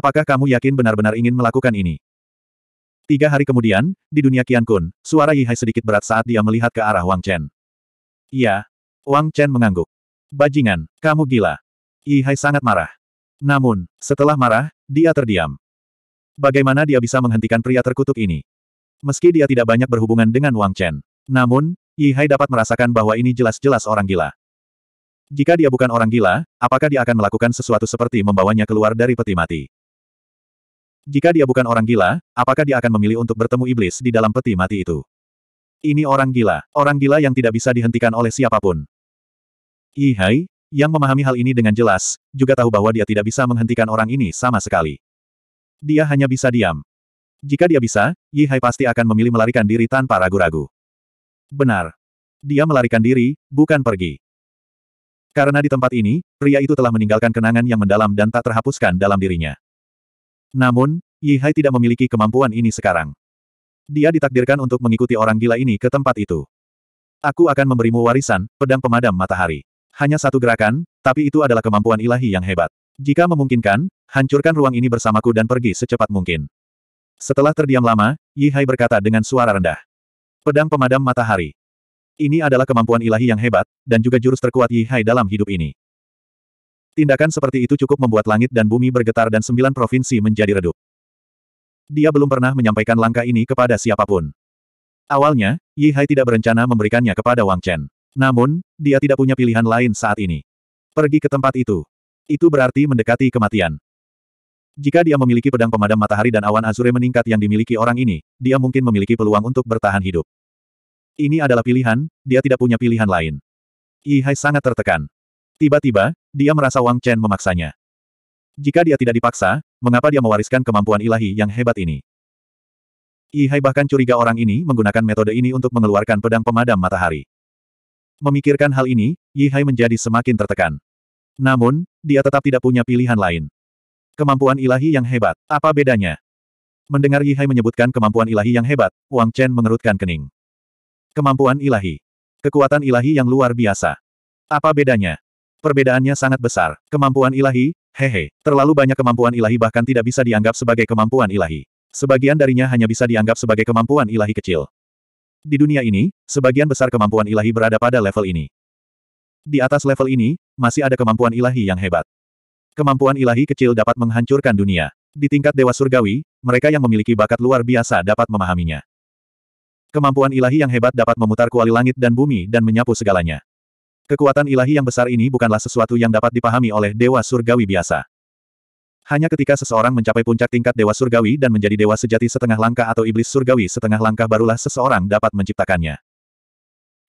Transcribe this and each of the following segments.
Apakah kamu yakin benar-benar ingin melakukan ini? Tiga hari kemudian, di dunia Qian Kun, suara Yi Hai sedikit berat saat dia melihat ke arah Wang Chen. Iya. Wang Chen mengangguk. Bajingan, kamu gila. Yi Hai sangat marah. Namun, setelah marah, dia terdiam. Bagaimana dia bisa menghentikan pria terkutuk ini? Meski dia tidak banyak berhubungan dengan Wang Chen. Namun, Yi Hai dapat merasakan bahwa ini jelas-jelas orang gila. Jika dia bukan orang gila, apakah dia akan melakukan sesuatu seperti membawanya keluar dari peti mati? Jika dia bukan orang gila, apakah dia akan memilih untuk bertemu iblis di dalam peti mati itu? Ini orang gila, orang gila yang tidak bisa dihentikan oleh siapapun. Yihai, yang memahami hal ini dengan jelas, juga tahu bahwa dia tidak bisa menghentikan orang ini sama sekali. Dia hanya bisa diam. Jika dia bisa, Yihai pasti akan memilih melarikan diri tanpa ragu-ragu. Benar. Dia melarikan diri, bukan pergi. Karena di tempat ini, pria itu telah meninggalkan kenangan yang mendalam dan tak terhapuskan dalam dirinya. Namun, Yi Hai tidak memiliki kemampuan ini sekarang. Dia ditakdirkan untuk mengikuti orang gila ini ke tempat itu. Aku akan memberimu warisan, pedang pemadam matahari. Hanya satu gerakan, tapi itu adalah kemampuan ilahi yang hebat. Jika memungkinkan, hancurkan ruang ini bersamaku dan pergi secepat mungkin. Setelah terdiam lama, Yi Hai berkata dengan suara rendah. Pedang pemadam matahari. Ini adalah kemampuan ilahi yang hebat, dan juga jurus terkuat Yi Hai dalam hidup ini. Tindakan seperti itu cukup membuat langit dan bumi bergetar dan sembilan provinsi menjadi redup. Dia belum pernah menyampaikan langkah ini kepada siapapun. Awalnya, Yi Hai tidak berencana memberikannya kepada Wang Chen. Namun, dia tidak punya pilihan lain saat ini. Pergi ke tempat itu. Itu berarti mendekati kematian. Jika dia memiliki pedang pemadam matahari dan awan azure meningkat yang dimiliki orang ini, dia mungkin memiliki peluang untuk bertahan hidup. Ini adalah pilihan, dia tidak punya pilihan lain. Yi Hai sangat tertekan. Tiba-tiba, dia merasa Wang Chen memaksanya. Jika dia tidak dipaksa, mengapa dia mewariskan kemampuan ilahi yang hebat ini? Ihai bahkan curiga orang ini menggunakan metode ini untuk mengeluarkan pedang pemadam matahari. Memikirkan hal ini, Yihai menjadi semakin tertekan. Namun, dia tetap tidak punya pilihan lain. Kemampuan ilahi yang hebat, apa bedanya? Mendengar Yihai menyebutkan kemampuan ilahi yang hebat, Wang Chen mengerutkan kening. Kemampuan ilahi. Kekuatan ilahi yang luar biasa. Apa bedanya? Perbedaannya sangat besar. Kemampuan ilahi, hehe, terlalu banyak kemampuan ilahi bahkan tidak bisa dianggap sebagai kemampuan ilahi. Sebagian darinya hanya bisa dianggap sebagai kemampuan ilahi kecil. Di dunia ini, sebagian besar kemampuan ilahi berada pada level ini. Di atas level ini, masih ada kemampuan ilahi yang hebat. Kemampuan ilahi kecil dapat menghancurkan dunia. Di tingkat Dewa Surgawi, mereka yang memiliki bakat luar biasa dapat memahaminya. Kemampuan ilahi yang hebat dapat memutar kuali langit dan bumi dan menyapu segalanya. Kekuatan ilahi yang besar ini bukanlah sesuatu yang dapat dipahami oleh dewa surgawi biasa. Hanya ketika seseorang mencapai puncak tingkat dewa surgawi dan menjadi dewa sejati setengah langkah atau iblis surgawi setengah langkah barulah seseorang dapat menciptakannya.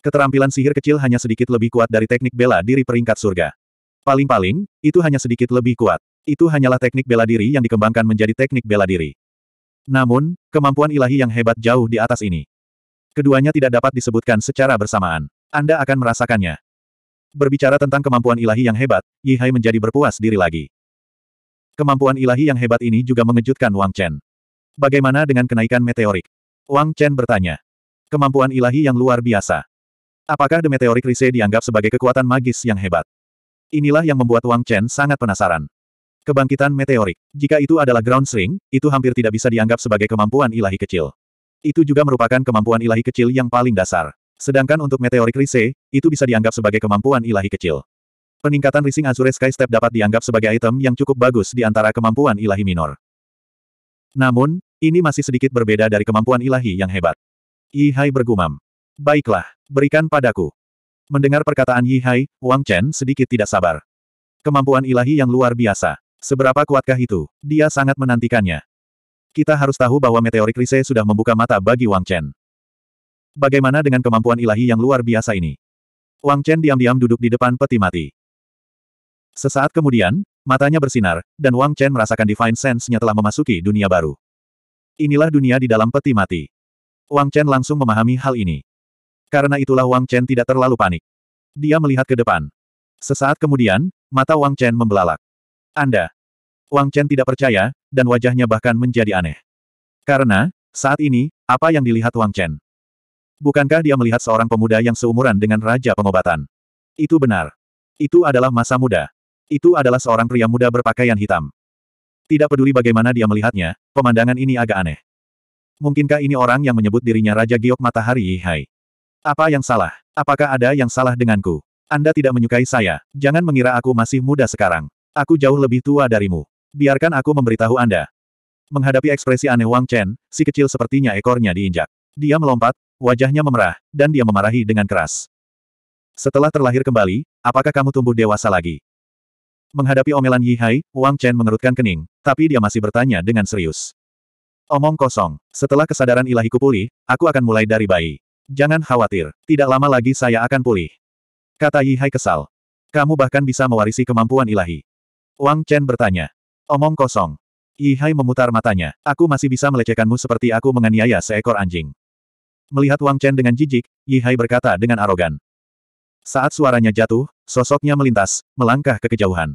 Keterampilan sihir kecil hanya sedikit lebih kuat dari teknik bela diri peringkat surga. Paling-paling, itu hanya sedikit lebih kuat. Itu hanyalah teknik bela diri yang dikembangkan menjadi teknik bela diri. Namun, kemampuan ilahi yang hebat jauh di atas ini. Keduanya tidak dapat disebutkan secara bersamaan. Anda akan merasakannya. Berbicara tentang kemampuan ilahi yang hebat, Yi Hai menjadi berpuas diri lagi. Kemampuan ilahi yang hebat ini juga mengejutkan Wang Chen. Bagaimana dengan kenaikan meteorik? Wang Chen bertanya. Kemampuan ilahi yang luar biasa. Apakah The Meteoric Rise dianggap sebagai kekuatan magis yang hebat? Inilah yang membuat Wang Chen sangat penasaran. Kebangkitan meteorik. Jika itu adalah ground string, itu hampir tidak bisa dianggap sebagai kemampuan ilahi kecil. Itu juga merupakan kemampuan ilahi kecil yang paling dasar. Sedangkan untuk meteorik Rise, itu bisa dianggap sebagai kemampuan ilahi kecil. Peningkatan Rising Azure Sky Step dapat dianggap sebagai item yang cukup bagus di antara kemampuan ilahi minor. Namun, ini masih sedikit berbeda dari kemampuan ilahi yang hebat. yi hai bergumam. Baiklah, berikan padaku. Mendengar perkataan yi hai Wang Chen sedikit tidak sabar. Kemampuan ilahi yang luar biasa. Seberapa kuatkah itu? Dia sangat menantikannya. Kita harus tahu bahwa meteorik Rise sudah membuka mata bagi Wang Chen. Bagaimana dengan kemampuan ilahi yang luar biasa ini? Wang Chen diam-diam duduk di depan peti mati. Sesaat kemudian, matanya bersinar, dan Wang Chen merasakan divine sense-nya telah memasuki dunia baru. Inilah dunia di dalam peti mati. Wang Chen langsung memahami hal ini. Karena itulah Wang Chen tidak terlalu panik. Dia melihat ke depan. Sesaat kemudian, mata Wang Chen membelalak. Anda. Wang Chen tidak percaya, dan wajahnya bahkan menjadi aneh. Karena, saat ini, apa yang dilihat Wang Chen? Bukankah dia melihat seorang pemuda yang seumuran dengan Raja Pengobatan? Itu benar. Itu adalah masa muda. Itu adalah seorang pria muda berpakaian hitam. Tidak peduli bagaimana dia melihatnya, pemandangan ini agak aneh. Mungkinkah ini orang yang menyebut dirinya Raja Giok Matahari Hai? Apa yang salah? Apakah ada yang salah denganku? Anda tidak menyukai saya, jangan mengira aku masih muda sekarang. Aku jauh lebih tua darimu. Biarkan aku memberitahu Anda. Menghadapi ekspresi aneh Wang Chen, si kecil sepertinya ekornya diinjak. Dia melompat, Wajahnya memerah, dan dia memarahi dengan keras. Setelah terlahir kembali, apakah kamu tumbuh dewasa lagi? Menghadapi omelan Yihai, Wang Chen mengerutkan kening, tapi dia masih bertanya dengan serius. Omong kosong, setelah kesadaran ilahiku pulih, aku akan mulai dari bayi. Jangan khawatir, tidak lama lagi saya akan pulih. Kata Yihai kesal. Kamu bahkan bisa mewarisi kemampuan ilahi. Wang Chen bertanya. Omong kosong, Yihai memutar matanya. Aku masih bisa melecehkanmu seperti aku menganiaya seekor anjing. Melihat Wang Chen dengan jijik, Yi Hai berkata dengan arogan. Saat suaranya jatuh, sosoknya melintas, melangkah ke kejauhan.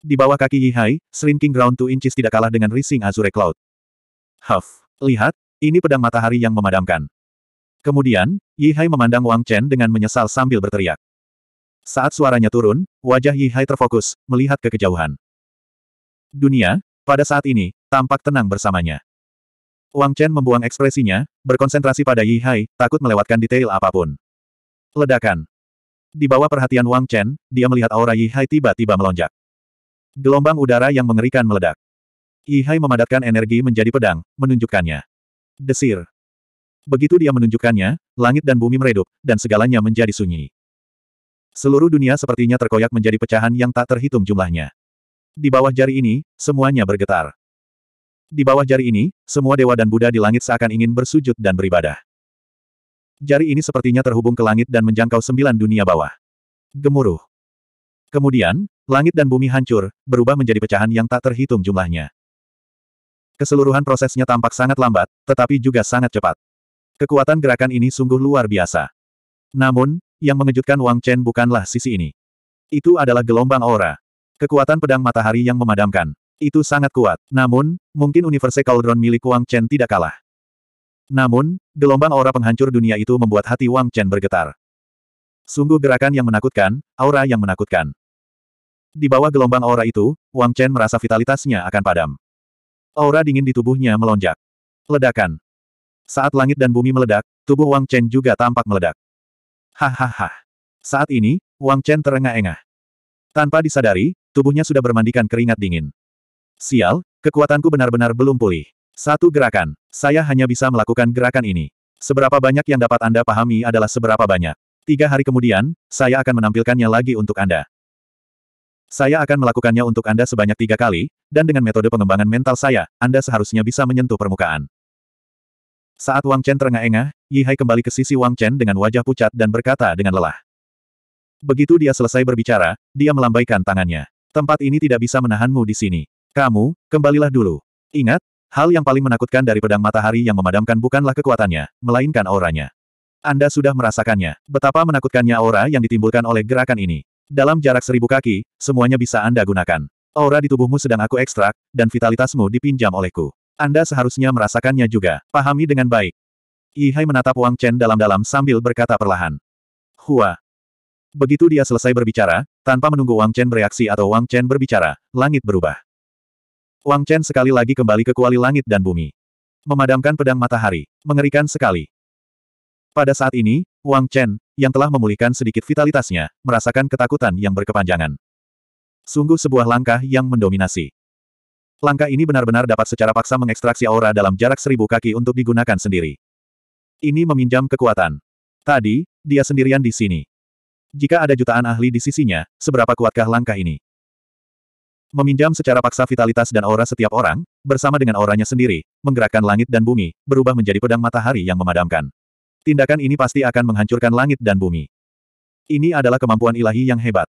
Di bawah kaki Yi Hai, shrinking ground two inches tidak kalah dengan rising azure cloud. Huff, lihat, ini pedang matahari yang memadamkan. Kemudian, Yi Hai memandang Wang Chen dengan menyesal sambil berteriak. Saat suaranya turun, wajah Yi Hai terfokus, melihat ke kejauhan. Dunia, pada saat ini, tampak tenang bersamanya. Wang Chen membuang ekspresinya, berkonsentrasi pada Yi Hai, takut melewatkan detail apapun. Ledakan. Di bawah perhatian Wang Chen, dia melihat aura Yi Hai tiba-tiba melonjak. Gelombang udara yang mengerikan meledak. Yi Hai memadatkan energi menjadi pedang, menunjukkannya. Desir. Begitu dia menunjukkannya, langit dan bumi meredup, dan segalanya menjadi sunyi. Seluruh dunia sepertinya terkoyak menjadi pecahan yang tak terhitung jumlahnya. Di bawah jari ini, semuanya bergetar. Di bawah jari ini, semua dewa dan Buddha di langit seakan ingin bersujud dan beribadah. Jari ini sepertinya terhubung ke langit dan menjangkau sembilan dunia bawah. Gemuruh. Kemudian, langit dan bumi hancur, berubah menjadi pecahan yang tak terhitung jumlahnya. Keseluruhan prosesnya tampak sangat lambat, tetapi juga sangat cepat. Kekuatan gerakan ini sungguh luar biasa. Namun, yang mengejutkan Wang Chen bukanlah sisi ini. Itu adalah gelombang aura. Kekuatan pedang matahari yang memadamkan. Itu sangat kuat. Namun, mungkin Universe Cauldron milik Wang Chen tidak kalah. Namun, gelombang aura penghancur dunia itu membuat hati Wang Chen bergetar. Sungguh gerakan yang menakutkan, aura yang menakutkan. Di bawah gelombang aura itu, Wang Chen merasa vitalitasnya akan padam. Aura dingin di tubuhnya melonjak. Ledakan. Saat langit dan bumi meledak, tubuh Wang Chen juga tampak meledak. Hahaha. Saat ini, Wang Chen terengah-engah. Tanpa disadari, tubuhnya sudah bermandikan keringat dingin. Sial, kekuatanku benar-benar belum pulih. Satu gerakan. Saya hanya bisa melakukan gerakan ini. Seberapa banyak yang dapat Anda pahami adalah seberapa banyak. Tiga hari kemudian, saya akan menampilkannya lagi untuk Anda. Saya akan melakukannya untuk Anda sebanyak tiga kali, dan dengan metode pengembangan mental saya, Anda seharusnya bisa menyentuh permukaan. Saat Wang Chen terengah-engah, Yi Hai kembali ke sisi Wang Chen dengan wajah pucat dan berkata dengan lelah. Begitu dia selesai berbicara, dia melambaikan tangannya. Tempat ini tidak bisa menahanmu di sini. Kamu, kembalilah dulu. Ingat, hal yang paling menakutkan dari pedang matahari yang memadamkan bukanlah kekuatannya, melainkan auranya. Anda sudah merasakannya, betapa menakutkannya aura yang ditimbulkan oleh gerakan ini. Dalam jarak seribu kaki, semuanya bisa Anda gunakan. Aura di tubuhmu sedang aku ekstrak, dan vitalitasmu dipinjam olehku. Anda seharusnya merasakannya juga, pahami dengan baik. Yihai menatap Wang Chen dalam-dalam sambil berkata perlahan. Hua. Begitu dia selesai berbicara, tanpa menunggu Wang Chen bereaksi atau Wang Chen berbicara, langit berubah. Wang Chen sekali lagi kembali ke kuali langit dan bumi. Memadamkan pedang matahari. Mengerikan sekali. Pada saat ini, Wang Chen, yang telah memulihkan sedikit vitalitasnya, merasakan ketakutan yang berkepanjangan. Sungguh sebuah langkah yang mendominasi. Langkah ini benar-benar dapat secara paksa mengekstraksi aura dalam jarak seribu kaki untuk digunakan sendiri. Ini meminjam kekuatan. Tadi, dia sendirian di sini. Jika ada jutaan ahli di sisinya, seberapa kuatkah langkah ini? Meminjam secara paksa vitalitas dan aura setiap orang, bersama dengan auranya sendiri, menggerakkan langit dan bumi, berubah menjadi pedang matahari yang memadamkan. Tindakan ini pasti akan menghancurkan langit dan bumi. Ini adalah kemampuan ilahi yang hebat.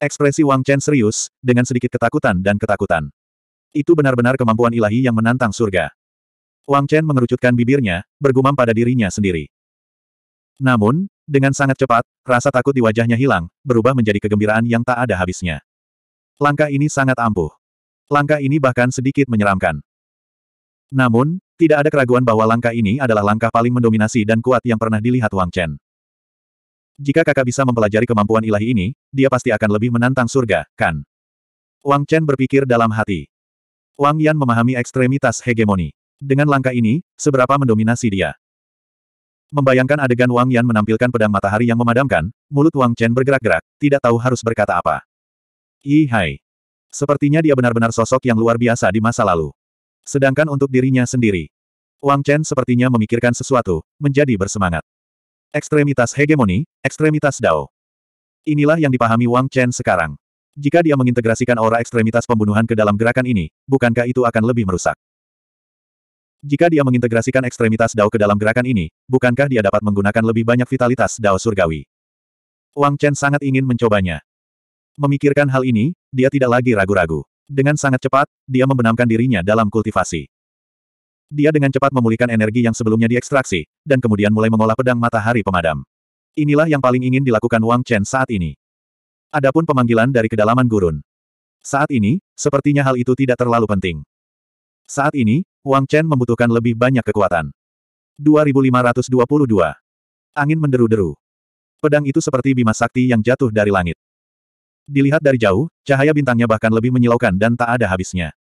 Ekspresi Wang Chen serius, dengan sedikit ketakutan dan ketakutan. Itu benar-benar kemampuan ilahi yang menantang surga. Wang Chen mengerucutkan bibirnya, bergumam pada dirinya sendiri. Namun, dengan sangat cepat, rasa takut di wajahnya hilang, berubah menjadi kegembiraan yang tak ada habisnya. Langkah ini sangat ampuh. Langkah ini bahkan sedikit menyeramkan. Namun, tidak ada keraguan bahwa langkah ini adalah langkah paling mendominasi dan kuat yang pernah dilihat Wang Chen. Jika kakak bisa mempelajari kemampuan ilahi ini, dia pasti akan lebih menantang surga, kan? Wang Chen berpikir dalam hati. Wang Yan memahami ekstremitas hegemoni. Dengan langkah ini, seberapa mendominasi dia. Membayangkan adegan Wang Yan menampilkan pedang matahari yang memadamkan, mulut Wang Chen bergerak-gerak, tidak tahu harus berkata apa hai. Sepertinya dia benar-benar sosok yang luar biasa di masa lalu. Sedangkan untuk dirinya sendiri, Wang Chen sepertinya memikirkan sesuatu, menjadi bersemangat. Ekstremitas hegemoni, ekstremitas Dao. Inilah yang dipahami Wang Chen sekarang. Jika dia mengintegrasikan aura ekstremitas pembunuhan ke dalam gerakan ini, bukankah itu akan lebih merusak? Jika dia mengintegrasikan ekstremitas Dao ke dalam gerakan ini, bukankah dia dapat menggunakan lebih banyak vitalitas Dao surgawi? Wang Chen sangat ingin mencobanya. Memikirkan hal ini, dia tidak lagi ragu-ragu. Dengan sangat cepat, dia membenamkan dirinya dalam kultivasi. Dia dengan cepat memulihkan energi yang sebelumnya diekstraksi, dan kemudian mulai mengolah pedang matahari pemadam. Inilah yang paling ingin dilakukan Wang Chen saat ini. Adapun pemanggilan dari kedalaman gurun. Saat ini, sepertinya hal itu tidak terlalu penting. Saat ini, Wang Chen membutuhkan lebih banyak kekuatan. 2522. Angin menderu-deru. Pedang itu seperti bima sakti yang jatuh dari langit. Dilihat dari jauh, cahaya bintangnya bahkan lebih menyilaukan dan tak ada habisnya.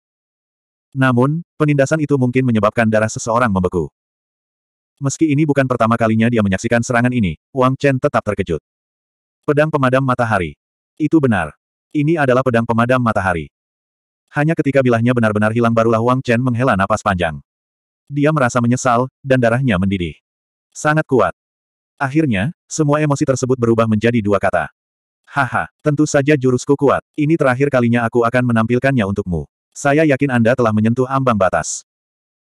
Namun, penindasan itu mungkin menyebabkan darah seseorang membeku. Meski ini bukan pertama kalinya dia menyaksikan serangan ini, Wang Chen tetap terkejut. Pedang pemadam matahari. Itu benar. Ini adalah pedang pemadam matahari. Hanya ketika bilahnya benar-benar hilang barulah Wang Chen menghela napas panjang. Dia merasa menyesal, dan darahnya mendidih. Sangat kuat. Akhirnya, semua emosi tersebut berubah menjadi dua kata. Haha, tentu saja jurusku kuat. Ini terakhir kalinya aku akan menampilkannya untukmu. Saya yakin Anda telah menyentuh ambang batas.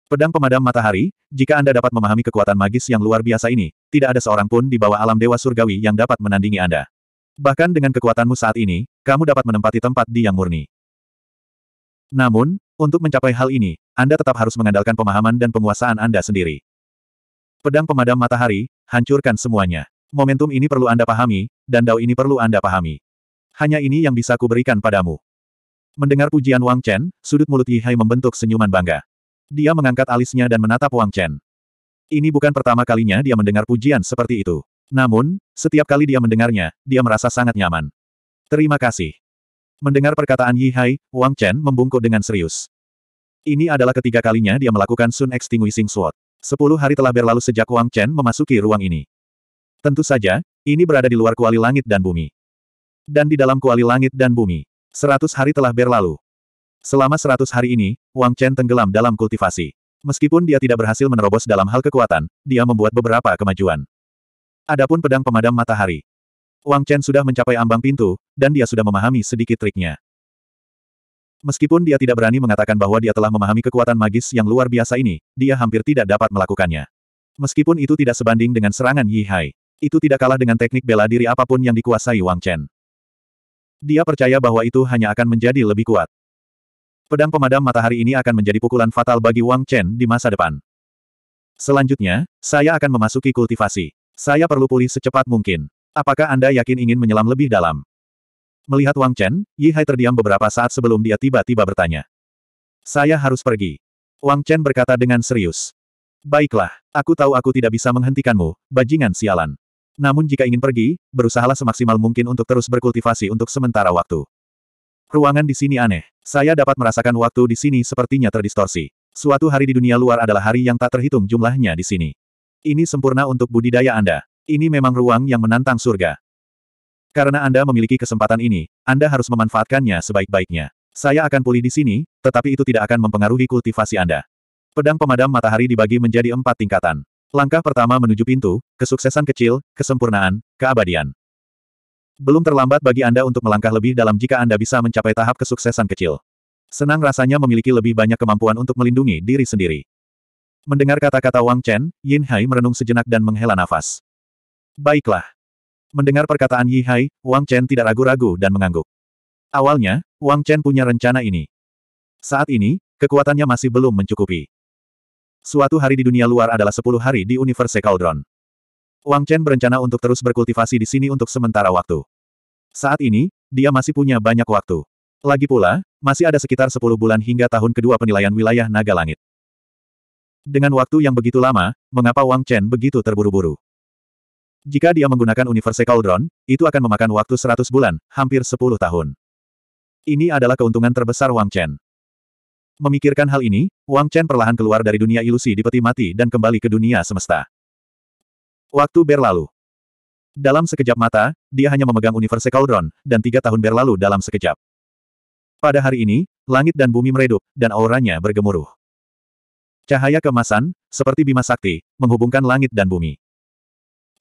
Pedang pemadam matahari, jika Anda dapat memahami kekuatan magis yang luar biasa ini, tidak ada seorang pun di bawah alam dewa surgawi yang dapat menandingi Anda. Bahkan dengan kekuatanmu saat ini, kamu dapat menempati tempat di yang murni. Namun, untuk mencapai hal ini, Anda tetap harus mengandalkan pemahaman dan penguasaan Anda sendiri. Pedang pemadam matahari, hancurkan semuanya. Momentum ini perlu Anda pahami, dan dao ini perlu Anda pahami. Hanya ini yang bisa kuberikan padamu. Mendengar pujian Wang Chen, sudut mulut Hai membentuk senyuman bangga. Dia mengangkat alisnya dan menatap Wang Chen. Ini bukan pertama kalinya dia mendengar pujian seperti itu. Namun, setiap kali dia mendengarnya, dia merasa sangat nyaman. Terima kasih. Mendengar perkataan Hai, Wang Chen membungkuk dengan serius. Ini adalah ketiga kalinya dia melakukan Sun Extinguishing Sword. Sepuluh hari telah berlalu sejak Wang Chen memasuki ruang ini. Tentu saja, ini berada di luar kuali langit dan bumi. Dan di dalam kuali langit dan bumi. Seratus hari telah berlalu. Selama seratus hari ini, Wang Chen tenggelam dalam kultivasi. Meskipun dia tidak berhasil menerobos dalam hal kekuatan, dia membuat beberapa kemajuan. Adapun pedang pemadam matahari. Wang Chen sudah mencapai ambang pintu, dan dia sudah memahami sedikit triknya. Meskipun dia tidak berani mengatakan bahwa dia telah memahami kekuatan magis yang luar biasa ini, dia hampir tidak dapat melakukannya. Meskipun itu tidak sebanding dengan serangan Yi Hai. Itu tidak kalah dengan teknik bela diri apapun yang dikuasai Wang Chen. Dia percaya bahwa itu hanya akan menjadi lebih kuat. Pedang pemadam matahari ini akan menjadi pukulan fatal bagi Wang Chen di masa depan. Selanjutnya, saya akan memasuki kultivasi. Saya perlu pulih secepat mungkin. Apakah Anda yakin ingin menyelam lebih dalam? Melihat Wang Chen, Yi Hai terdiam beberapa saat sebelum dia tiba-tiba bertanya. Saya harus pergi. Wang Chen berkata dengan serius. Baiklah, aku tahu aku tidak bisa menghentikanmu, bajingan sialan. Namun jika ingin pergi, berusahalah semaksimal mungkin untuk terus berkultivasi untuk sementara waktu. Ruangan di sini aneh. Saya dapat merasakan waktu di sini sepertinya terdistorsi. Suatu hari di dunia luar adalah hari yang tak terhitung jumlahnya di sini. Ini sempurna untuk budidaya Anda. Ini memang ruang yang menantang surga. Karena Anda memiliki kesempatan ini, Anda harus memanfaatkannya sebaik-baiknya. Saya akan pulih di sini, tetapi itu tidak akan mempengaruhi kultivasi Anda. Pedang pemadam matahari dibagi menjadi empat tingkatan. Langkah pertama menuju pintu, kesuksesan kecil, kesempurnaan, keabadian. Belum terlambat bagi Anda untuk melangkah lebih dalam jika Anda bisa mencapai tahap kesuksesan kecil. Senang rasanya memiliki lebih banyak kemampuan untuk melindungi diri sendiri. Mendengar kata-kata Wang Chen, Yin Hai merenung sejenak dan menghela nafas. Baiklah. Mendengar perkataan Yi Hai, Wang Chen tidak ragu-ragu dan mengangguk. Awalnya, Wang Chen punya rencana ini. Saat ini, kekuatannya masih belum mencukupi. Suatu hari di dunia luar adalah sepuluh hari di Universe Cauldron. Wang Chen berencana untuk terus berkultivasi di sini untuk sementara waktu. Saat ini, dia masih punya banyak waktu. Lagi pula, masih ada sekitar sepuluh bulan hingga tahun kedua penilaian wilayah Naga Langit. Dengan waktu yang begitu lama, mengapa Wang Chen begitu terburu-buru? Jika dia menggunakan Universe Cauldron, itu akan memakan waktu seratus bulan, hampir sepuluh tahun. Ini adalah keuntungan terbesar Wang Chen. Memikirkan hal ini, Wang Chen perlahan keluar dari dunia ilusi di peti mati dan kembali ke dunia semesta. Waktu berlalu. Dalam sekejap mata, dia hanya memegang Universe Cauldron, dan tiga tahun berlalu dalam sekejap. Pada hari ini, langit dan bumi meredup, dan auranya bergemuruh. Cahaya kemasan, seperti bima sakti, menghubungkan langit dan bumi.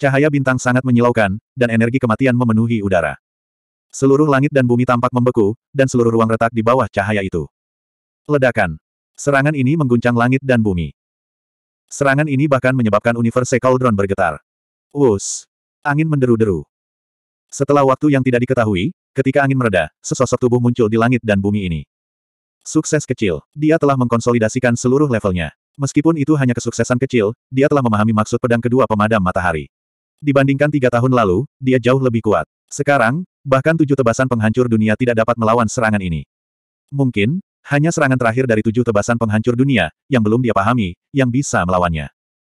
Cahaya bintang sangat menyilaukan, dan energi kematian memenuhi udara. Seluruh langit dan bumi tampak membeku, dan seluruh ruang retak di bawah cahaya itu. Ledakan. Serangan ini mengguncang langit dan bumi. Serangan ini bahkan menyebabkan Universe Cauldron bergetar. Us. Angin menderu-deru. Setelah waktu yang tidak diketahui, ketika angin mereda, sesosok tubuh muncul di langit dan bumi ini. Sukses kecil, dia telah mengkonsolidasikan seluruh levelnya. Meskipun itu hanya kesuksesan kecil, dia telah memahami maksud pedang kedua pemadam matahari. Dibandingkan tiga tahun lalu, dia jauh lebih kuat. Sekarang, bahkan tujuh tebasan penghancur dunia tidak dapat melawan serangan ini. Mungkin, hanya serangan terakhir dari tujuh tebasan penghancur dunia, yang belum dia pahami, yang bisa melawannya.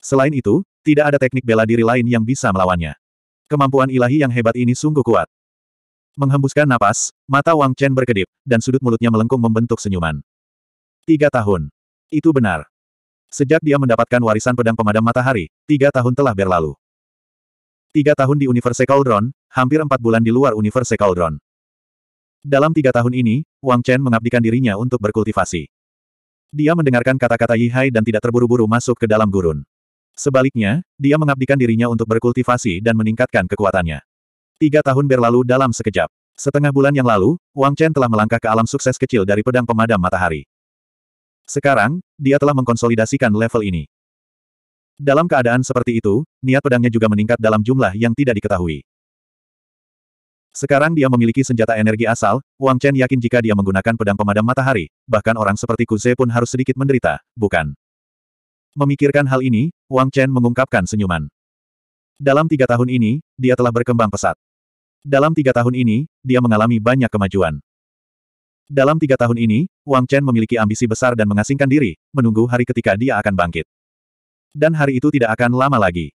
Selain itu, tidak ada teknik bela diri lain yang bisa melawannya. Kemampuan ilahi yang hebat ini sungguh kuat. Menghembuskan napas, mata Wang Chen berkedip, dan sudut mulutnya melengkung membentuk senyuman. Tiga tahun. Itu benar. Sejak dia mendapatkan warisan pedang pemadam matahari, tiga tahun telah berlalu. Tiga tahun di Universe Cauldron, hampir empat bulan di luar Universe Cauldron. Dalam tiga tahun ini, Wang Chen mengabdikan dirinya untuk berkultivasi. Dia mendengarkan kata-kata Yi Hai dan tidak terburu-buru masuk ke dalam gurun. Sebaliknya, dia mengabdikan dirinya untuk berkultivasi dan meningkatkan kekuatannya. Tiga tahun berlalu dalam sekejap. Setengah bulan yang lalu, Wang Chen telah melangkah ke alam sukses kecil dari pedang pemadam matahari. Sekarang, dia telah mengkonsolidasikan level ini. Dalam keadaan seperti itu, niat pedangnya juga meningkat dalam jumlah yang tidak diketahui. Sekarang dia memiliki senjata energi asal, Wang Chen yakin jika dia menggunakan pedang pemadam matahari, bahkan orang seperti Kuze pun harus sedikit menderita, bukan? Memikirkan hal ini, Wang Chen mengungkapkan senyuman. Dalam tiga tahun ini, dia telah berkembang pesat. Dalam tiga tahun ini, dia mengalami banyak kemajuan. Dalam tiga tahun ini, Wang Chen memiliki ambisi besar dan mengasingkan diri, menunggu hari ketika dia akan bangkit. Dan hari itu tidak akan lama lagi.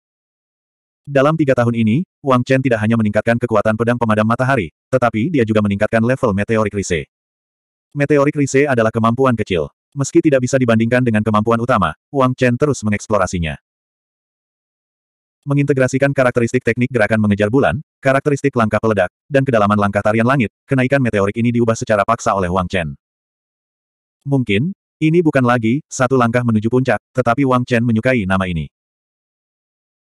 Dalam tiga tahun ini, Wang Chen tidak hanya meningkatkan kekuatan pedang pemadam matahari, tetapi dia juga meningkatkan level meteorik rise. Meteorik rise adalah kemampuan kecil. Meski tidak bisa dibandingkan dengan kemampuan utama, Wang Chen terus mengeksplorasinya. Mengintegrasikan karakteristik teknik gerakan mengejar bulan, karakteristik langkah peledak, dan kedalaman langkah tarian langit, kenaikan meteorik ini diubah secara paksa oleh Wang Chen. Mungkin, ini bukan lagi, satu langkah menuju puncak, tetapi Wang Chen menyukai nama ini.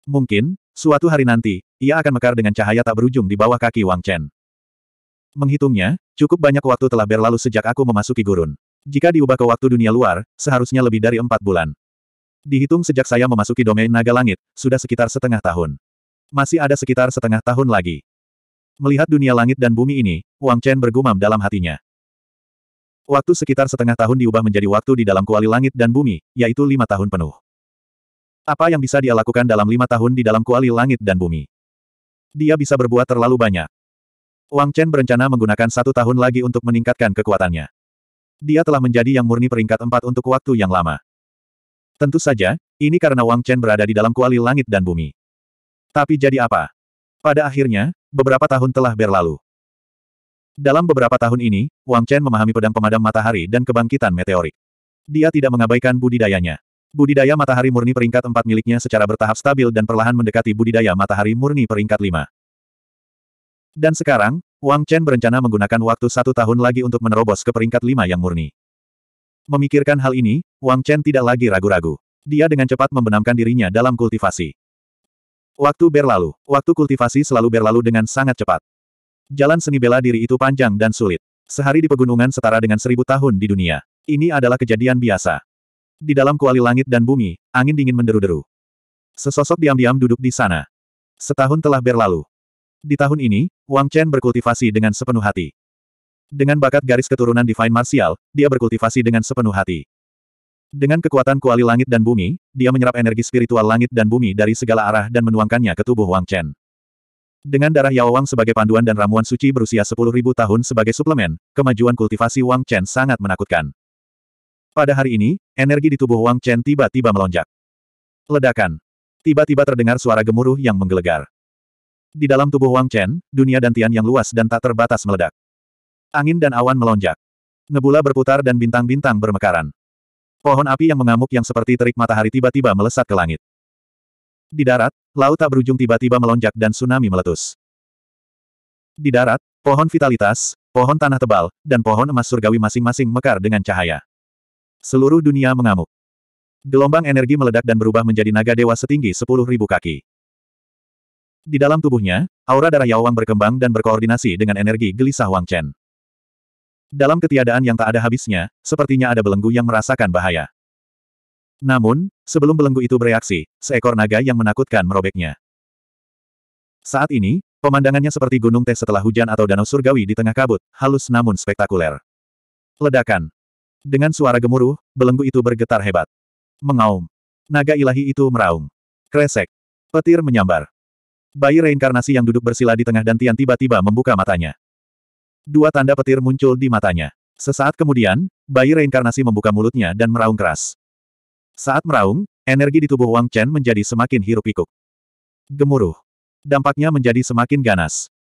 Mungkin, Suatu hari nanti, ia akan mekar dengan cahaya tak berujung di bawah kaki Wang Chen. Menghitungnya, cukup banyak waktu telah berlalu sejak aku memasuki gurun. Jika diubah ke waktu dunia luar, seharusnya lebih dari empat bulan. Dihitung sejak saya memasuki domain naga langit, sudah sekitar setengah tahun. Masih ada sekitar setengah tahun lagi. Melihat dunia langit dan bumi ini, Wang Chen bergumam dalam hatinya. Waktu sekitar setengah tahun diubah menjadi waktu di dalam kuali langit dan bumi, yaitu lima tahun penuh. Apa yang bisa dia lakukan dalam lima tahun di dalam kuali langit dan bumi? Dia bisa berbuat terlalu banyak. Wang Chen berencana menggunakan satu tahun lagi untuk meningkatkan kekuatannya. Dia telah menjadi yang murni peringkat empat untuk waktu yang lama. Tentu saja, ini karena Wang Chen berada di dalam kuali langit dan bumi. Tapi jadi apa? Pada akhirnya, beberapa tahun telah berlalu. Dalam beberapa tahun ini, Wang Chen memahami pedang pemadam matahari dan kebangkitan meteorik. Dia tidak mengabaikan budidayanya. Budidaya matahari murni peringkat 4 miliknya secara bertahap stabil dan perlahan mendekati budidaya matahari murni peringkat 5. Dan sekarang, Wang Chen berencana menggunakan waktu satu tahun lagi untuk menerobos ke peringkat 5 yang murni. Memikirkan hal ini, Wang Chen tidak lagi ragu-ragu. Dia dengan cepat membenamkan dirinya dalam kultivasi. Waktu berlalu, waktu kultivasi selalu berlalu dengan sangat cepat. Jalan seni bela diri itu panjang dan sulit. Sehari di pegunungan setara dengan seribu tahun di dunia. Ini adalah kejadian biasa. Di dalam kuali langit dan bumi, angin dingin menderu-deru. Sesosok diam-diam duduk di sana. Setahun telah berlalu. Di tahun ini, Wang Chen berkultivasi dengan sepenuh hati. Dengan bakat garis keturunan Divine Martial, dia berkultivasi dengan sepenuh hati. Dengan kekuatan kuali langit dan bumi, dia menyerap energi spiritual langit dan bumi dari segala arah dan menuangkannya ke tubuh Wang Chen. Dengan darah Yao Wang sebagai panduan dan ramuan suci berusia 10.000 tahun sebagai suplemen, kemajuan kultivasi Wang Chen sangat menakutkan. Pada hari ini, energi di tubuh Wang Chen tiba-tiba melonjak. Ledakan. Tiba-tiba terdengar suara gemuruh yang menggelegar. Di dalam tubuh Wang Chen, dunia dan tian yang luas dan tak terbatas meledak. Angin dan awan melonjak. Nebula berputar dan bintang-bintang bermekaran. Pohon api yang mengamuk yang seperti terik matahari tiba-tiba melesat ke langit. Di darat, laut tak berujung tiba-tiba melonjak dan tsunami meletus. Di darat, pohon vitalitas, pohon tanah tebal, dan pohon emas surgawi masing-masing mekar dengan cahaya. Seluruh dunia mengamuk. Gelombang energi meledak dan berubah menjadi naga dewa setinggi sepuluh ribu kaki. Di dalam tubuhnya, aura darah Yao berkembang dan berkoordinasi dengan energi gelisah Wang Chen. Dalam ketiadaan yang tak ada habisnya, sepertinya ada belenggu yang merasakan bahaya. Namun, sebelum belenggu itu bereaksi, seekor naga yang menakutkan merobeknya. Saat ini, pemandangannya seperti gunung teh setelah hujan atau danau surgawi di tengah kabut, halus namun spektakuler. Ledakan. Dengan suara gemuruh, belenggu itu bergetar hebat. Mengaum. Naga ilahi itu meraung. Kresek. Petir menyambar. Bayi reinkarnasi yang duduk bersila di tengah dan Tian tiba-tiba membuka matanya. Dua tanda petir muncul di matanya. Sesaat kemudian, bayi reinkarnasi membuka mulutnya dan meraung keras. Saat meraung, energi di tubuh Wang Chen menjadi semakin hirup pikuk Gemuruh. Dampaknya menjadi semakin ganas.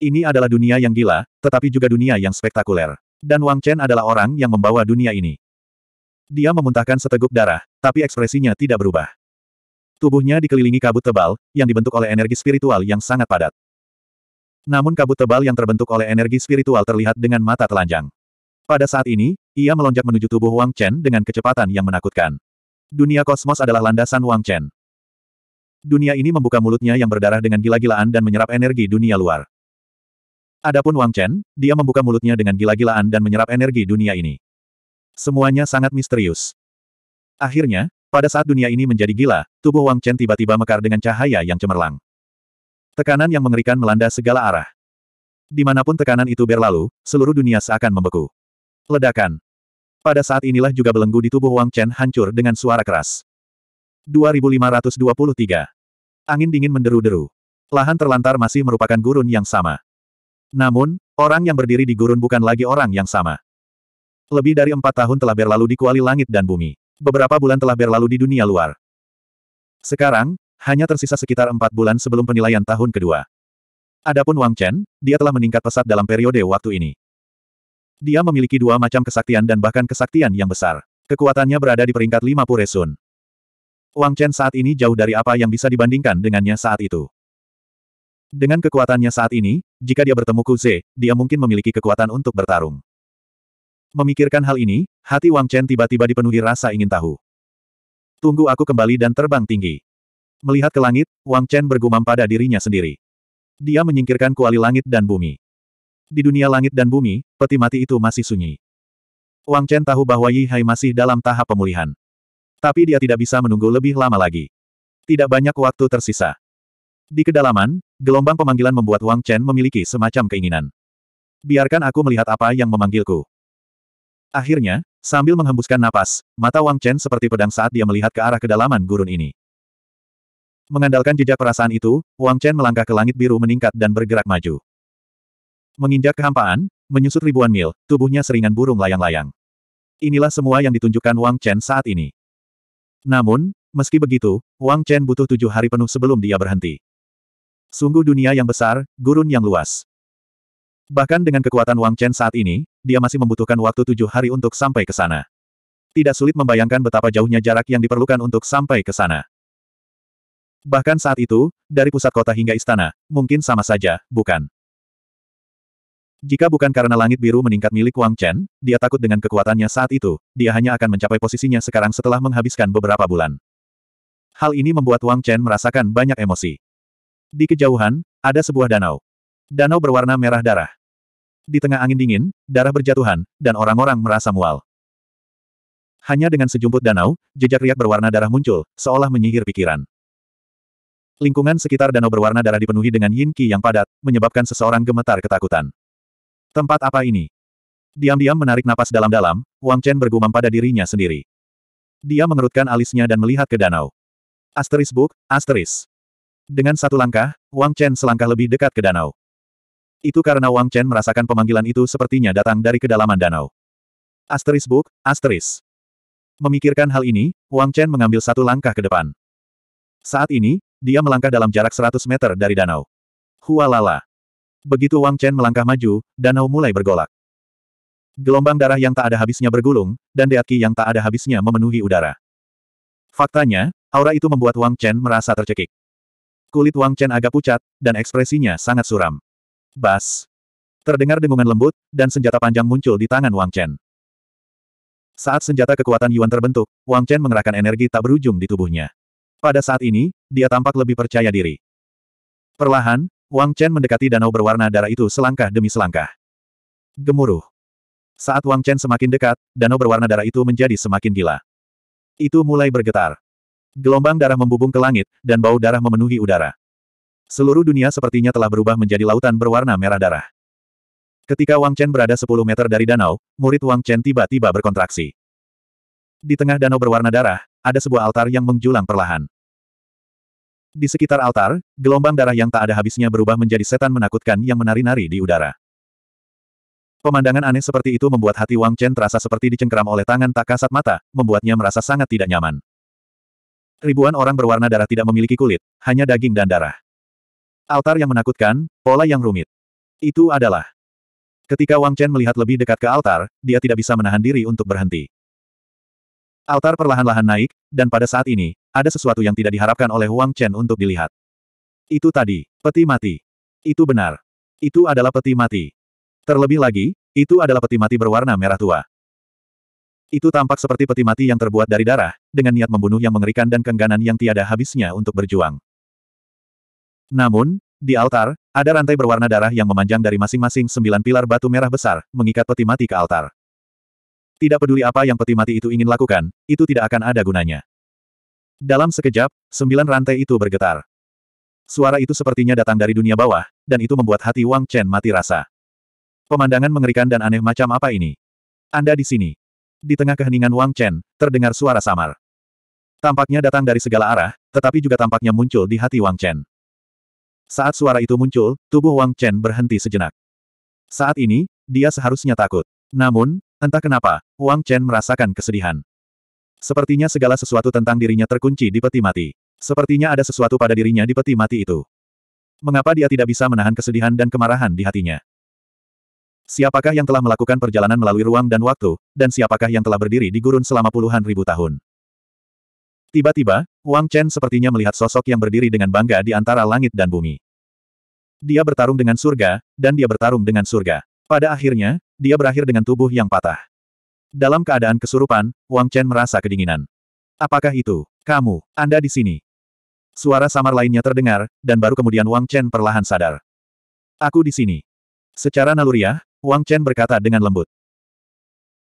Ini adalah dunia yang gila, tetapi juga dunia yang spektakuler. Dan Wang Chen adalah orang yang membawa dunia ini. Dia memuntahkan seteguk darah, tapi ekspresinya tidak berubah. Tubuhnya dikelilingi kabut tebal, yang dibentuk oleh energi spiritual yang sangat padat. Namun kabut tebal yang terbentuk oleh energi spiritual terlihat dengan mata telanjang. Pada saat ini, ia melonjak menuju tubuh Wang Chen dengan kecepatan yang menakutkan. Dunia kosmos adalah landasan Wang Chen. Dunia ini membuka mulutnya yang berdarah dengan gila-gilaan dan menyerap energi dunia luar. Adapun Wang Chen, dia membuka mulutnya dengan gila-gilaan dan menyerap energi dunia ini. Semuanya sangat misterius. Akhirnya, pada saat dunia ini menjadi gila, tubuh Wang Chen tiba-tiba mekar dengan cahaya yang cemerlang. Tekanan yang mengerikan melanda segala arah. Dimanapun tekanan itu berlalu, seluruh dunia seakan membeku. Ledakan. Pada saat inilah juga belenggu di tubuh Wang Chen hancur dengan suara keras. 2523. Angin dingin menderu-deru. Lahan terlantar masih merupakan gurun yang sama. Namun, orang yang berdiri di gurun bukan lagi orang yang sama. Lebih dari empat tahun telah berlalu di kuali langit dan bumi. Beberapa bulan telah berlalu di dunia luar. Sekarang, hanya tersisa sekitar empat bulan sebelum penilaian tahun kedua. Adapun Wang Chen, dia telah meningkat pesat dalam periode waktu ini. Dia memiliki dua macam kesaktian dan bahkan kesaktian yang besar. Kekuatannya berada di peringkat lima Puresun. Wang Chen saat ini jauh dari apa yang bisa dibandingkan dengannya saat itu. Dengan kekuatannya saat ini, jika dia bertemu Kuze, dia mungkin memiliki kekuatan untuk bertarung. Memikirkan hal ini, hati Wang Chen tiba-tiba dipenuhi rasa ingin tahu. Tunggu aku kembali dan terbang tinggi. Melihat ke langit, Wang Chen bergumam pada dirinya sendiri. Dia menyingkirkan kuali langit dan bumi. Di dunia langit dan bumi, peti mati itu masih sunyi. Wang Chen tahu bahwa Yi Hai masih dalam tahap pemulihan. Tapi dia tidak bisa menunggu lebih lama lagi. Tidak banyak waktu tersisa. Di kedalaman, gelombang pemanggilan membuat Wang Chen memiliki semacam keinginan. Biarkan aku melihat apa yang memanggilku. Akhirnya, sambil menghembuskan napas, mata Wang Chen seperti pedang saat dia melihat ke arah kedalaman gurun ini. Mengandalkan jejak perasaan itu, Wang Chen melangkah ke langit biru meningkat dan bergerak maju. Menginjak kehampaan, menyusut ribuan mil, tubuhnya seringan burung layang-layang. Inilah semua yang ditunjukkan Wang Chen saat ini. Namun, meski begitu, Wang Chen butuh tujuh hari penuh sebelum dia berhenti. Sungguh dunia yang besar, gurun yang luas. Bahkan dengan kekuatan Wang Chen saat ini, dia masih membutuhkan waktu tujuh hari untuk sampai ke sana. Tidak sulit membayangkan betapa jauhnya jarak yang diperlukan untuk sampai ke sana. Bahkan saat itu, dari pusat kota hingga istana, mungkin sama saja, bukan? Jika bukan karena langit biru meningkat milik Wang Chen, dia takut dengan kekuatannya saat itu, dia hanya akan mencapai posisinya sekarang setelah menghabiskan beberapa bulan. Hal ini membuat Wang Chen merasakan banyak emosi. Di kejauhan, ada sebuah danau. Danau berwarna merah darah. Di tengah angin dingin, darah berjatuhan, dan orang-orang merasa mual. Hanya dengan sejumput danau, jejak riak berwarna darah muncul, seolah menyihir pikiran. Lingkungan sekitar danau berwarna darah dipenuhi dengan yin qi yang padat, menyebabkan seseorang gemetar ketakutan. Tempat apa ini? Diam-diam menarik napas dalam-dalam, Wang Chen bergumam pada dirinya sendiri. Dia mengerutkan alisnya dan melihat ke danau. Asteris book, asteris. Dengan satu langkah, Wang Chen selangkah lebih dekat ke danau. Itu karena Wang Chen merasakan pemanggilan itu sepertinya datang dari kedalaman danau. Asteris book, asteris. Memikirkan hal ini, Wang Chen mengambil satu langkah ke depan. Saat ini, dia melangkah dalam jarak 100 meter dari danau. Hualala. Begitu Wang Chen melangkah maju, danau mulai bergolak. Gelombang darah yang tak ada habisnya bergulung, dan deatki yang tak ada habisnya memenuhi udara. Faktanya, aura itu membuat Wang Chen merasa tercekik. Kulit Wang Chen agak pucat, dan ekspresinya sangat suram. Bas! Terdengar dengungan lembut, dan senjata panjang muncul di tangan Wang Chen. Saat senjata kekuatan Yuan terbentuk, Wang Chen mengerahkan energi tak berujung di tubuhnya. Pada saat ini, dia tampak lebih percaya diri. Perlahan, Wang Chen mendekati danau berwarna darah itu selangkah demi selangkah. Gemuruh. Saat Wang Chen semakin dekat, danau berwarna darah itu menjadi semakin gila. Itu mulai bergetar. Gelombang darah membubung ke langit, dan bau darah memenuhi udara. Seluruh dunia sepertinya telah berubah menjadi lautan berwarna merah darah. Ketika Wang Chen berada 10 meter dari danau, murid Wang Chen tiba-tiba berkontraksi. Di tengah danau berwarna darah, ada sebuah altar yang menjulang perlahan. Di sekitar altar, gelombang darah yang tak ada habisnya berubah menjadi setan menakutkan yang menari-nari di udara. Pemandangan aneh seperti itu membuat hati Wang Chen terasa seperti dicengkeram oleh tangan tak kasat mata, membuatnya merasa sangat tidak nyaman. Ribuan orang berwarna darah tidak memiliki kulit, hanya daging dan darah. Altar yang menakutkan, pola yang rumit. Itu adalah. Ketika Wang Chen melihat lebih dekat ke altar, dia tidak bisa menahan diri untuk berhenti. Altar perlahan-lahan naik, dan pada saat ini, ada sesuatu yang tidak diharapkan oleh Wang Chen untuk dilihat. Itu tadi, peti mati. Itu benar. Itu adalah peti mati. Terlebih lagi, itu adalah peti mati berwarna merah tua. Itu tampak seperti peti mati yang terbuat dari darah, dengan niat membunuh yang mengerikan dan kengganan yang tiada habisnya untuk berjuang. Namun, di altar, ada rantai berwarna darah yang memanjang dari masing-masing sembilan pilar batu merah besar, mengikat peti mati ke altar. Tidak peduli apa yang peti mati itu ingin lakukan, itu tidak akan ada gunanya. Dalam sekejap, sembilan rantai itu bergetar. Suara itu sepertinya datang dari dunia bawah, dan itu membuat hati Wang Chen mati rasa. Pemandangan mengerikan dan aneh macam apa ini? Anda di sini. Di tengah keheningan Wang Chen, terdengar suara samar. Tampaknya datang dari segala arah, tetapi juga tampaknya muncul di hati Wang Chen. Saat suara itu muncul, tubuh Wang Chen berhenti sejenak. Saat ini, dia seharusnya takut. Namun, entah kenapa, Wang Chen merasakan kesedihan. Sepertinya segala sesuatu tentang dirinya terkunci di peti mati. Sepertinya ada sesuatu pada dirinya di peti mati itu. Mengapa dia tidak bisa menahan kesedihan dan kemarahan di hatinya? Siapakah yang telah melakukan perjalanan melalui ruang dan waktu, dan siapakah yang telah berdiri di gurun selama puluhan ribu tahun? Tiba-tiba, Wang Chen sepertinya melihat sosok yang berdiri dengan bangga di antara langit dan bumi. Dia bertarung dengan surga, dan dia bertarung dengan surga. Pada akhirnya, dia berakhir dengan tubuh yang patah. Dalam keadaan kesurupan, Wang Chen merasa kedinginan. Apakah itu? Kamu, Anda di sini. Suara samar lainnya terdengar, dan baru kemudian Wang Chen perlahan sadar. Aku di sini. Secara naluriah, Wang Chen berkata dengan lembut.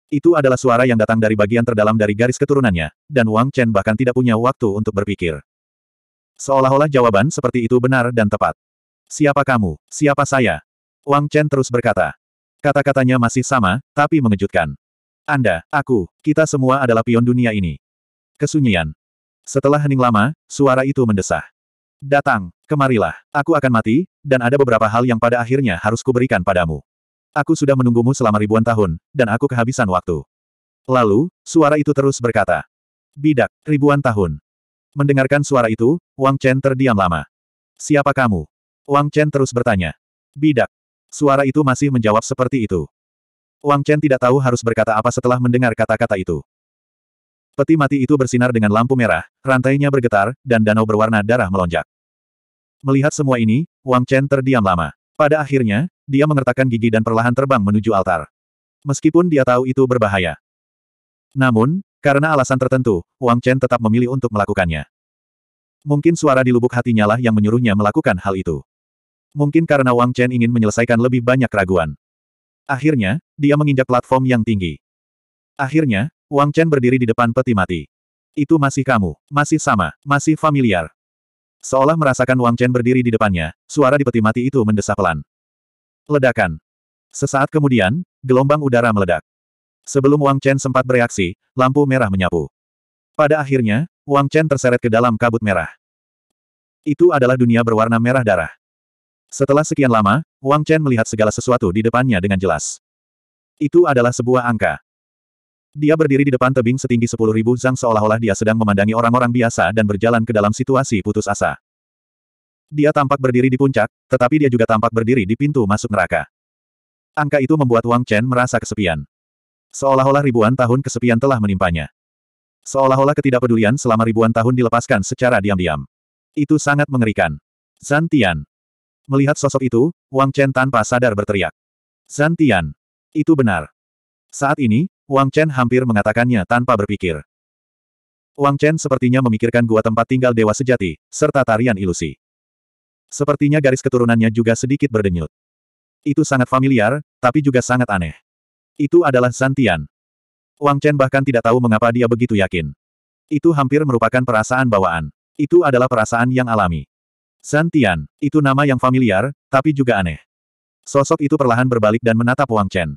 Itu adalah suara yang datang dari bagian terdalam dari garis keturunannya, dan Wang Chen bahkan tidak punya waktu untuk berpikir. Seolah-olah jawaban seperti itu benar dan tepat. Siapa kamu? Siapa saya? Wang Chen terus berkata. Kata-katanya masih sama, tapi mengejutkan. Anda, aku, kita semua adalah pion dunia ini. Kesunyian. Setelah hening lama, suara itu mendesah. Datang, kemarilah, aku akan mati, dan ada beberapa hal yang pada akhirnya harus kuberikan padamu. Aku sudah menunggumu selama ribuan tahun, dan aku kehabisan waktu. Lalu, suara itu terus berkata. Bidak, ribuan tahun. Mendengarkan suara itu, Wang Chen terdiam lama. Siapa kamu? Wang Chen terus bertanya. Bidak. Suara itu masih menjawab seperti itu. Wang Chen tidak tahu harus berkata apa setelah mendengar kata-kata itu. Peti mati itu bersinar dengan lampu merah, rantainya bergetar, dan danau berwarna darah melonjak. Melihat semua ini, Wang Chen terdiam lama. Pada akhirnya, dia mengertakkan gigi dan perlahan terbang menuju altar. Meskipun dia tahu itu berbahaya. Namun, karena alasan tertentu, Wang Chen tetap memilih untuk melakukannya. Mungkin suara di lubuk hatinya lah yang menyuruhnya melakukan hal itu. Mungkin karena Wang Chen ingin menyelesaikan lebih banyak keraguan. Akhirnya, dia menginjak platform yang tinggi. Akhirnya, Wang Chen berdiri di depan peti mati. Itu masih kamu, masih sama, masih familiar. Seolah merasakan Wang Chen berdiri di depannya, suara di peti mati itu mendesah pelan. Ledakan. Sesaat kemudian, gelombang udara meledak. Sebelum Wang Chen sempat bereaksi, lampu merah menyapu. Pada akhirnya, Wang Chen terseret ke dalam kabut merah. Itu adalah dunia berwarna merah darah. Setelah sekian lama, Wang Chen melihat segala sesuatu di depannya dengan jelas. Itu adalah sebuah angka. Dia berdiri di depan tebing setinggi 10.000 zang seolah-olah dia sedang memandangi orang-orang biasa dan berjalan ke dalam situasi putus asa. Dia tampak berdiri di puncak, tetapi dia juga tampak berdiri di pintu masuk neraka. Angka itu membuat Wang Chen merasa kesepian. Seolah-olah ribuan tahun kesepian telah menimpanya. Seolah-olah ketidakpedulian selama ribuan tahun dilepaskan secara diam-diam. Itu sangat mengerikan. Zantian. Melihat sosok itu, Wang Chen tanpa sadar berteriak. Zantian. Itu benar. Saat ini, Wang Chen hampir mengatakannya tanpa berpikir. Wang Chen sepertinya memikirkan gua tempat tinggal dewa sejati, serta tarian ilusi. Sepertinya garis keturunannya juga sedikit berdenyut. Itu sangat familiar, tapi juga sangat aneh. Itu adalah Santian. Wang Chen bahkan tidak tahu mengapa dia begitu yakin. Itu hampir merupakan perasaan bawaan. Itu adalah perasaan yang alami. Santian, itu nama yang familiar, tapi juga aneh. Sosok itu perlahan berbalik dan menatap Wang Chen.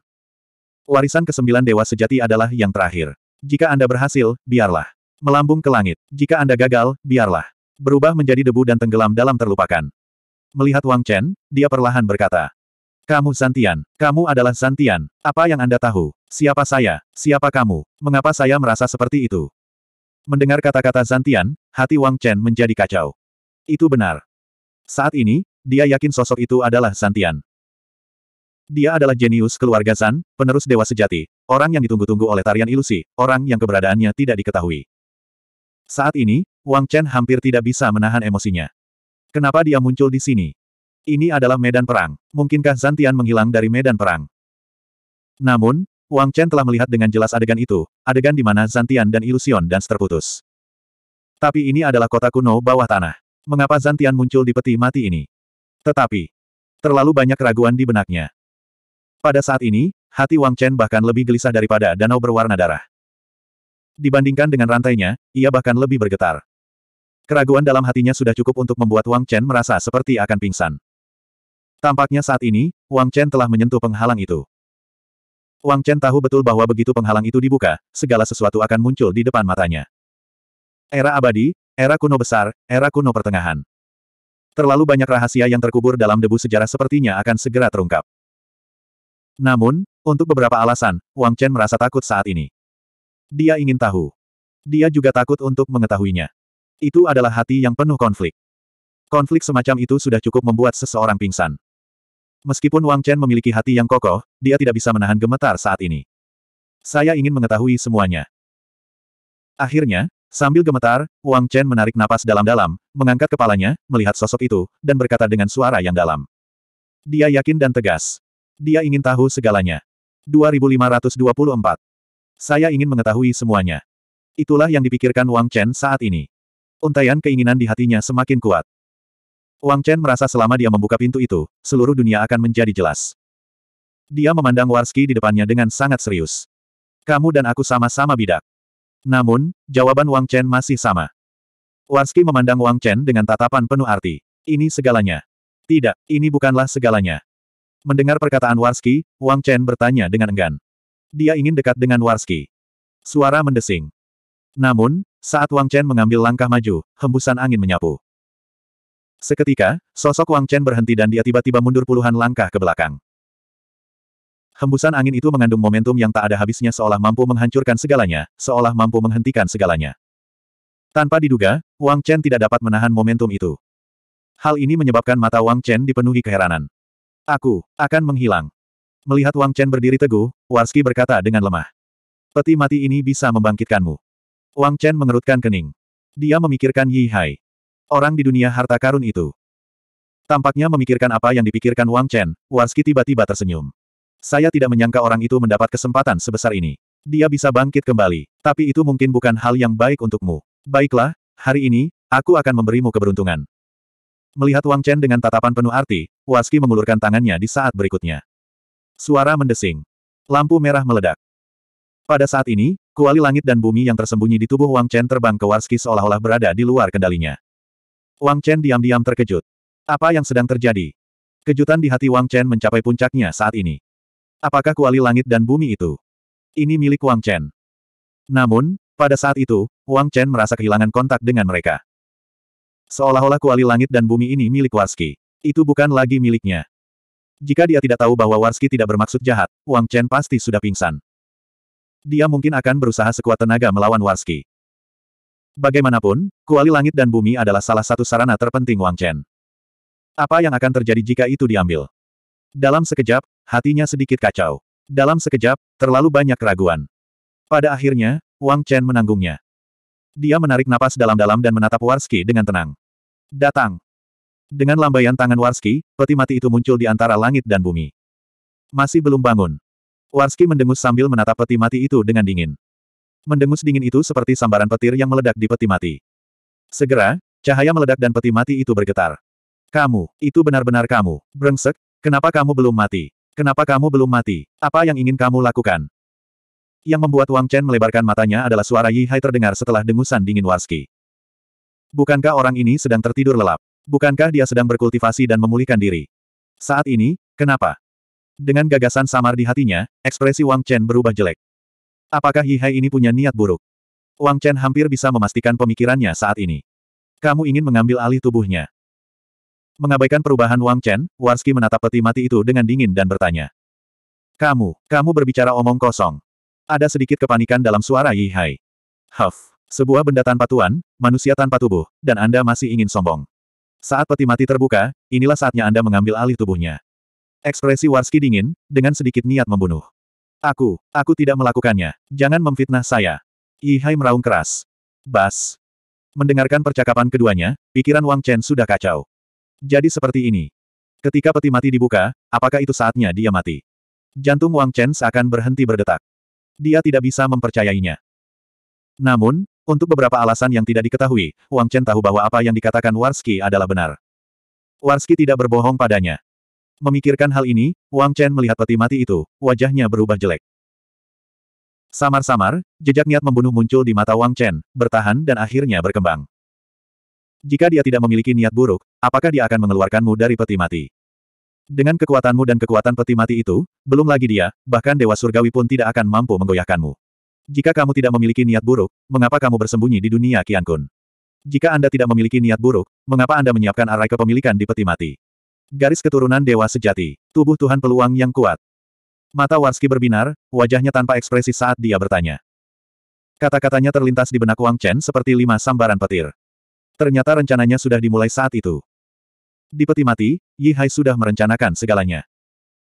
Warisan kesembilan dewa sejati adalah yang terakhir. Jika Anda berhasil, biarlah. Melambung ke langit. Jika Anda gagal, biarlah. Berubah menjadi debu dan tenggelam dalam terlupakan. Melihat Wang Chen, dia perlahan berkata. Kamu Santian, kamu adalah Santian, apa yang Anda tahu? Siapa saya? Siapa kamu? Mengapa saya merasa seperti itu? Mendengar kata-kata Santian, hati Wang Chen menjadi kacau. Itu benar. Saat ini, dia yakin sosok itu adalah Santian. Dia adalah jenius keluarga San, penerus dewa sejati, orang yang ditunggu-tunggu oleh tarian ilusi, orang yang keberadaannya tidak diketahui. Saat ini, Wang Chen hampir tidak bisa menahan emosinya. Kenapa dia muncul di sini? Ini adalah medan perang. Mungkinkah Zantian menghilang dari medan perang? Namun, Wang Chen telah melihat dengan jelas adegan itu, adegan di mana Zantian dan Illusion dan terputus. Tapi ini adalah kota kuno bawah tanah. Mengapa Zantian muncul di peti mati ini? Tetapi, terlalu banyak keraguan di benaknya. Pada saat ini, hati Wang Chen bahkan lebih gelisah daripada danau berwarna darah. Dibandingkan dengan rantainya, ia bahkan lebih bergetar. Keraguan dalam hatinya sudah cukup untuk membuat Wang Chen merasa seperti akan pingsan. Tampaknya saat ini, Wang Chen telah menyentuh penghalang itu. Wang Chen tahu betul bahwa begitu penghalang itu dibuka, segala sesuatu akan muncul di depan matanya. Era abadi, era kuno besar, era kuno pertengahan. Terlalu banyak rahasia yang terkubur dalam debu sejarah sepertinya akan segera terungkap. Namun, untuk beberapa alasan, Wang Chen merasa takut saat ini. Dia ingin tahu. Dia juga takut untuk mengetahuinya. Itu adalah hati yang penuh konflik. Konflik semacam itu sudah cukup membuat seseorang pingsan. Meskipun Wang Chen memiliki hati yang kokoh, dia tidak bisa menahan gemetar saat ini. Saya ingin mengetahui semuanya. Akhirnya, sambil gemetar, Wang Chen menarik napas dalam-dalam, mengangkat kepalanya, melihat sosok itu, dan berkata dengan suara yang dalam. Dia yakin dan tegas. Dia ingin tahu segalanya. 2524. Saya ingin mengetahui semuanya. Itulah yang dipikirkan Wang Chen saat ini. Untaian keinginan di hatinya semakin kuat. Wang Chen merasa selama dia membuka pintu itu, seluruh dunia akan menjadi jelas. Dia memandang Warski di depannya dengan sangat serius. Kamu dan aku sama-sama bidak. Namun, jawaban Wang Chen masih sama. Warski memandang Wang Chen dengan tatapan penuh arti. Ini segalanya. Tidak, ini bukanlah segalanya. Mendengar perkataan Warski, Wang Chen bertanya dengan enggan. Dia ingin dekat dengan Warski. Suara mendesing. Namun, saat Wang Chen mengambil langkah maju, hembusan angin menyapu. Seketika, sosok Wang Chen berhenti dan dia tiba-tiba mundur puluhan langkah ke belakang. Hembusan angin itu mengandung momentum yang tak ada habisnya seolah mampu menghancurkan segalanya, seolah mampu menghentikan segalanya. Tanpa diduga, Wang Chen tidak dapat menahan momentum itu. Hal ini menyebabkan mata Wang Chen dipenuhi keheranan. Aku, akan menghilang. Melihat Wang Chen berdiri teguh, Warski berkata dengan lemah. Peti mati ini bisa membangkitkanmu. Wang Chen mengerutkan kening. Dia memikirkan Yi Hai. Orang di dunia harta karun itu. Tampaknya memikirkan apa yang dipikirkan Wang Chen, Warski tiba-tiba tersenyum. Saya tidak menyangka orang itu mendapat kesempatan sebesar ini. Dia bisa bangkit kembali, tapi itu mungkin bukan hal yang baik untukmu. Baiklah, hari ini, aku akan memberimu keberuntungan. Melihat Wang Chen dengan tatapan penuh arti, Waski mengulurkan tangannya di saat berikutnya. Suara mendesing. Lampu merah meledak. Pada saat ini, kuali langit dan bumi yang tersembunyi di tubuh Wang Chen terbang ke Warski seolah-olah berada di luar kendalinya. Wang Chen diam-diam terkejut. Apa yang sedang terjadi? Kejutan di hati Wang Chen mencapai puncaknya saat ini. Apakah kuali langit dan bumi itu? Ini milik Wang Chen. Namun, pada saat itu, Wang Chen merasa kehilangan kontak dengan mereka. Seolah-olah kuali langit dan bumi ini milik Warski. Itu bukan lagi miliknya. Jika dia tidak tahu bahwa Warski tidak bermaksud jahat, Wang Chen pasti sudah pingsan dia mungkin akan berusaha sekuat tenaga melawan Warski. Bagaimanapun, kuali langit dan bumi adalah salah satu sarana terpenting Wang Chen. Apa yang akan terjadi jika itu diambil? Dalam sekejap, hatinya sedikit kacau. Dalam sekejap, terlalu banyak keraguan. Pada akhirnya, Wang Chen menanggungnya. Dia menarik napas dalam-dalam dan menatap Warski dengan tenang. Datang. Dengan lambaian tangan Warski, peti mati itu muncul di antara langit dan bumi. Masih belum bangun. Wanski mendengus sambil menatap peti mati itu dengan dingin. Mendengus dingin itu seperti sambaran petir yang meledak di peti mati. Segera, cahaya meledak dan peti mati itu bergetar. Kamu, itu benar-benar kamu. Brengsek, kenapa kamu belum mati? Kenapa kamu belum mati? Apa yang ingin kamu lakukan? Yang membuat Wang Chen melebarkan matanya adalah suara Yi Hai terdengar setelah dengusan dingin Warski. Bukankah orang ini sedang tertidur lelap? Bukankah dia sedang berkultivasi dan memulihkan diri? Saat ini, kenapa? Dengan gagasan samar di hatinya, ekspresi Wang Chen berubah jelek. Apakah Yi Hai ini punya niat buruk? Wang Chen hampir bisa memastikan pemikirannya saat ini. Kamu ingin mengambil alih tubuhnya. Mengabaikan perubahan Wang Chen, Warski menatap peti mati itu dengan dingin dan bertanya. Kamu, kamu berbicara omong kosong. Ada sedikit kepanikan dalam suara Yi Hai. Huff, sebuah benda tanpa tuan, manusia tanpa tubuh, dan Anda masih ingin sombong. Saat peti mati terbuka, inilah saatnya Anda mengambil alih tubuhnya. Ekspresi Warski dingin, dengan sedikit niat membunuh. Aku, aku tidak melakukannya. Jangan memfitnah saya. Yihai meraung keras. Bas. Mendengarkan percakapan keduanya, pikiran Wang Chen sudah kacau. Jadi seperti ini. Ketika peti mati dibuka, apakah itu saatnya dia mati? Jantung Wang Chen seakan berhenti berdetak. Dia tidak bisa mempercayainya. Namun, untuk beberapa alasan yang tidak diketahui, Wang Chen tahu bahwa apa yang dikatakan Warski adalah benar. Warski tidak berbohong padanya. Memikirkan hal ini, Wang Chen melihat peti mati itu, wajahnya berubah jelek. Samar-samar, jejak niat membunuh muncul di mata Wang Chen, bertahan dan akhirnya berkembang. Jika dia tidak memiliki niat buruk, apakah dia akan mengeluarkanmu dari peti mati? Dengan kekuatanmu dan kekuatan peti mati itu, belum lagi dia, bahkan Dewa Surgawi pun tidak akan mampu menggoyahkanmu. Jika kamu tidak memiliki niat buruk, mengapa kamu bersembunyi di dunia Qian Jika Anda tidak memiliki niat buruk, mengapa Anda menyiapkan arai kepemilikan di peti mati? Garis keturunan dewa sejati. Tubuh Tuhan peluang yang kuat. Mata Warski berbinar, wajahnya tanpa ekspresi saat dia bertanya. Kata-katanya terlintas di benak Wang Chen seperti lima sambaran petir. Ternyata rencananya sudah dimulai saat itu. Di peti mati, Yi Hai sudah merencanakan segalanya.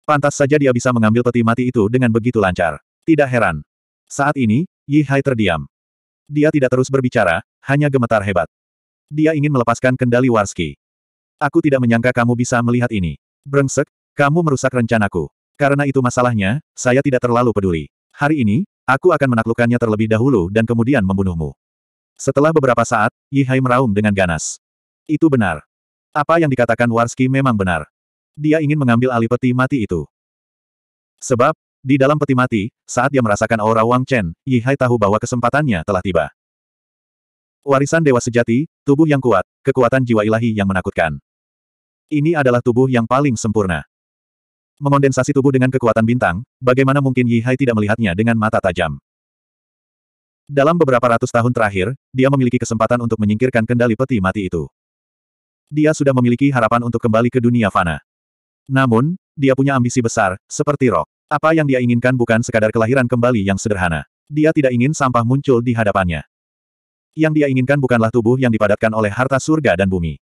Pantas saja dia bisa mengambil peti mati itu dengan begitu lancar. Tidak heran. Saat ini, Yi Hai terdiam. Dia tidak terus berbicara, hanya gemetar hebat. Dia ingin melepaskan kendali Warski. Aku tidak menyangka kamu bisa melihat ini. Brengsek, kamu merusak rencanaku. Karena itu masalahnya, saya tidak terlalu peduli. Hari ini, aku akan menaklukkannya terlebih dahulu dan kemudian membunuhmu. Setelah beberapa saat, Yihai meraung dengan ganas. Itu benar. Apa yang dikatakan Warski memang benar. Dia ingin mengambil alih peti mati itu. Sebab, di dalam peti mati, saat dia merasakan aura Wang Chen, Yihai tahu bahwa kesempatannya telah tiba. Warisan dewa sejati, tubuh yang kuat, kekuatan jiwa ilahi yang menakutkan. Ini adalah tubuh yang paling sempurna. Mengondensasi tubuh dengan kekuatan bintang, bagaimana mungkin Yi Hai tidak melihatnya dengan mata tajam? Dalam beberapa ratus tahun terakhir, dia memiliki kesempatan untuk menyingkirkan kendali peti mati itu. Dia sudah memiliki harapan untuk kembali ke dunia fana. Namun, dia punya ambisi besar, seperti Rock. Apa yang dia inginkan bukan sekadar kelahiran kembali yang sederhana. Dia tidak ingin sampah muncul di hadapannya. Yang dia inginkan bukanlah tubuh yang dipadatkan oleh harta surga dan bumi.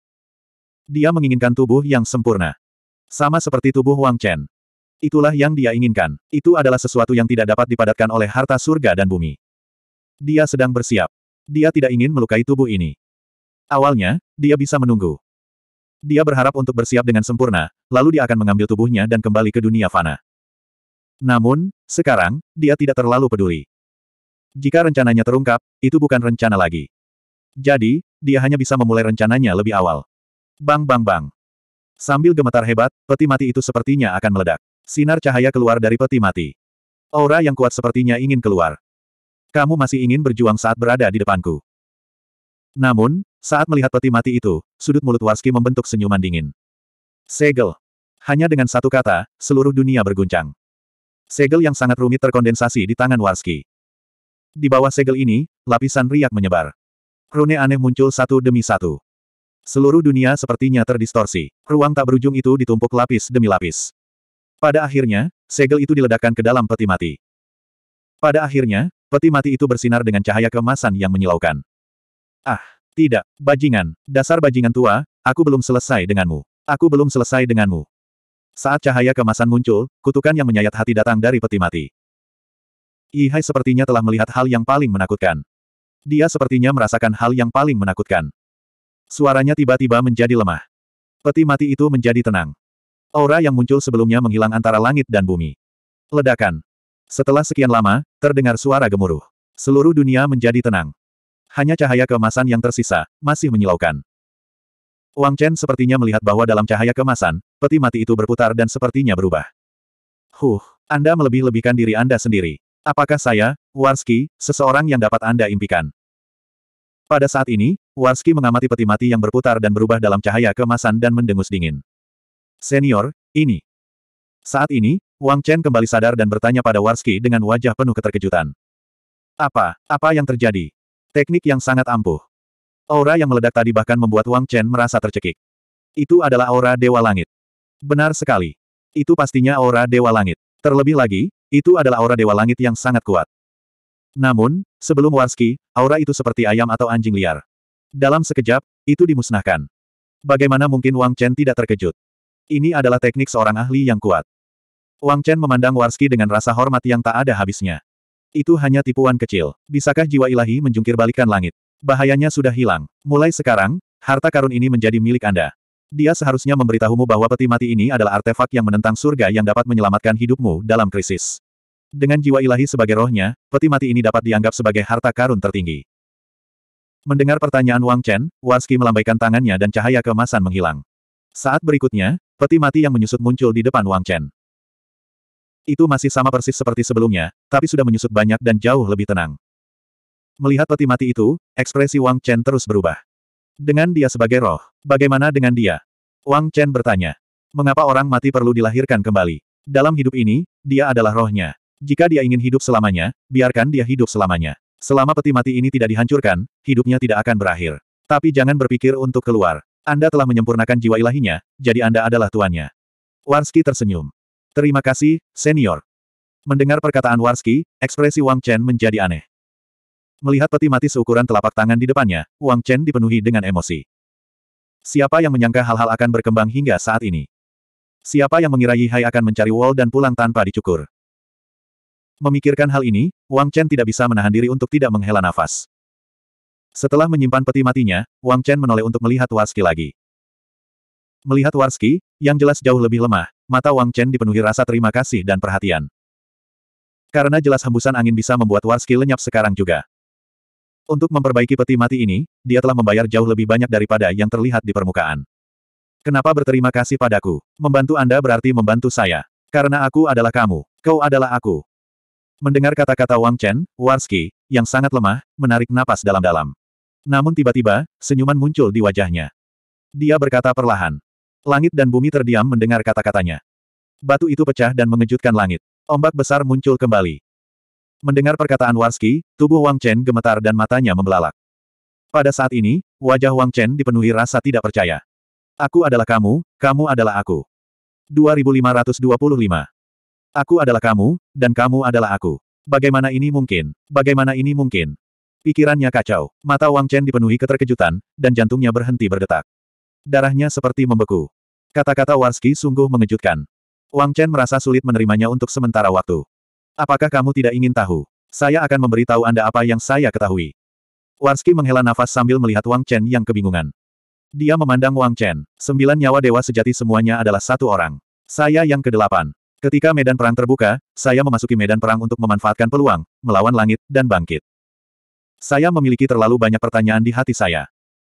Dia menginginkan tubuh yang sempurna. Sama seperti tubuh Wang Chen. Itulah yang dia inginkan. Itu adalah sesuatu yang tidak dapat dipadatkan oleh harta surga dan bumi. Dia sedang bersiap. Dia tidak ingin melukai tubuh ini. Awalnya, dia bisa menunggu. Dia berharap untuk bersiap dengan sempurna, lalu dia akan mengambil tubuhnya dan kembali ke dunia fana. Namun, sekarang, dia tidak terlalu peduli. Jika rencananya terungkap, itu bukan rencana lagi. Jadi, dia hanya bisa memulai rencananya lebih awal. Bang bang bang. Sambil gemetar hebat, peti mati itu sepertinya akan meledak. Sinar cahaya keluar dari peti mati. Aura yang kuat sepertinya ingin keluar. Kamu masih ingin berjuang saat berada di depanku. Namun, saat melihat peti mati itu, sudut mulut Waski membentuk senyuman dingin. Segel. Hanya dengan satu kata, seluruh dunia berguncang. Segel yang sangat rumit terkondensasi di tangan Warski. Di bawah segel ini, lapisan riak menyebar. Rune aneh muncul satu demi satu. Seluruh dunia sepertinya terdistorsi. Ruang tak berujung itu ditumpuk lapis demi lapis. Pada akhirnya, segel itu diledakkan ke dalam peti mati. Pada akhirnya, peti mati itu bersinar dengan cahaya kemasan yang menyilaukan. Ah, tidak, bajingan, dasar bajingan tua, aku belum selesai denganmu. Aku belum selesai denganmu. Saat cahaya kemasan muncul, kutukan yang menyayat hati datang dari peti mati. Ihai sepertinya telah melihat hal yang paling menakutkan. Dia sepertinya merasakan hal yang paling menakutkan. Suaranya tiba-tiba menjadi lemah. Peti mati itu menjadi tenang. Aura yang muncul sebelumnya menghilang antara langit dan bumi. Ledakan. Setelah sekian lama, terdengar suara gemuruh. Seluruh dunia menjadi tenang. Hanya cahaya kemasan yang tersisa, masih menyilaukan. Wang Chen sepertinya melihat bahwa dalam cahaya kemasan, peti mati itu berputar dan sepertinya berubah. Huh, Anda melebih-lebihkan diri Anda sendiri. Apakah saya, Warski, seseorang yang dapat Anda impikan? Pada saat ini, Wanski mengamati peti mati yang berputar dan berubah dalam cahaya kemasan dan mendengus dingin. Senior, ini. Saat ini, Wang Chen kembali sadar dan bertanya pada Warski dengan wajah penuh keterkejutan. Apa, apa yang terjadi? Teknik yang sangat ampuh. Aura yang meledak tadi bahkan membuat Wang Chen merasa tercekik. Itu adalah aura Dewa Langit. Benar sekali. Itu pastinya aura Dewa Langit. Terlebih lagi, itu adalah aura Dewa Langit yang sangat kuat. Namun, sebelum Warski, aura itu seperti ayam atau anjing liar. Dalam sekejap, itu dimusnahkan. Bagaimana mungkin Wang Chen tidak terkejut? Ini adalah teknik seorang ahli yang kuat. Wang Chen memandang Warski dengan rasa hormat yang tak ada habisnya. Itu hanya tipuan kecil. Bisakah jiwa ilahi menjungkir balikan langit? Bahayanya sudah hilang. Mulai sekarang, harta karun ini menjadi milik Anda. Dia seharusnya memberitahumu bahwa peti mati ini adalah artefak yang menentang surga yang dapat menyelamatkan hidupmu dalam krisis. Dengan jiwa ilahi sebagai rohnya, peti mati ini dapat dianggap sebagai harta karun tertinggi. Mendengar pertanyaan Wang Chen, Wanski melambaikan tangannya dan cahaya kemasan menghilang. Saat berikutnya, peti mati yang menyusut muncul di depan Wang Chen. Itu masih sama persis seperti sebelumnya, tapi sudah menyusut banyak dan jauh lebih tenang. Melihat peti mati itu, ekspresi Wang Chen terus berubah. Dengan dia sebagai roh, bagaimana dengan dia? Wang Chen bertanya. Mengapa orang mati perlu dilahirkan kembali? Dalam hidup ini, dia adalah rohnya. Jika dia ingin hidup selamanya, biarkan dia hidup selamanya. Selama peti mati ini tidak dihancurkan, hidupnya tidak akan berakhir. Tapi jangan berpikir untuk keluar. Anda telah menyempurnakan jiwa ilahinya, jadi Anda adalah tuannya. Warski tersenyum. Terima kasih, senior. Mendengar perkataan Warski, ekspresi Wang Chen menjadi aneh. Melihat peti mati seukuran telapak tangan di depannya, Wang Chen dipenuhi dengan emosi. Siapa yang menyangka hal-hal akan berkembang hingga saat ini? Siapa yang mengira Hai akan mencari Wall dan pulang tanpa dicukur? Memikirkan hal ini, Wang Chen tidak bisa menahan diri untuk tidak menghela nafas. Setelah menyimpan peti matinya, Wang Chen menoleh untuk melihat Warski lagi. Melihat Warski, yang jelas jauh lebih lemah, mata Wang Chen dipenuhi rasa terima kasih dan perhatian. Karena jelas hembusan angin bisa membuat Warski lenyap sekarang juga. Untuk memperbaiki peti mati ini, dia telah membayar jauh lebih banyak daripada yang terlihat di permukaan. Kenapa berterima kasih padaku? Membantu Anda berarti membantu saya. Karena aku adalah kamu. Kau adalah aku. Mendengar kata-kata Wang Chen, Warski, yang sangat lemah, menarik napas dalam-dalam. Namun tiba-tiba, senyuman muncul di wajahnya. Dia berkata perlahan. Langit dan bumi terdiam mendengar kata-katanya. Batu itu pecah dan mengejutkan langit. Ombak besar muncul kembali. Mendengar perkataan Warski, tubuh Wang Chen gemetar dan matanya membelalak. Pada saat ini, wajah Wang Chen dipenuhi rasa tidak percaya. Aku adalah kamu, kamu adalah aku. 2525 Aku adalah kamu, dan kamu adalah aku. Bagaimana ini mungkin? Bagaimana ini mungkin? Pikirannya kacau. Mata Wang Chen dipenuhi keterkejutan, dan jantungnya berhenti berdetak. Darahnya seperti membeku. Kata-kata Warski sungguh mengejutkan. Wang Chen merasa sulit menerimanya untuk sementara waktu. Apakah kamu tidak ingin tahu? Saya akan memberitahu Anda apa yang saya ketahui. Warski menghela nafas sambil melihat Wang Chen yang kebingungan. Dia memandang Wang Chen. Sembilan nyawa dewa sejati semuanya adalah satu orang. Saya yang kedelapan. Ketika medan perang terbuka, saya memasuki medan perang untuk memanfaatkan peluang, melawan langit, dan bangkit. Saya memiliki terlalu banyak pertanyaan di hati saya.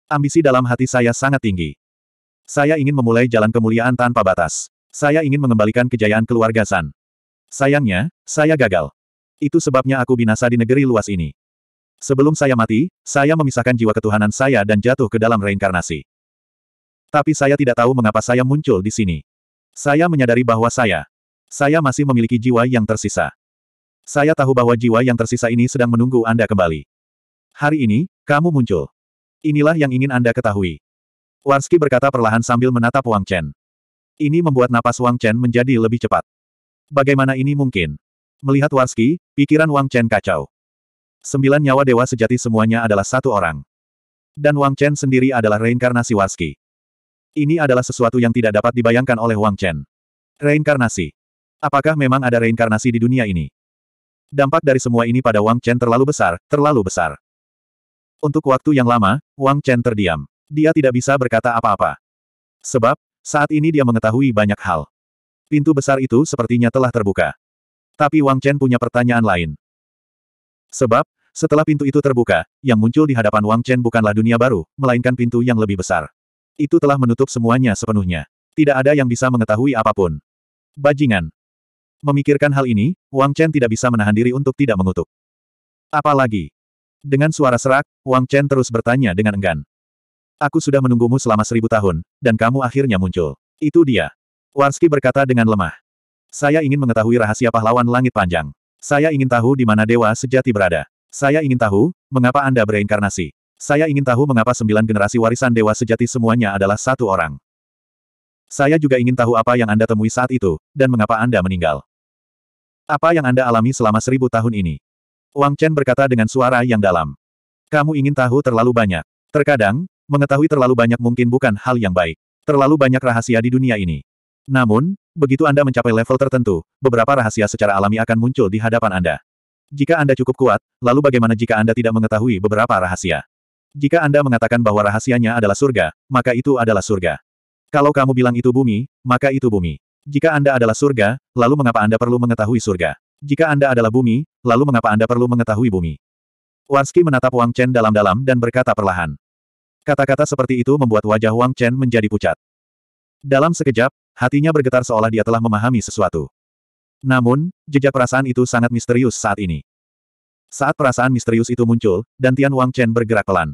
Ambisi dalam hati saya sangat tinggi. Saya ingin memulai jalan kemuliaan tanpa batas. Saya ingin mengembalikan kejayaan keluarga San. Sayangnya, saya gagal. Itu sebabnya aku binasa di negeri luas ini. Sebelum saya mati, saya memisahkan jiwa ketuhanan saya dan jatuh ke dalam reinkarnasi. Tapi saya tidak tahu mengapa saya muncul di sini. Saya menyadari bahwa saya saya masih memiliki jiwa yang tersisa. Saya tahu bahwa jiwa yang tersisa ini sedang menunggu Anda kembali. Hari ini, kamu muncul. Inilah yang ingin Anda ketahui. Warski berkata perlahan sambil menatap Wang Chen. Ini membuat napas Wang Chen menjadi lebih cepat. Bagaimana ini mungkin? Melihat Warski, pikiran Wang Chen kacau. Sembilan nyawa dewa sejati semuanya adalah satu orang. Dan Wang Chen sendiri adalah reinkarnasi Warski. Ini adalah sesuatu yang tidak dapat dibayangkan oleh Wang Chen. Reinkarnasi. Apakah memang ada reinkarnasi di dunia ini? Dampak dari semua ini pada Wang Chen terlalu besar, terlalu besar. Untuk waktu yang lama, Wang Chen terdiam. Dia tidak bisa berkata apa-apa. Sebab, saat ini dia mengetahui banyak hal. Pintu besar itu sepertinya telah terbuka. Tapi Wang Chen punya pertanyaan lain. Sebab, setelah pintu itu terbuka, yang muncul di hadapan Wang Chen bukanlah dunia baru, melainkan pintu yang lebih besar. Itu telah menutup semuanya sepenuhnya. Tidak ada yang bisa mengetahui apapun. Bajingan, Memikirkan hal ini, Wang Chen tidak bisa menahan diri untuk tidak mengutuk. Apalagi? Dengan suara serak, Wang Chen terus bertanya dengan enggan. Aku sudah menunggumu selama seribu tahun, dan kamu akhirnya muncul. Itu dia. Warski berkata dengan lemah. Saya ingin mengetahui rahasia pahlawan langit panjang. Saya ingin tahu di mana dewa sejati berada. Saya ingin tahu, mengapa Anda bereinkarnasi. Saya ingin tahu mengapa sembilan generasi warisan dewa sejati semuanya adalah satu orang. Saya juga ingin tahu apa yang Anda temui saat itu, dan mengapa Anda meninggal. Apa yang Anda alami selama seribu tahun ini? Wang Chen berkata dengan suara yang dalam. Kamu ingin tahu terlalu banyak. Terkadang, mengetahui terlalu banyak mungkin bukan hal yang baik. Terlalu banyak rahasia di dunia ini. Namun, begitu Anda mencapai level tertentu, beberapa rahasia secara alami akan muncul di hadapan Anda. Jika Anda cukup kuat, lalu bagaimana jika Anda tidak mengetahui beberapa rahasia? Jika Anda mengatakan bahwa rahasianya adalah surga, maka itu adalah surga. Kalau kamu bilang itu bumi, maka itu bumi. Jika Anda adalah surga, lalu mengapa Anda perlu mengetahui surga? Jika Anda adalah bumi, lalu mengapa Anda perlu mengetahui bumi? Wansky menatap Wang Chen dalam-dalam dan berkata perlahan. Kata-kata seperti itu membuat wajah Wang Chen menjadi pucat. Dalam sekejap, hatinya bergetar seolah dia telah memahami sesuatu. Namun, jejak perasaan itu sangat misterius saat ini. Saat perasaan misterius itu muncul, dan Tian Wang Chen bergerak pelan.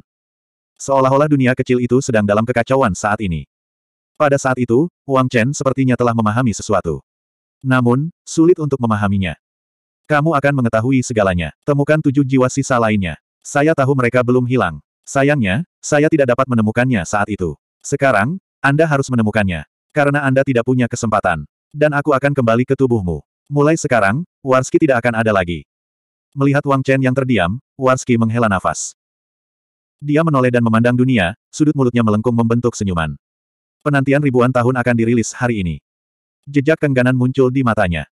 Seolah-olah dunia kecil itu sedang dalam kekacauan saat ini. Pada saat itu, Wang Chen sepertinya telah memahami sesuatu. Namun, sulit untuk memahaminya. Kamu akan mengetahui segalanya. Temukan tujuh jiwa sisa lainnya. Saya tahu mereka belum hilang. Sayangnya, saya tidak dapat menemukannya saat itu. Sekarang, Anda harus menemukannya. Karena Anda tidak punya kesempatan. Dan aku akan kembali ke tubuhmu. Mulai sekarang, Warski tidak akan ada lagi. Melihat Wang Chen yang terdiam, Warski menghela nafas. Dia menoleh dan memandang dunia, sudut mulutnya melengkung membentuk senyuman. Penantian ribuan tahun akan dirilis hari ini. Jejak kengganan muncul di matanya.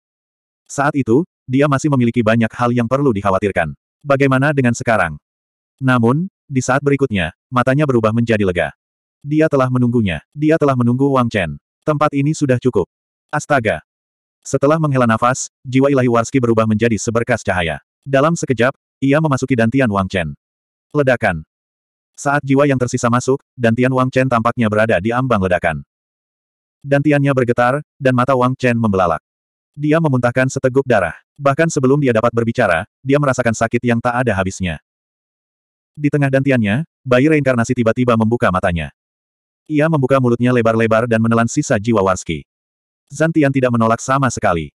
Saat itu, dia masih memiliki banyak hal yang perlu dikhawatirkan. Bagaimana dengan sekarang? Namun, di saat berikutnya, matanya berubah menjadi lega. Dia telah menunggunya. Dia telah menunggu Wang Chen. Tempat ini sudah cukup. Astaga. Setelah menghela nafas, jiwa ilahi Warski berubah menjadi seberkas cahaya. Dalam sekejap, ia memasuki dantian Wang Chen. Ledakan. Saat jiwa yang tersisa masuk, dan Tian Wang Chen tampaknya berada di ambang ledakan. Dantiannya bergetar, dan mata Wang Chen membelalak. Dia memuntahkan seteguk darah. Bahkan sebelum dia dapat berbicara, dia merasakan sakit yang tak ada habisnya. Di tengah dantiannya, bayi reinkarnasi tiba-tiba membuka matanya. Ia membuka mulutnya lebar-lebar dan menelan sisa jiwa Warski. Zantian tidak menolak sama sekali.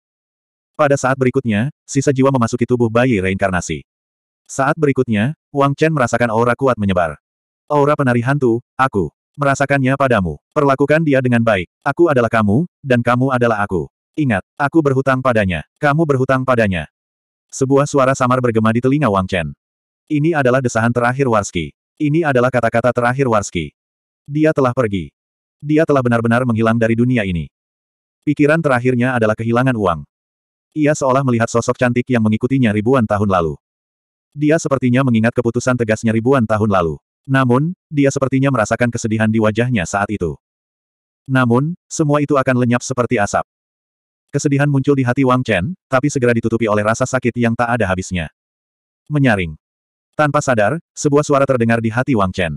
Pada saat berikutnya, sisa jiwa memasuki tubuh bayi reinkarnasi. Saat berikutnya, Wang Chen merasakan aura kuat menyebar. Aura penari hantu, aku. Merasakannya padamu. Perlakukan dia dengan baik. Aku adalah kamu, dan kamu adalah aku. Ingat, aku berhutang padanya. Kamu berhutang padanya. Sebuah suara samar bergema di telinga Wang Chen. Ini adalah desahan terakhir Warski. Ini adalah kata-kata terakhir Warski. Dia telah pergi. Dia telah benar-benar menghilang dari dunia ini. Pikiran terakhirnya adalah kehilangan uang. Ia seolah melihat sosok cantik yang mengikutinya ribuan tahun lalu. Dia sepertinya mengingat keputusan tegasnya ribuan tahun lalu. Namun, dia sepertinya merasakan kesedihan di wajahnya saat itu. Namun, semua itu akan lenyap seperti asap. Kesedihan muncul di hati Wang Chen, tapi segera ditutupi oleh rasa sakit yang tak ada habisnya. Menyaring. Tanpa sadar, sebuah suara terdengar di hati Wang Chen.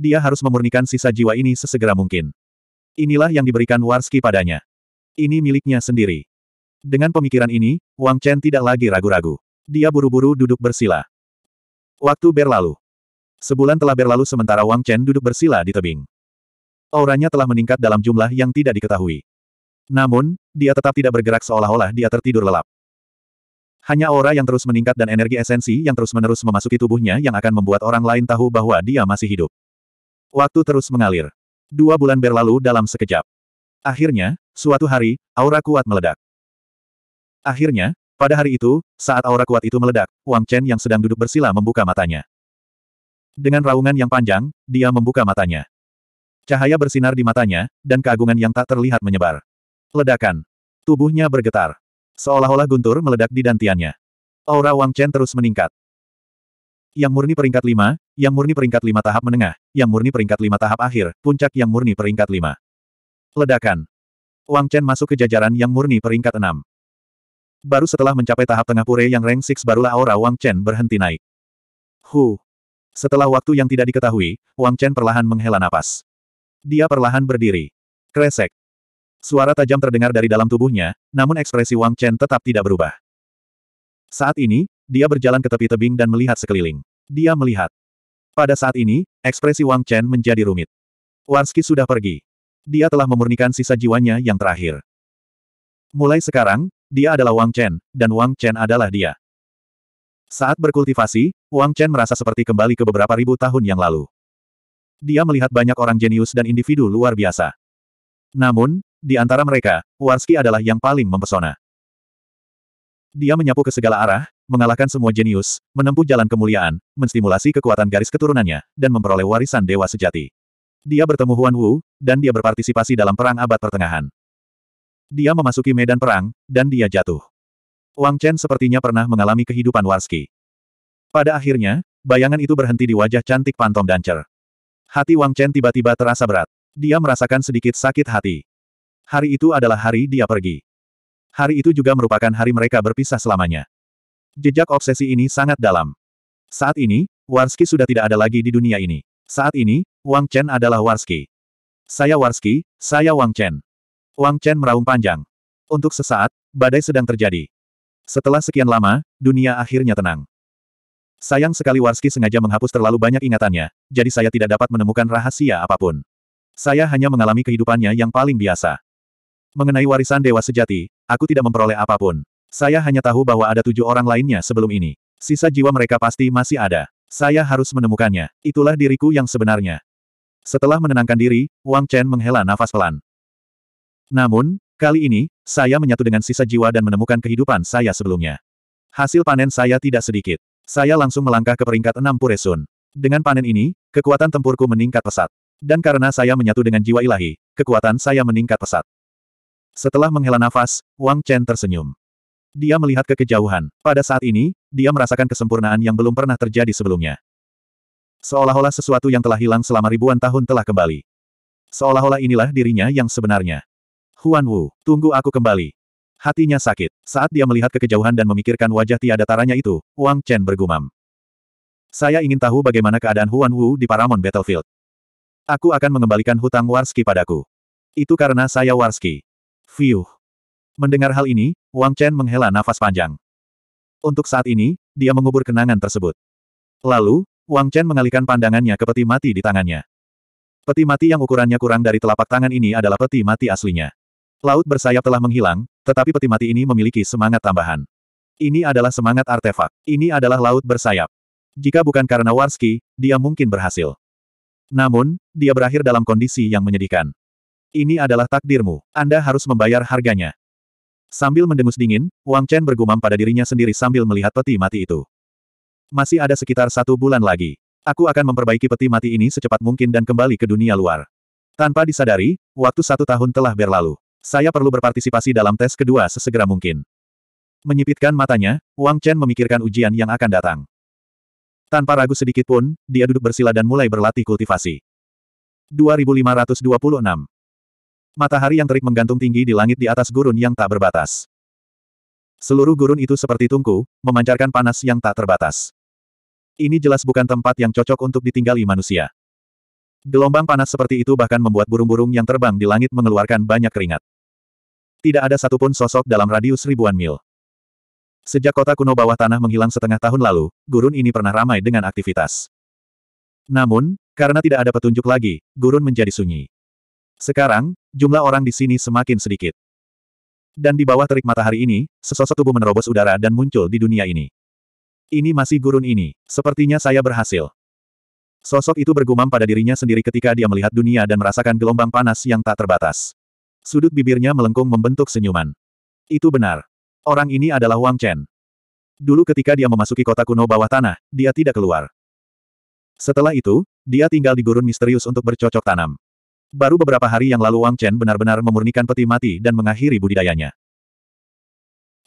Dia harus memurnikan sisa jiwa ini sesegera mungkin. Inilah yang diberikan Warski padanya. Ini miliknya sendiri. Dengan pemikiran ini, Wang Chen tidak lagi ragu-ragu. Dia buru-buru duduk bersila. Waktu berlalu. Sebulan telah berlalu sementara Wang Chen duduk bersila di tebing. Auranya telah meningkat dalam jumlah yang tidak diketahui. Namun, dia tetap tidak bergerak seolah-olah dia tertidur lelap. Hanya aura yang terus meningkat dan energi esensi yang terus-menerus memasuki tubuhnya yang akan membuat orang lain tahu bahwa dia masih hidup. Waktu terus mengalir. Dua bulan berlalu dalam sekejap. Akhirnya, suatu hari, aura kuat meledak. Akhirnya, pada hari itu, saat aura kuat itu meledak, Wang Chen yang sedang duduk bersila membuka matanya. Dengan raungan yang panjang, dia membuka matanya. Cahaya bersinar di matanya, dan keagungan yang tak terlihat menyebar. Ledakan. Tubuhnya bergetar. Seolah-olah guntur meledak di dantiannya. Aura Wang Chen terus meningkat. Yang murni peringkat Lima, yang murni peringkat Lima tahap menengah, yang murni peringkat Lima tahap akhir, puncak yang murni peringkat Lima. Ledakan. Wang Chen masuk ke jajaran yang murni peringkat Enam. Baru setelah mencapai tahap tengah pure yang rank 6 barulah aura Wang Chen berhenti naik. Hu. Setelah waktu yang tidak diketahui, Wang Chen perlahan menghela napas. Dia perlahan berdiri. Kresek. Suara tajam terdengar dari dalam tubuhnya, namun ekspresi Wang Chen tetap tidak berubah. Saat ini, dia berjalan ke tepi tebing dan melihat sekeliling. Dia melihat. Pada saat ini, ekspresi Wang Chen menjadi rumit. Warski sudah pergi. Dia telah memurnikan sisa jiwanya yang terakhir. Mulai sekarang, dia adalah Wang Chen, dan Wang Chen adalah dia. Saat berkultivasi, Wang Chen merasa seperti kembali ke beberapa ribu tahun yang lalu. Dia melihat banyak orang jenius dan individu luar biasa. Namun, di antara mereka, Warski adalah yang paling mempesona. Dia menyapu ke segala arah, mengalahkan semua jenius, menempuh jalan kemuliaan, menstimulasi kekuatan garis keturunannya, dan memperoleh warisan dewa sejati. Dia bertemu Huan Wu, dan dia berpartisipasi dalam perang abad pertengahan. Dia memasuki medan perang, dan dia jatuh. Wang Chen sepertinya pernah mengalami kehidupan Warski. Pada akhirnya, bayangan itu berhenti di wajah cantik Pantom Dancer. Hati Wang Chen tiba-tiba terasa berat. Dia merasakan sedikit sakit hati. Hari itu adalah hari dia pergi. Hari itu juga merupakan hari mereka berpisah selamanya. Jejak obsesi ini sangat dalam. Saat ini, Warski sudah tidak ada lagi di dunia ini. Saat ini, Wang Chen adalah Warski. Saya Warski, saya Wang Chen. Wang Chen meraung panjang. Untuk sesaat, badai sedang terjadi. Setelah sekian lama, dunia akhirnya tenang. Sayang sekali Warski sengaja menghapus terlalu banyak ingatannya, jadi saya tidak dapat menemukan rahasia apapun. Saya hanya mengalami kehidupannya yang paling biasa. Mengenai warisan Dewa Sejati, aku tidak memperoleh apapun. Saya hanya tahu bahwa ada tujuh orang lainnya sebelum ini. Sisa jiwa mereka pasti masih ada. Saya harus menemukannya. Itulah diriku yang sebenarnya. Setelah menenangkan diri, Wang Chen menghela nafas pelan. Namun, kali ini, saya menyatu dengan sisa jiwa dan menemukan kehidupan saya sebelumnya. Hasil panen saya tidak sedikit. Saya langsung melangkah ke peringkat enam Puresun. Dengan panen ini, kekuatan tempurku meningkat pesat. Dan karena saya menyatu dengan jiwa ilahi, kekuatan saya meningkat pesat. Setelah menghela nafas, Wang Chen tersenyum. Dia melihat ke kejauhan. Pada saat ini, dia merasakan kesempurnaan yang belum pernah terjadi sebelumnya. Seolah-olah sesuatu yang telah hilang selama ribuan tahun telah kembali. Seolah-olah inilah dirinya yang sebenarnya. Huan Wu, tunggu aku kembali. Hatinya sakit. Saat dia melihat kekejauhan dan memikirkan wajah tiada taranya itu, Wang Chen bergumam. Saya ingin tahu bagaimana keadaan Huan Wu di Paramount Battlefield. Aku akan mengembalikan hutang Warski padaku. Itu karena saya Warski. Fiuh. Mendengar hal ini, Wang Chen menghela nafas panjang. Untuk saat ini, dia mengubur kenangan tersebut. Lalu, Wang Chen mengalihkan pandangannya ke peti mati di tangannya. Peti mati yang ukurannya kurang dari telapak tangan ini adalah peti mati aslinya. Laut bersayap telah menghilang, tetapi peti mati ini memiliki semangat tambahan. Ini adalah semangat artefak. Ini adalah laut bersayap. Jika bukan karena Warski, dia mungkin berhasil. Namun, dia berakhir dalam kondisi yang menyedihkan. Ini adalah takdirmu. Anda harus membayar harganya. Sambil mendengus dingin, Wang Chen bergumam pada dirinya sendiri sambil melihat peti mati itu. Masih ada sekitar satu bulan lagi. Aku akan memperbaiki peti mati ini secepat mungkin dan kembali ke dunia luar. Tanpa disadari, waktu satu tahun telah berlalu. Saya perlu berpartisipasi dalam tes kedua sesegera mungkin. Menyipitkan matanya, Wang Chen memikirkan ujian yang akan datang. Tanpa ragu sedikit pun, dia duduk bersila dan mulai berlatih kultivasi. 2526 Matahari yang terik menggantung tinggi di langit di atas gurun yang tak berbatas. Seluruh gurun itu seperti tungku, memancarkan panas yang tak terbatas. Ini jelas bukan tempat yang cocok untuk ditinggali manusia. Gelombang panas seperti itu bahkan membuat burung-burung yang terbang di langit mengeluarkan banyak keringat. Tidak ada satupun sosok dalam radius ribuan mil. Sejak kota kuno bawah tanah menghilang setengah tahun lalu, gurun ini pernah ramai dengan aktivitas. Namun, karena tidak ada petunjuk lagi, gurun menjadi sunyi. Sekarang, jumlah orang di sini semakin sedikit. Dan di bawah terik matahari ini, sesosok tubuh menerobos udara dan muncul di dunia ini. Ini masih gurun ini, sepertinya saya berhasil. Sosok itu bergumam pada dirinya sendiri ketika dia melihat dunia dan merasakan gelombang panas yang tak terbatas. Sudut bibirnya melengkung membentuk senyuman. Itu benar. Orang ini adalah Wang Chen. Dulu ketika dia memasuki kota kuno bawah tanah, dia tidak keluar. Setelah itu, dia tinggal di gurun misterius untuk bercocok tanam. Baru beberapa hari yang lalu Wang Chen benar-benar memurnikan peti mati dan mengakhiri budidayanya.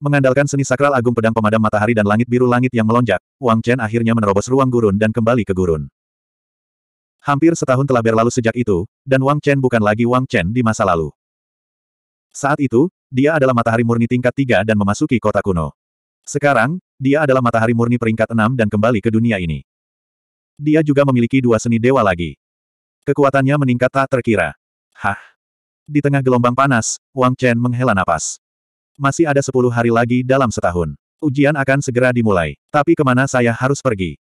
Mengandalkan seni sakral agung pedang pemadam matahari dan langit biru langit yang melonjak, Wang Chen akhirnya menerobos ruang gurun dan kembali ke gurun. Hampir setahun telah berlalu sejak itu, dan Wang Chen bukan lagi Wang Chen di masa lalu. Saat itu, dia adalah matahari murni tingkat tiga dan memasuki kota kuno. Sekarang, dia adalah matahari murni peringkat enam dan kembali ke dunia ini. Dia juga memiliki dua seni dewa lagi. Kekuatannya meningkat tak terkira. Hah? Di tengah gelombang panas, Wang Chen menghela napas. Masih ada sepuluh hari lagi dalam setahun. Ujian akan segera dimulai. Tapi kemana saya harus pergi?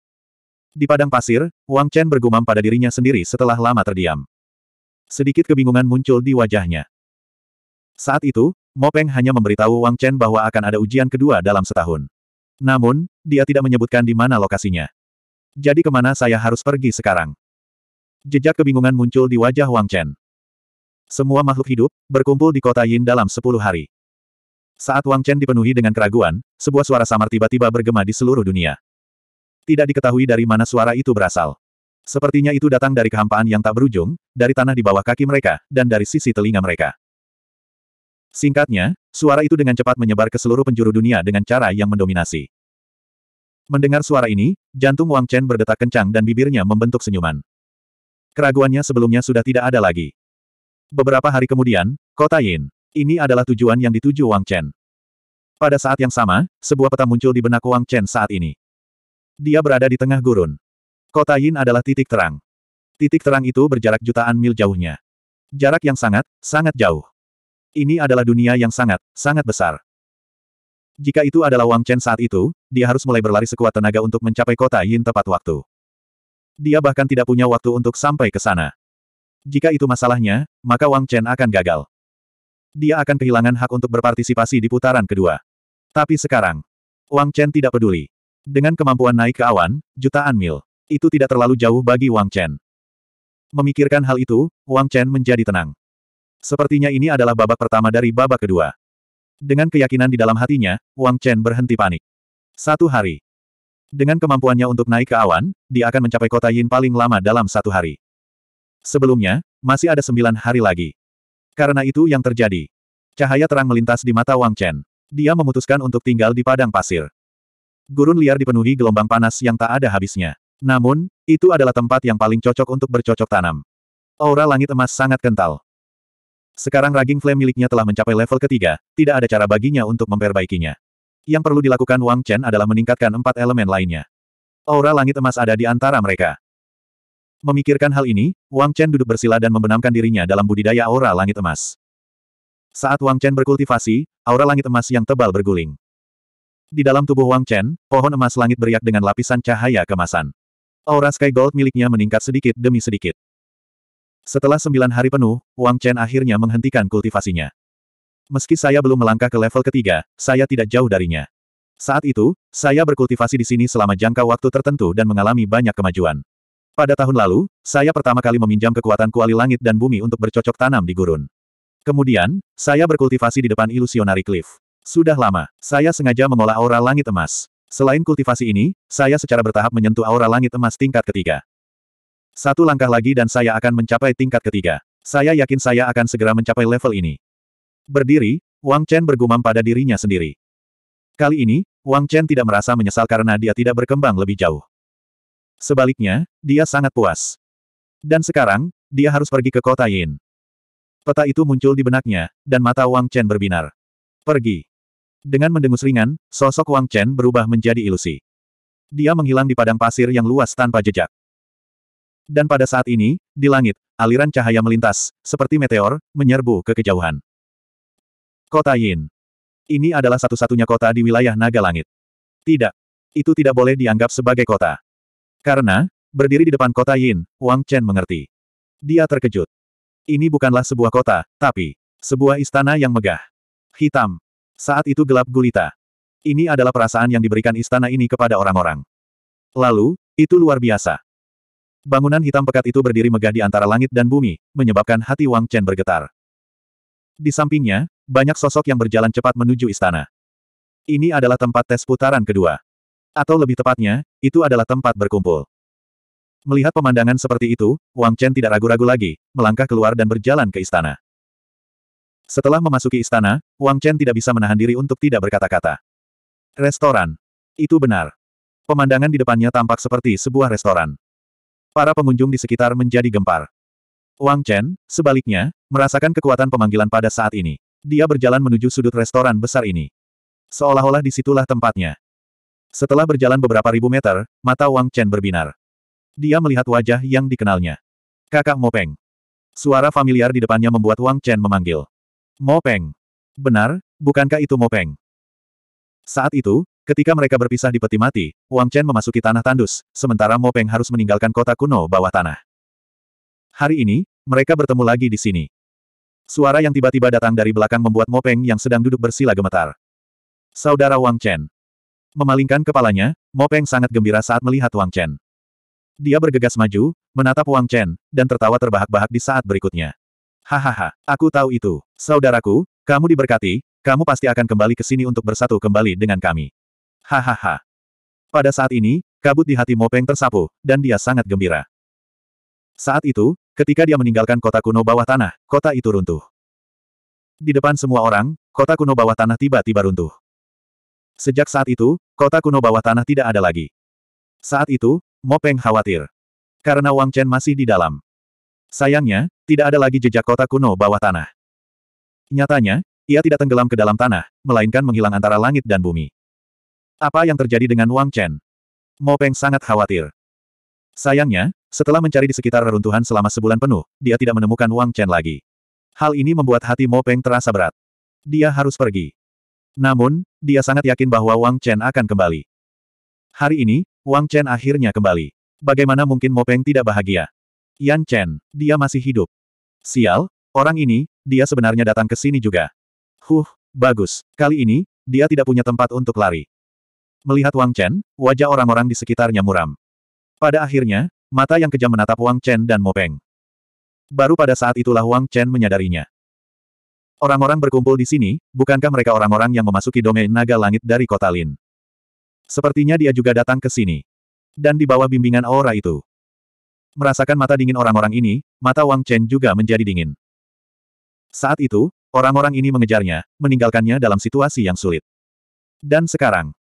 Di padang pasir, Wang Chen bergumam pada dirinya sendiri setelah lama terdiam. Sedikit kebingungan muncul di wajahnya. Saat itu, Mo Peng hanya memberitahu Wang Chen bahwa akan ada ujian kedua dalam setahun. Namun, dia tidak menyebutkan di mana lokasinya. Jadi kemana saya harus pergi sekarang? Jejak kebingungan muncul di wajah Wang Chen. Semua makhluk hidup, berkumpul di kota Yin dalam sepuluh hari. Saat Wang Chen dipenuhi dengan keraguan, sebuah suara samar tiba-tiba bergema di seluruh dunia. Tidak diketahui dari mana suara itu berasal. Sepertinya itu datang dari kehampaan yang tak berujung, dari tanah di bawah kaki mereka, dan dari sisi telinga mereka. Singkatnya, suara itu dengan cepat menyebar ke seluruh penjuru dunia dengan cara yang mendominasi. Mendengar suara ini, jantung Wang Chen berdetak kencang dan bibirnya membentuk senyuman. Keraguannya sebelumnya sudah tidak ada lagi. Beberapa hari kemudian, kota Yin. Ini adalah tujuan yang dituju Wang Chen. Pada saat yang sama, sebuah peta muncul di benak Wang Chen saat ini. Dia berada di tengah gurun. Kota Yin adalah titik terang. Titik terang itu berjarak jutaan mil jauhnya. Jarak yang sangat, sangat jauh. Ini adalah dunia yang sangat, sangat besar. Jika itu adalah Wang Chen saat itu, dia harus mulai berlari sekuat tenaga untuk mencapai kota Yin tepat waktu. Dia bahkan tidak punya waktu untuk sampai ke sana. Jika itu masalahnya, maka Wang Chen akan gagal. Dia akan kehilangan hak untuk berpartisipasi di putaran kedua. Tapi sekarang, Wang Chen tidak peduli. Dengan kemampuan naik ke awan, jutaan mil. Itu tidak terlalu jauh bagi Wang Chen. Memikirkan hal itu, Wang Chen menjadi tenang. Sepertinya ini adalah babak pertama dari babak kedua. Dengan keyakinan di dalam hatinya, Wang Chen berhenti panik. Satu hari. Dengan kemampuannya untuk naik ke awan, dia akan mencapai kota Yin paling lama dalam satu hari. Sebelumnya, masih ada sembilan hari lagi. Karena itu yang terjadi. Cahaya terang melintas di mata Wang Chen. Dia memutuskan untuk tinggal di padang pasir. Gurun liar dipenuhi gelombang panas yang tak ada habisnya. Namun, itu adalah tempat yang paling cocok untuk bercocok tanam. Aura langit emas sangat kental. Sekarang raging flame miliknya telah mencapai level ketiga, tidak ada cara baginya untuk memperbaikinya. Yang perlu dilakukan Wang Chen adalah meningkatkan empat elemen lainnya. Aura langit emas ada di antara mereka. Memikirkan hal ini, Wang Chen duduk bersila dan membenamkan dirinya dalam budidaya aura langit emas. Saat Wang Chen berkultivasi, aura langit emas yang tebal berguling. Di dalam tubuh Wang Chen, pohon emas langit beriak dengan lapisan cahaya kemasan. Aura Sky Gold miliknya meningkat sedikit demi sedikit. Setelah sembilan hari penuh, Wang Chen akhirnya menghentikan kultivasinya. Meski saya belum melangkah ke level ketiga, saya tidak jauh darinya. Saat itu, saya berkultivasi di sini selama jangka waktu tertentu dan mengalami banyak kemajuan. Pada tahun lalu, saya pertama kali meminjam kekuatan kuali langit dan bumi untuk bercocok tanam di gurun. Kemudian, saya berkultivasi di depan Illusionary Cliff. Sudah lama, saya sengaja mengolah aura langit emas. Selain kultivasi ini, saya secara bertahap menyentuh aura langit emas tingkat ketiga. Satu langkah lagi dan saya akan mencapai tingkat ketiga. Saya yakin saya akan segera mencapai level ini. Berdiri, Wang Chen bergumam pada dirinya sendiri. Kali ini, Wang Chen tidak merasa menyesal karena dia tidak berkembang lebih jauh. Sebaliknya, dia sangat puas. Dan sekarang, dia harus pergi ke kota Yin. Peta itu muncul di benaknya, dan mata Wang Chen berbinar. Pergi. Dengan mendengus ringan, sosok Wang Chen berubah menjadi ilusi. Dia menghilang di padang pasir yang luas tanpa jejak. Dan pada saat ini, di langit, aliran cahaya melintas, seperti meteor, menyerbu ke kejauhan. Kota Yin. Ini adalah satu-satunya kota di wilayah naga langit. Tidak. Itu tidak boleh dianggap sebagai kota. Karena, berdiri di depan kota Yin, Wang Chen mengerti. Dia terkejut. Ini bukanlah sebuah kota, tapi sebuah istana yang megah. Hitam. Saat itu gelap gulita. Ini adalah perasaan yang diberikan istana ini kepada orang-orang. Lalu, itu luar biasa. Bangunan hitam pekat itu berdiri megah di antara langit dan bumi, menyebabkan hati Wang Chen bergetar. Di sampingnya, banyak sosok yang berjalan cepat menuju istana. Ini adalah tempat tes putaran kedua. Atau lebih tepatnya, itu adalah tempat berkumpul. Melihat pemandangan seperti itu, Wang Chen tidak ragu-ragu lagi, melangkah keluar dan berjalan ke istana. Setelah memasuki istana, Wang Chen tidak bisa menahan diri untuk tidak berkata-kata. Restoran. Itu benar. Pemandangan di depannya tampak seperti sebuah restoran. Para pengunjung di sekitar menjadi gempar. Wang Chen, sebaliknya, merasakan kekuatan pemanggilan pada saat ini. Dia berjalan menuju sudut restoran besar ini. Seolah-olah disitulah tempatnya. Setelah berjalan beberapa ribu meter, mata Wang Chen berbinar. Dia melihat wajah yang dikenalnya. Kakak Mopeng. Suara familiar di depannya membuat Wang Chen memanggil. Mopeng. Benar, bukankah itu Mopeng? Saat itu, ketika mereka berpisah di peti mati, Wang Chen memasuki tanah tandus, sementara Mopeng harus meninggalkan kota kuno bawah tanah. Hari ini, mereka bertemu lagi di sini. Suara yang tiba-tiba datang dari belakang membuat Mopeng yang sedang duduk bersila gemetar. Saudara Wang Chen. Memalingkan kepalanya, Mopeng sangat gembira saat melihat Wang Chen. Dia bergegas maju, menatap Wang Chen, dan tertawa terbahak-bahak di saat berikutnya. Hahaha, aku tahu itu. Saudaraku, kamu diberkati, kamu pasti akan kembali ke sini untuk bersatu kembali dengan kami. Hahaha. Pada saat ini, kabut di hati Mopeng tersapu, dan dia sangat gembira. Saat itu, ketika dia meninggalkan kota kuno bawah tanah, kota itu runtuh. Di depan semua orang, kota kuno bawah tanah tiba-tiba runtuh. Sejak saat itu, kota kuno bawah tanah tidak ada lagi. Saat itu, Mopeng khawatir. Karena Wang Chen masih di dalam. Sayangnya, tidak ada lagi jejak kota kuno bawah tanah. Nyatanya, ia tidak tenggelam ke dalam tanah, melainkan menghilang antara langit dan bumi. Apa yang terjadi dengan Wang Chen? Mo Peng sangat khawatir. Sayangnya, setelah mencari di sekitar reruntuhan selama sebulan penuh, dia tidak menemukan Wang Chen lagi. Hal ini membuat hati Mo Peng terasa berat. Dia harus pergi. Namun, dia sangat yakin bahwa Wang Chen akan kembali. Hari ini, Wang Chen akhirnya kembali. Bagaimana mungkin Mo Peng tidak bahagia? Yan Chen, dia masih hidup. Sial, orang ini, dia sebenarnya datang ke sini juga. Huh, bagus. Kali ini, dia tidak punya tempat untuk lari. Melihat Wang Chen, wajah orang-orang di sekitarnya muram. Pada akhirnya, mata yang kejam menatap Wang Chen dan Mo Peng. Baru pada saat itulah Wang Chen menyadarinya. Orang-orang berkumpul di sini, bukankah mereka orang-orang yang memasuki domain naga langit dari kota Lin? Sepertinya dia juga datang ke sini. Dan di bawah bimbingan aura itu, Merasakan mata dingin orang-orang ini, mata Wang Chen juga menjadi dingin. Saat itu, orang-orang ini mengejarnya, meninggalkannya dalam situasi yang sulit. Dan sekarang,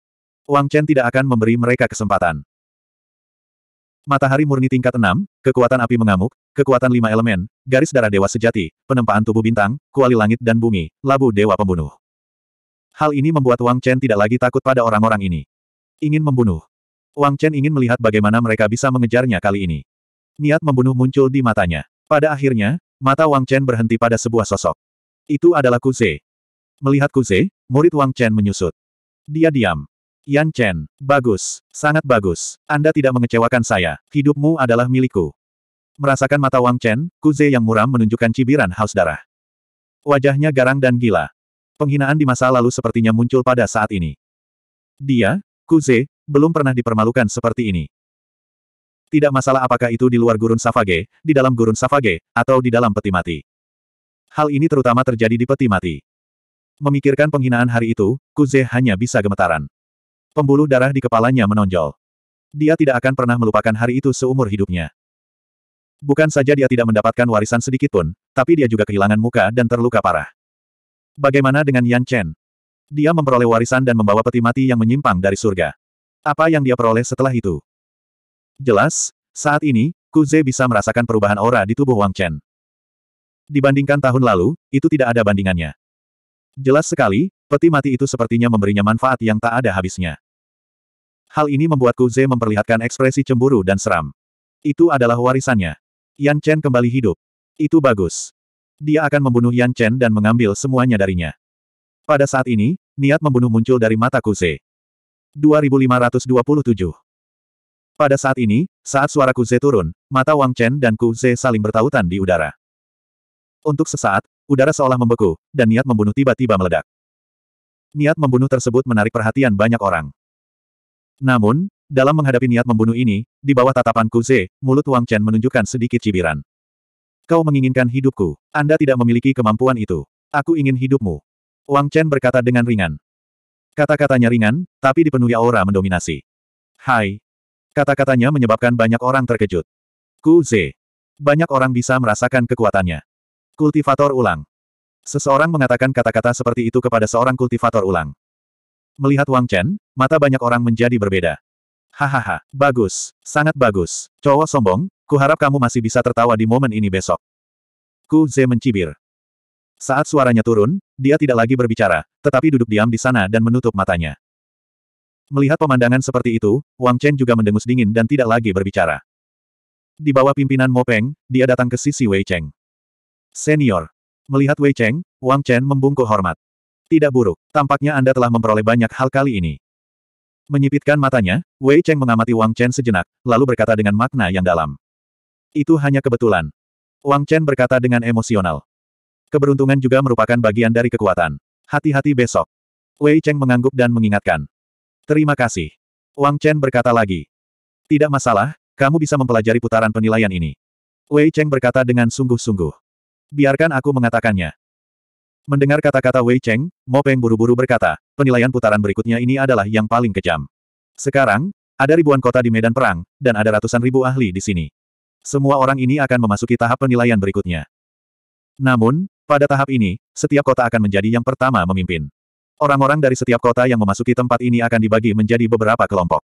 Wang Chen tidak akan memberi mereka kesempatan. Matahari murni tingkat 6, kekuatan api mengamuk, kekuatan lima elemen, garis darah dewa sejati, penempaan tubuh bintang, kuali langit dan bumi, labu dewa pembunuh. Hal ini membuat Wang Chen tidak lagi takut pada orang-orang ini. Ingin membunuh. Wang Chen ingin melihat bagaimana mereka bisa mengejarnya kali ini. Niat membunuh muncul di matanya. Pada akhirnya, mata Wang Chen berhenti pada sebuah sosok. Itu adalah Kuze. Melihat Kuze, murid Wang Chen menyusut. Dia diam. Yan Chen, bagus, sangat bagus. Anda tidak mengecewakan saya, hidupmu adalah milikku. Merasakan mata Wang Chen, Kuze yang muram menunjukkan cibiran haus darah. Wajahnya garang dan gila. Penghinaan di masa lalu sepertinya muncul pada saat ini. Dia, Kuze, belum pernah dipermalukan seperti ini. Tidak masalah apakah itu di luar gurun Savage, di dalam gurun Savage, atau di dalam peti mati. Hal ini terutama terjadi di peti mati. Memikirkan penghinaan hari itu, Kuze hanya bisa gemetaran. Pembuluh darah di kepalanya menonjol. Dia tidak akan pernah melupakan hari itu seumur hidupnya. Bukan saja dia tidak mendapatkan warisan sedikitpun, tapi dia juga kehilangan muka dan terluka parah. Bagaimana dengan Yan Chen? Dia memperoleh warisan dan membawa peti mati yang menyimpang dari surga. Apa yang dia peroleh setelah itu? Jelas, saat ini, Kuze bisa merasakan perubahan aura di tubuh Wang Chen. Dibandingkan tahun lalu, itu tidak ada bandingannya. Jelas sekali, peti mati itu sepertinya memberinya manfaat yang tak ada habisnya. Hal ini membuat Kuze memperlihatkan ekspresi cemburu dan seram. Itu adalah warisannya. Yan Chen kembali hidup. Itu bagus. Dia akan membunuh Yan Chen dan mengambil semuanya darinya. Pada saat ini, niat membunuh muncul dari mata Kuze. 2527 pada saat ini, saat suara Ze turun, mata Wang Chen dan Ze saling bertautan di udara. Untuk sesaat, udara seolah membeku, dan niat membunuh tiba-tiba meledak. Niat membunuh tersebut menarik perhatian banyak orang. Namun, dalam menghadapi niat membunuh ini, di bawah tatapan Ze, mulut Wang Chen menunjukkan sedikit cibiran. Kau menginginkan hidupku. Anda tidak memiliki kemampuan itu. Aku ingin hidupmu. Wang Chen berkata dengan ringan. Kata-katanya ringan, tapi dipenuhi aura mendominasi. Hai, Kata-katanya menyebabkan banyak orang terkejut. Ku Ze. Banyak orang bisa merasakan kekuatannya. Kultivator ulang. Seseorang mengatakan kata-kata seperti itu kepada seorang kultivator ulang. Melihat Wang Chen, mata banyak orang menjadi berbeda. Hahaha, bagus, sangat bagus. Cowok sombong, kuharap kamu masih bisa tertawa di momen ini besok. Ku Ze mencibir. Saat suaranya turun, dia tidak lagi berbicara, tetapi duduk diam di sana dan menutup matanya. Melihat pemandangan seperti itu, Wang Chen juga mendengus dingin dan tidak lagi berbicara. Di bawah pimpinan Mo Peng, dia datang ke sisi Wei Cheng. Senior. Melihat Wei Cheng, Wang Chen membungkuk hormat. Tidak buruk, tampaknya Anda telah memperoleh banyak hal kali ini. Menyipitkan matanya, Wei Cheng mengamati Wang Chen sejenak, lalu berkata dengan makna yang dalam. Itu hanya kebetulan. Wang Chen berkata dengan emosional. Keberuntungan juga merupakan bagian dari kekuatan. Hati-hati besok. Wei Cheng mengangguk dan mengingatkan. Terima kasih. Wang Chen berkata lagi. Tidak masalah, kamu bisa mempelajari putaran penilaian ini. Wei Cheng berkata dengan sungguh-sungguh. Biarkan aku mengatakannya. Mendengar kata-kata Wei Cheng, Mo Peng buru-buru berkata, penilaian putaran berikutnya ini adalah yang paling kejam. Sekarang, ada ribuan kota di medan perang, dan ada ratusan ribu ahli di sini. Semua orang ini akan memasuki tahap penilaian berikutnya. Namun, pada tahap ini, setiap kota akan menjadi yang pertama memimpin. Orang-orang dari setiap kota yang memasuki tempat ini akan dibagi menjadi beberapa kelompok.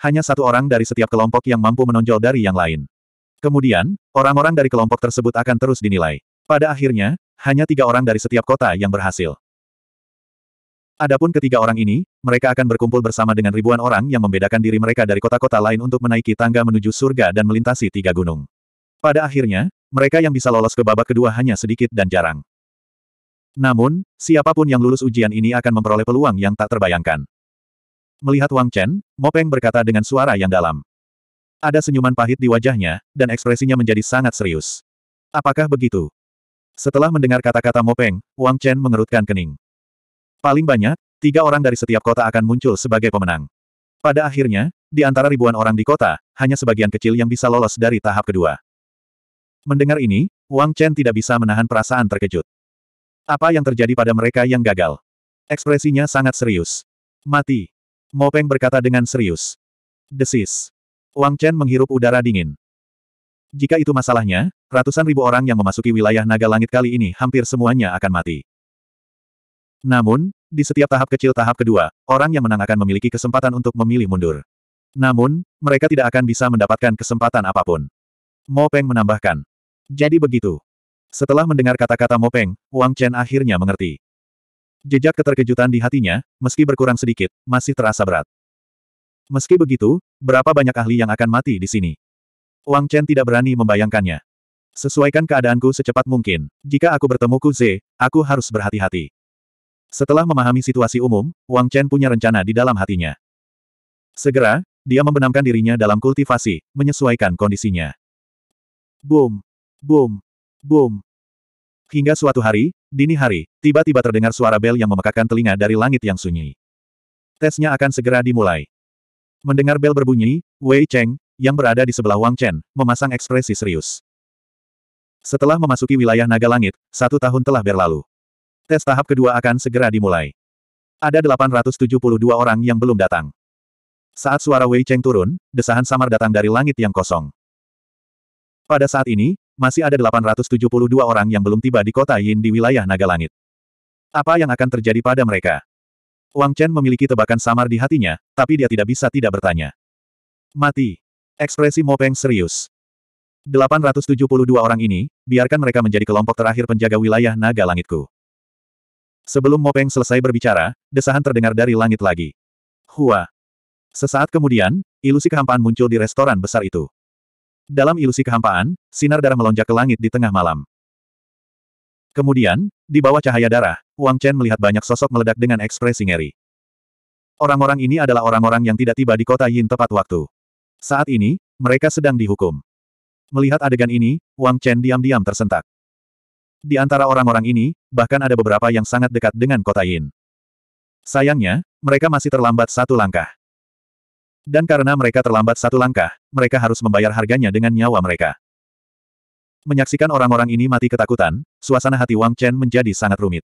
Hanya satu orang dari setiap kelompok yang mampu menonjol dari yang lain. Kemudian, orang-orang dari kelompok tersebut akan terus dinilai. Pada akhirnya, hanya tiga orang dari setiap kota yang berhasil. Adapun ketiga orang ini, mereka akan berkumpul bersama dengan ribuan orang yang membedakan diri mereka dari kota-kota lain untuk menaiki tangga menuju surga dan melintasi tiga gunung. Pada akhirnya, mereka yang bisa lolos ke babak kedua hanya sedikit dan jarang. Namun, siapapun yang lulus ujian ini akan memperoleh peluang yang tak terbayangkan. Melihat Wang Chen, Mo Peng berkata dengan suara yang dalam. Ada senyuman pahit di wajahnya, dan ekspresinya menjadi sangat serius. Apakah begitu? Setelah mendengar kata-kata Mo Peng, Wang Chen mengerutkan kening. Paling banyak, tiga orang dari setiap kota akan muncul sebagai pemenang. Pada akhirnya, di antara ribuan orang di kota, hanya sebagian kecil yang bisa lolos dari tahap kedua. Mendengar ini, Wang Chen tidak bisa menahan perasaan terkejut. Apa yang terjadi pada mereka yang gagal? Ekspresinya sangat serius. Mati. Mopeng berkata dengan serius. Desis. Wang Chen menghirup udara dingin. Jika itu masalahnya, ratusan ribu orang yang memasuki wilayah naga langit kali ini hampir semuanya akan mati. Namun, di setiap tahap kecil tahap kedua, orang yang menang akan memiliki kesempatan untuk memilih mundur. Namun, mereka tidak akan bisa mendapatkan kesempatan apapun. Mo Peng menambahkan. Jadi begitu. Setelah mendengar kata-kata Mopeng, Wang Chen akhirnya mengerti. Jejak keterkejutan di hatinya, meski berkurang sedikit, masih terasa berat. Meski begitu, berapa banyak ahli yang akan mati di sini? Wang Chen tidak berani membayangkannya. Sesuaikan keadaanku secepat mungkin. Jika aku bertemu Ku Ze, aku harus berhati-hati. Setelah memahami situasi umum, Wang Chen punya rencana di dalam hatinya. Segera, dia membenamkan dirinya dalam kultivasi, menyesuaikan kondisinya. Boom! Boom! Boom. Hingga suatu hari, dini hari, tiba-tiba terdengar suara bel yang memekakan telinga dari langit yang sunyi. Tesnya akan segera dimulai. Mendengar bel berbunyi, Wei Cheng, yang berada di sebelah Wang Chen, memasang ekspresi serius. Setelah memasuki wilayah naga langit, satu tahun telah berlalu. Tes tahap kedua akan segera dimulai. Ada 872 orang yang belum datang. Saat suara Wei Cheng turun, desahan samar datang dari langit yang kosong. Pada saat ini, masih ada 872 orang yang belum tiba di kota Yin di wilayah Naga Langit. Apa yang akan terjadi pada mereka? Wang Chen memiliki tebakan samar di hatinya, tapi dia tidak bisa tidak bertanya. Mati. Ekspresi Mo Peng serius. 872 orang ini, biarkan mereka menjadi kelompok terakhir penjaga wilayah naga langitku. Sebelum Mo Peng selesai berbicara, desahan terdengar dari langit lagi. Hua. Sesaat kemudian, ilusi kehampaan muncul di restoran besar itu. Dalam ilusi kehampaan, sinar darah melonjak ke langit di tengah malam. Kemudian, di bawah cahaya darah, Wang Chen melihat banyak sosok meledak dengan ekspresi ngeri. Orang-orang ini adalah orang-orang yang tidak tiba di kota Yin tepat waktu. Saat ini, mereka sedang dihukum. Melihat adegan ini, Wang Chen diam-diam tersentak. Di antara orang-orang ini, bahkan ada beberapa yang sangat dekat dengan kota Yin. Sayangnya, mereka masih terlambat satu langkah. Dan karena mereka terlambat satu langkah, mereka harus membayar harganya dengan nyawa mereka. Menyaksikan orang-orang ini mati ketakutan, suasana hati Wang Chen menjadi sangat rumit.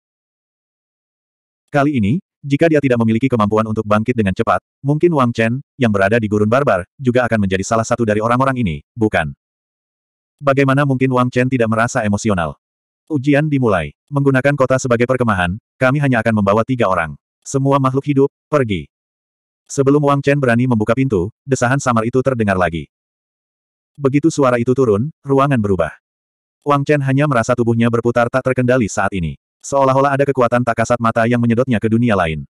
Kali ini, jika dia tidak memiliki kemampuan untuk bangkit dengan cepat, mungkin Wang Chen, yang berada di gurun barbar, juga akan menjadi salah satu dari orang-orang ini, bukan? Bagaimana mungkin Wang Chen tidak merasa emosional? Ujian dimulai. Menggunakan kota sebagai perkemahan, kami hanya akan membawa tiga orang. Semua makhluk hidup, pergi. Sebelum Wang Chen berani membuka pintu, desahan samar itu terdengar lagi. Begitu suara itu turun, ruangan berubah. Wang Chen hanya merasa tubuhnya berputar tak terkendali saat ini. Seolah-olah ada kekuatan tak kasat mata yang menyedotnya ke dunia lain.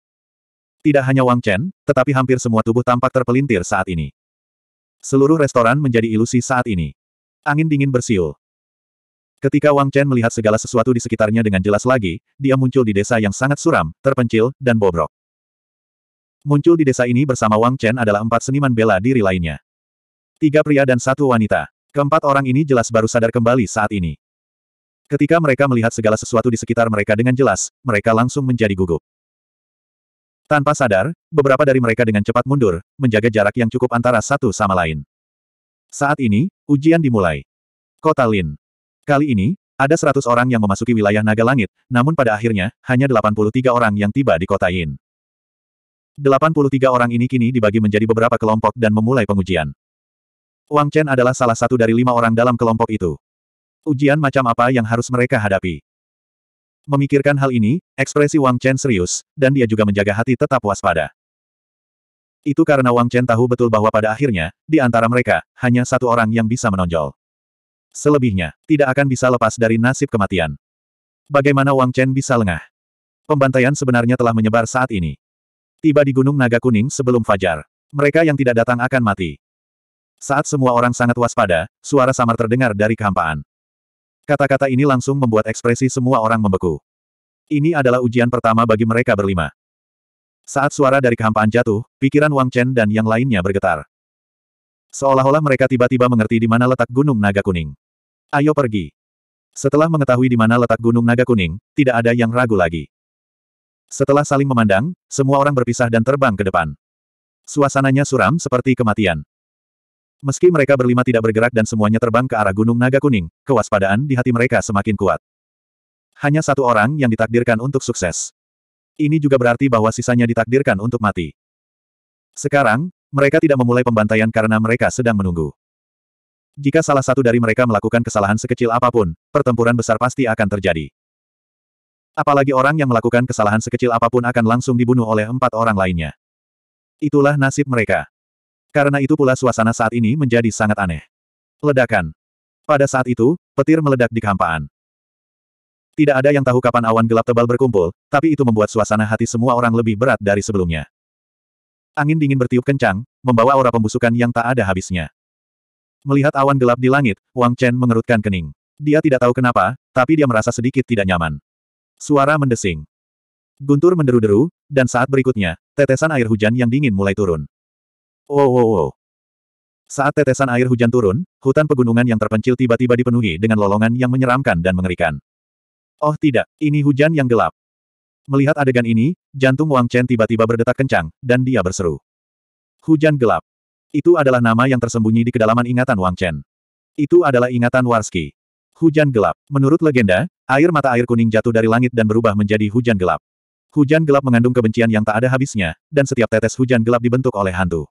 Tidak hanya Wang Chen, tetapi hampir semua tubuh tampak terpelintir saat ini. Seluruh restoran menjadi ilusi saat ini. Angin dingin bersiul. Ketika Wang Chen melihat segala sesuatu di sekitarnya dengan jelas lagi, dia muncul di desa yang sangat suram, terpencil, dan bobrok. Muncul di desa ini bersama Wang Chen adalah empat seniman bela diri lainnya. Tiga pria dan satu wanita. Keempat orang ini jelas baru sadar kembali saat ini. Ketika mereka melihat segala sesuatu di sekitar mereka dengan jelas, mereka langsung menjadi gugup. Tanpa sadar, beberapa dari mereka dengan cepat mundur, menjaga jarak yang cukup antara satu sama lain. Saat ini, ujian dimulai. Kota Lin. Kali ini, ada 100 orang yang memasuki wilayah naga langit, namun pada akhirnya, hanya 83 orang yang tiba di kota Yin. 83 orang ini kini dibagi menjadi beberapa kelompok dan memulai pengujian. Wang Chen adalah salah satu dari lima orang dalam kelompok itu. Ujian macam apa yang harus mereka hadapi? Memikirkan hal ini, ekspresi Wang Chen serius, dan dia juga menjaga hati tetap waspada. Itu karena Wang Chen tahu betul bahwa pada akhirnya, di antara mereka, hanya satu orang yang bisa menonjol. Selebihnya, tidak akan bisa lepas dari nasib kematian. Bagaimana Wang Chen bisa lengah? Pembantaian sebenarnya telah menyebar saat ini. Tiba di Gunung Naga Kuning sebelum fajar. Mereka yang tidak datang akan mati. Saat semua orang sangat waspada, suara samar terdengar dari kehampaan. Kata-kata ini langsung membuat ekspresi semua orang membeku. Ini adalah ujian pertama bagi mereka berlima. Saat suara dari kehampaan jatuh, pikiran Wang Chen dan yang lainnya bergetar. Seolah-olah mereka tiba-tiba mengerti di mana letak Gunung Naga Kuning. Ayo pergi. Setelah mengetahui di mana letak Gunung Naga Kuning, tidak ada yang ragu lagi. Setelah saling memandang, semua orang berpisah dan terbang ke depan. Suasananya suram seperti kematian. Meski mereka berlima tidak bergerak dan semuanya terbang ke arah Gunung Naga Kuning, kewaspadaan di hati mereka semakin kuat. Hanya satu orang yang ditakdirkan untuk sukses. Ini juga berarti bahwa sisanya ditakdirkan untuk mati. Sekarang, mereka tidak memulai pembantaian karena mereka sedang menunggu. Jika salah satu dari mereka melakukan kesalahan sekecil apapun, pertempuran besar pasti akan terjadi. Apalagi orang yang melakukan kesalahan sekecil apapun akan langsung dibunuh oleh empat orang lainnya. Itulah nasib mereka. Karena itu pula suasana saat ini menjadi sangat aneh. Ledakan. Pada saat itu, petir meledak di kehampaan. Tidak ada yang tahu kapan awan gelap tebal berkumpul, tapi itu membuat suasana hati semua orang lebih berat dari sebelumnya. Angin dingin bertiup kencang, membawa aura pembusukan yang tak ada habisnya. Melihat awan gelap di langit, Wang Chen mengerutkan kening. Dia tidak tahu kenapa, tapi dia merasa sedikit tidak nyaman. Suara mendesing. Guntur menderu-deru, dan saat berikutnya, tetesan air hujan yang dingin mulai turun. Wow oh, wow oh, wow. Oh. Saat tetesan air hujan turun, hutan pegunungan yang terpencil tiba-tiba dipenuhi dengan lolongan yang menyeramkan dan mengerikan. Oh tidak, ini hujan yang gelap. Melihat adegan ini, jantung Wang Chen tiba-tiba berdetak kencang, dan dia berseru. Hujan gelap. Itu adalah nama yang tersembunyi di kedalaman ingatan Wang Chen. Itu adalah ingatan Warski. Hujan gelap. Menurut legenda, Air mata air kuning jatuh dari langit dan berubah menjadi hujan gelap. Hujan gelap mengandung kebencian yang tak ada habisnya, dan setiap tetes hujan gelap dibentuk oleh hantu.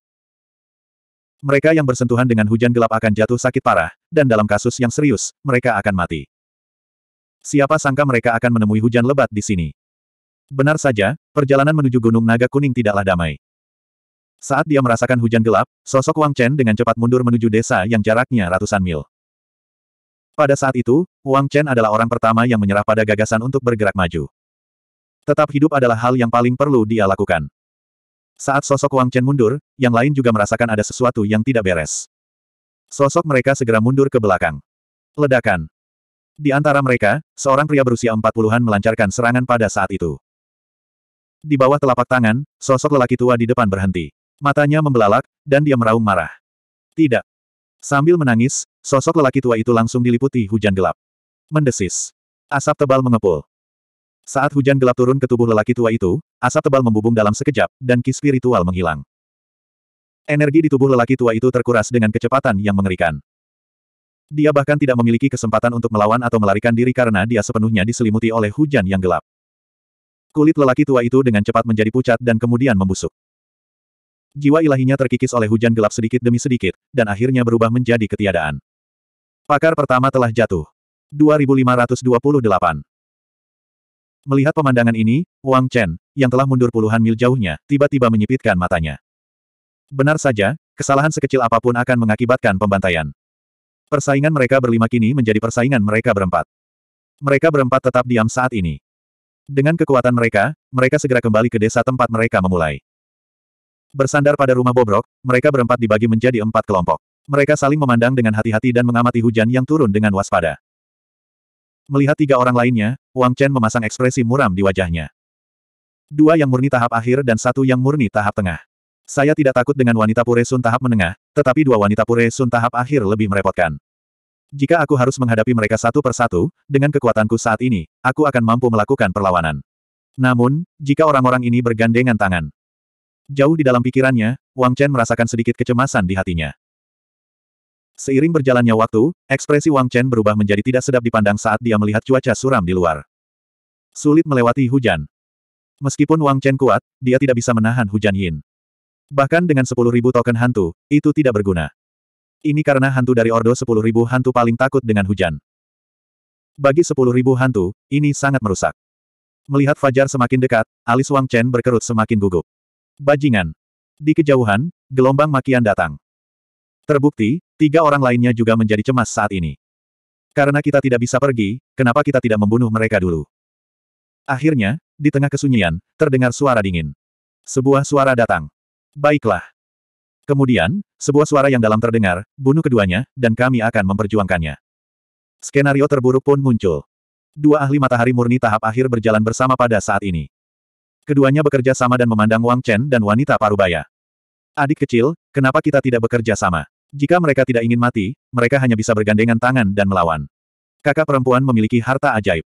Mereka yang bersentuhan dengan hujan gelap akan jatuh sakit parah, dan dalam kasus yang serius, mereka akan mati. Siapa sangka mereka akan menemui hujan lebat di sini. Benar saja, perjalanan menuju Gunung Naga Kuning tidaklah damai. Saat dia merasakan hujan gelap, sosok Wang Chen dengan cepat mundur menuju desa yang jaraknya ratusan mil. Pada saat itu, Wang Chen adalah orang pertama yang menyerah pada gagasan untuk bergerak maju. Tetap hidup adalah hal yang paling perlu dia lakukan. Saat sosok Wang Chen mundur, yang lain juga merasakan ada sesuatu yang tidak beres. Sosok mereka segera mundur ke belakang. Ledakan. Di antara mereka, seorang pria berusia empat puluhan melancarkan serangan pada saat itu. Di bawah telapak tangan, sosok lelaki tua di depan berhenti. Matanya membelalak, dan dia meraung marah. Tidak. Sambil menangis, Sosok lelaki tua itu langsung diliputi hujan gelap. Mendesis. Asap tebal mengepul. Saat hujan gelap turun ke tubuh lelaki tua itu, asap tebal membubung dalam sekejap, dan ki spiritual menghilang. Energi di tubuh lelaki tua itu terkuras dengan kecepatan yang mengerikan. Dia bahkan tidak memiliki kesempatan untuk melawan atau melarikan diri karena dia sepenuhnya diselimuti oleh hujan yang gelap. Kulit lelaki tua itu dengan cepat menjadi pucat dan kemudian membusuk. Jiwa ilahinya terkikis oleh hujan gelap sedikit demi sedikit, dan akhirnya berubah menjadi ketiadaan. Pakar pertama telah jatuh. 2528. Melihat pemandangan ini, Wang Chen, yang telah mundur puluhan mil jauhnya, tiba-tiba menyipitkan matanya. Benar saja, kesalahan sekecil apapun akan mengakibatkan pembantaian. Persaingan mereka berlima kini menjadi persaingan mereka berempat. Mereka berempat tetap diam saat ini. Dengan kekuatan mereka, mereka segera kembali ke desa tempat mereka memulai. Bersandar pada rumah bobrok, mereka berempat dibagi menjadi empat kelompok. Mereka saling memandang dengan hati-hati dan mengamati hujan yang turun dengan waspada. Melihat tiga orang lainnya, Wang Chen memasang ekspresi muram di wajahnya. Dua yang murni tahap akhir dan satu yang murni tahap tengah. Saya tidak takut dengan wanita pure sun tahap menengah, tetapi dua wanita pure sun tahap akhir lebih merepotkan. Jika aku harus menghadapi mereka satu persatu, dengan kekuatanku saat ini, aku akan mampu melakukan perlawanan. Namun, jika orang-orang ini bergandengan tangan. Jauh di dalam pikirannya, Wang Chen merasakan sedikit kecemasan di hatinya. Seiring berjalannya waktu, ekspresi Wang Chen berubah menjadi tidak sedap dipandang saat dia melihat cuaca suram di luar. Sulit melewati hujan. Meskipun Wang Chen kuat, dia tidak bisa menahan hujan yin. Bahkan dengan 10.000 token hantu, itu tidak berguna. Ini karena hantu dari Ordo 10.000 hantu paling takut dengan hujan. Bagi 10.000 hantu, ini sangat merusak. Melihat Fajar semakin dekat, alis Wang Chen berkerut semakin gugup. Bajingan. Di kejauhan, gelombang makian datang. Terbukti, Tiga orang lainnya juga menjadi cemas saat ini. Karena kita tidak bisa pergi, kenapa kita tidak membunuh mereka dulu? Akhirnya, di tengah kesunyian, terdengar suara dingin. Sebuah suara datang. Baiklah. Kemudian, sebuah suara yang dalam terdengar, bunuh keduanya, dan kami akan memperjuangkannya. Skenario terburuk pun muncul. Dua ahli matahari murni tahap akhir berjalan bersama pada saat ini. Keduanya bekerja sama dan memandang Wang Chen dan wanita parubaya. Adik kecil, kenapa kita tidak bekerja sama? Jika mereka tidak ingin mati, mereka hanya bisa bergandengan tangan dan melawan. Kakak perempuan memiliki harta ajaib.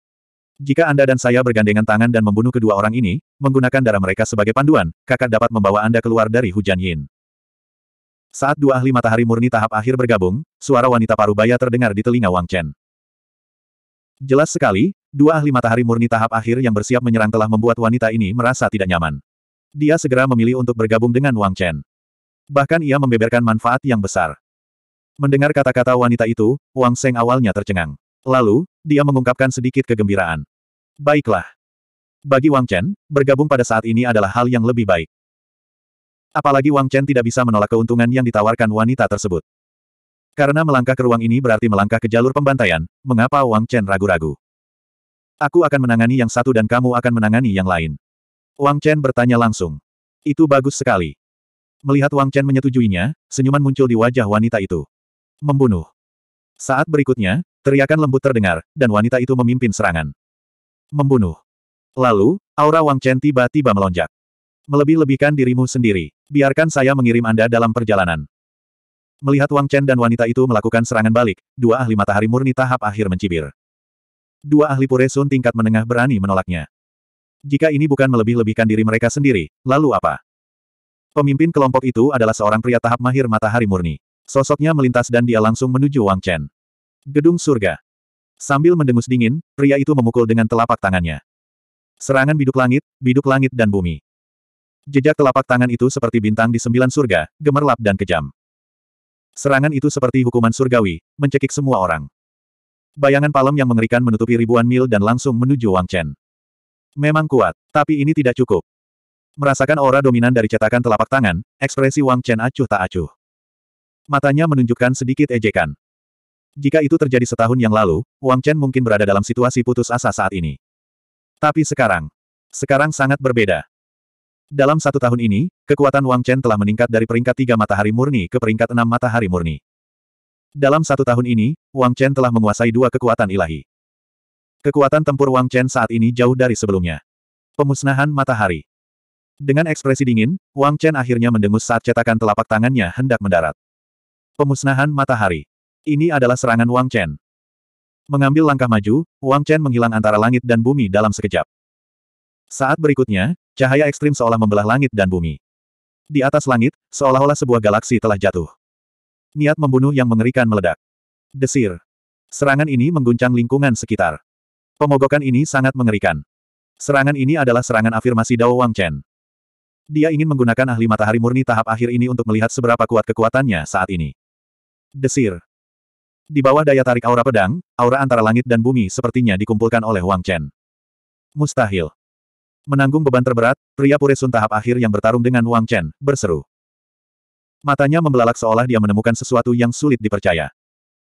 Jika Anda dan saya bergandengan tangan dan membunuh kedua orang ini, menggunakan darah mereka sebagai panduan, kakak dapat membawa Anda keluar dari hujan yin. Saat dua ahli matahari murni tahap akhir bergabung, suara wanita parubaya terdengar di telinga Wang Chen. Jelas sekali, dua ahli matahari murni tahap akhir yang bersiap menyerang telah membuat wanita ini merasa tidak nyaman. Dia segera memilih untuk bergabung dengan Wang Chen. Bahkan ia membeberkan manfaat yang besar. Mendengar kata-kata wanita itu, Wang Seng awalnya tercengang. Lalu, dia mengungkapkan sedikit kegembiraan. Baiklah. Bagi Wang Chen, bergabung pada saat ini adalah hal yang lebih baik. Apalagi Wang Chen tidak bisa menolak keuntungan yang ditawarkan wanita tersebut. Karena melangkah ke ruang ini berarti melangkah ke jalur pembantaian, mengapa Wang Chen ragu-ragu? Aku akan menangani yang satu dan kamu akan menangani yang lain. Wang Chen bertanya langsung. Itu bagus sekali. Melihat Wang Chen menyetujuinya, senyuman muncul di wajah wanita itu. Membunuh. Saat berikutnya, teriakan lembut terdengar, dan wanita itu memimpin serangan. Membunuh. Lalu, aura Wang Chen tiba-tiba melonjak. Melebih-lebihkan dirimu sendiri. Biarkan saya mengirim Anda dalam perjalanan. Melihat Wang Chen dan wanita itu melakukan serangan balik, dua ahli matahari murni tahap akhir mencibir. Dua ahli pure sun tingkat menengah berani menolaknya. Jika ini bukan melebih-lebihkan diri mereka sendiri, lalu apa? Pemimpin kelompok itu adalah seorang pria tahap mahir matahari murni. Sosoknya melintas dan dia langsung menuju Wang Chen. Gedung surga. Sambil mendengus dingin, pria itu memukul dengan telapak tangannya. Serangan biduk langit, biduk langit dan bumi. Jejak telapak tangan itu seperti bintang di sembilan surga, gemerlap dan kejam. Serangan itu seperti hukuman surgawi, mencekik semua orang. Bayangan palem yang mengerikan menutupi ribuan mil dan langsung menuju Wang Chen. Memang kuat, tapi ini tidak cukup. Merasakan aura dominan dari cetakan telapak tangan, ekspresi Wang Chen acuh tak acuh. Matanya menunjukkan sedikit ejekan. Jika itu terjadi setahun yang lalu, Wang Chen mungkin berada dalam situasi putus asa saat ini. Tapi sekarang, sekarang sangat berbeda. Dalam satu tahun ini, kekuatan Wang Chen telah meningkat dari peringkat tiga matahari murni ke peringkat enam matahari murni. Dalam satu tahun ini, Wang Chen telah menguasai dua kekuatan ilahi. Kekuatan tempur Wang Chen saat ini jauh dari sebelumnya. Pemusnahan matahari. Dengan ekspresi dingin, Wang Chen akhirnya mendengus saat cetakan telapak tangannya hendak mendarat. Pemusnahan matahari. Ini adalah serangan Wang Chen. Mengambil langkah maju, Wang Chen menghilang antara langit dan bumi dalam sekejap. Saat berikutnya, cahaya ekstrim seolah membelah langit dan bumi. Di atas langit, seolah-olah sebuah galaksi telah jatuh. Niat membunuh yang mengerikan meledak. Desir. Serangan ini mengguncang lingkungan sekitar. Pemogokan ini sangat mengerikan. Serangan ini adalah serangan afirmasi Dao Wang Chen. Dia ingin menggunakan ahli matahari murni tahap akhir ini untuk melihat seberapa kuat kekuatannya saat ini. Desir. Di bawah daya tarik aura pedang, aura antara langit dan bumi sepertinya dikumpulkan oleh Wang Chen. Mustahil. Menanggung beban terberat, pria Puresun tahap akhir yang bertarung dengan Wang Chen, berseru. Matanya membelalak seolah dia menemukan sesuatu yang sulit dipercaya.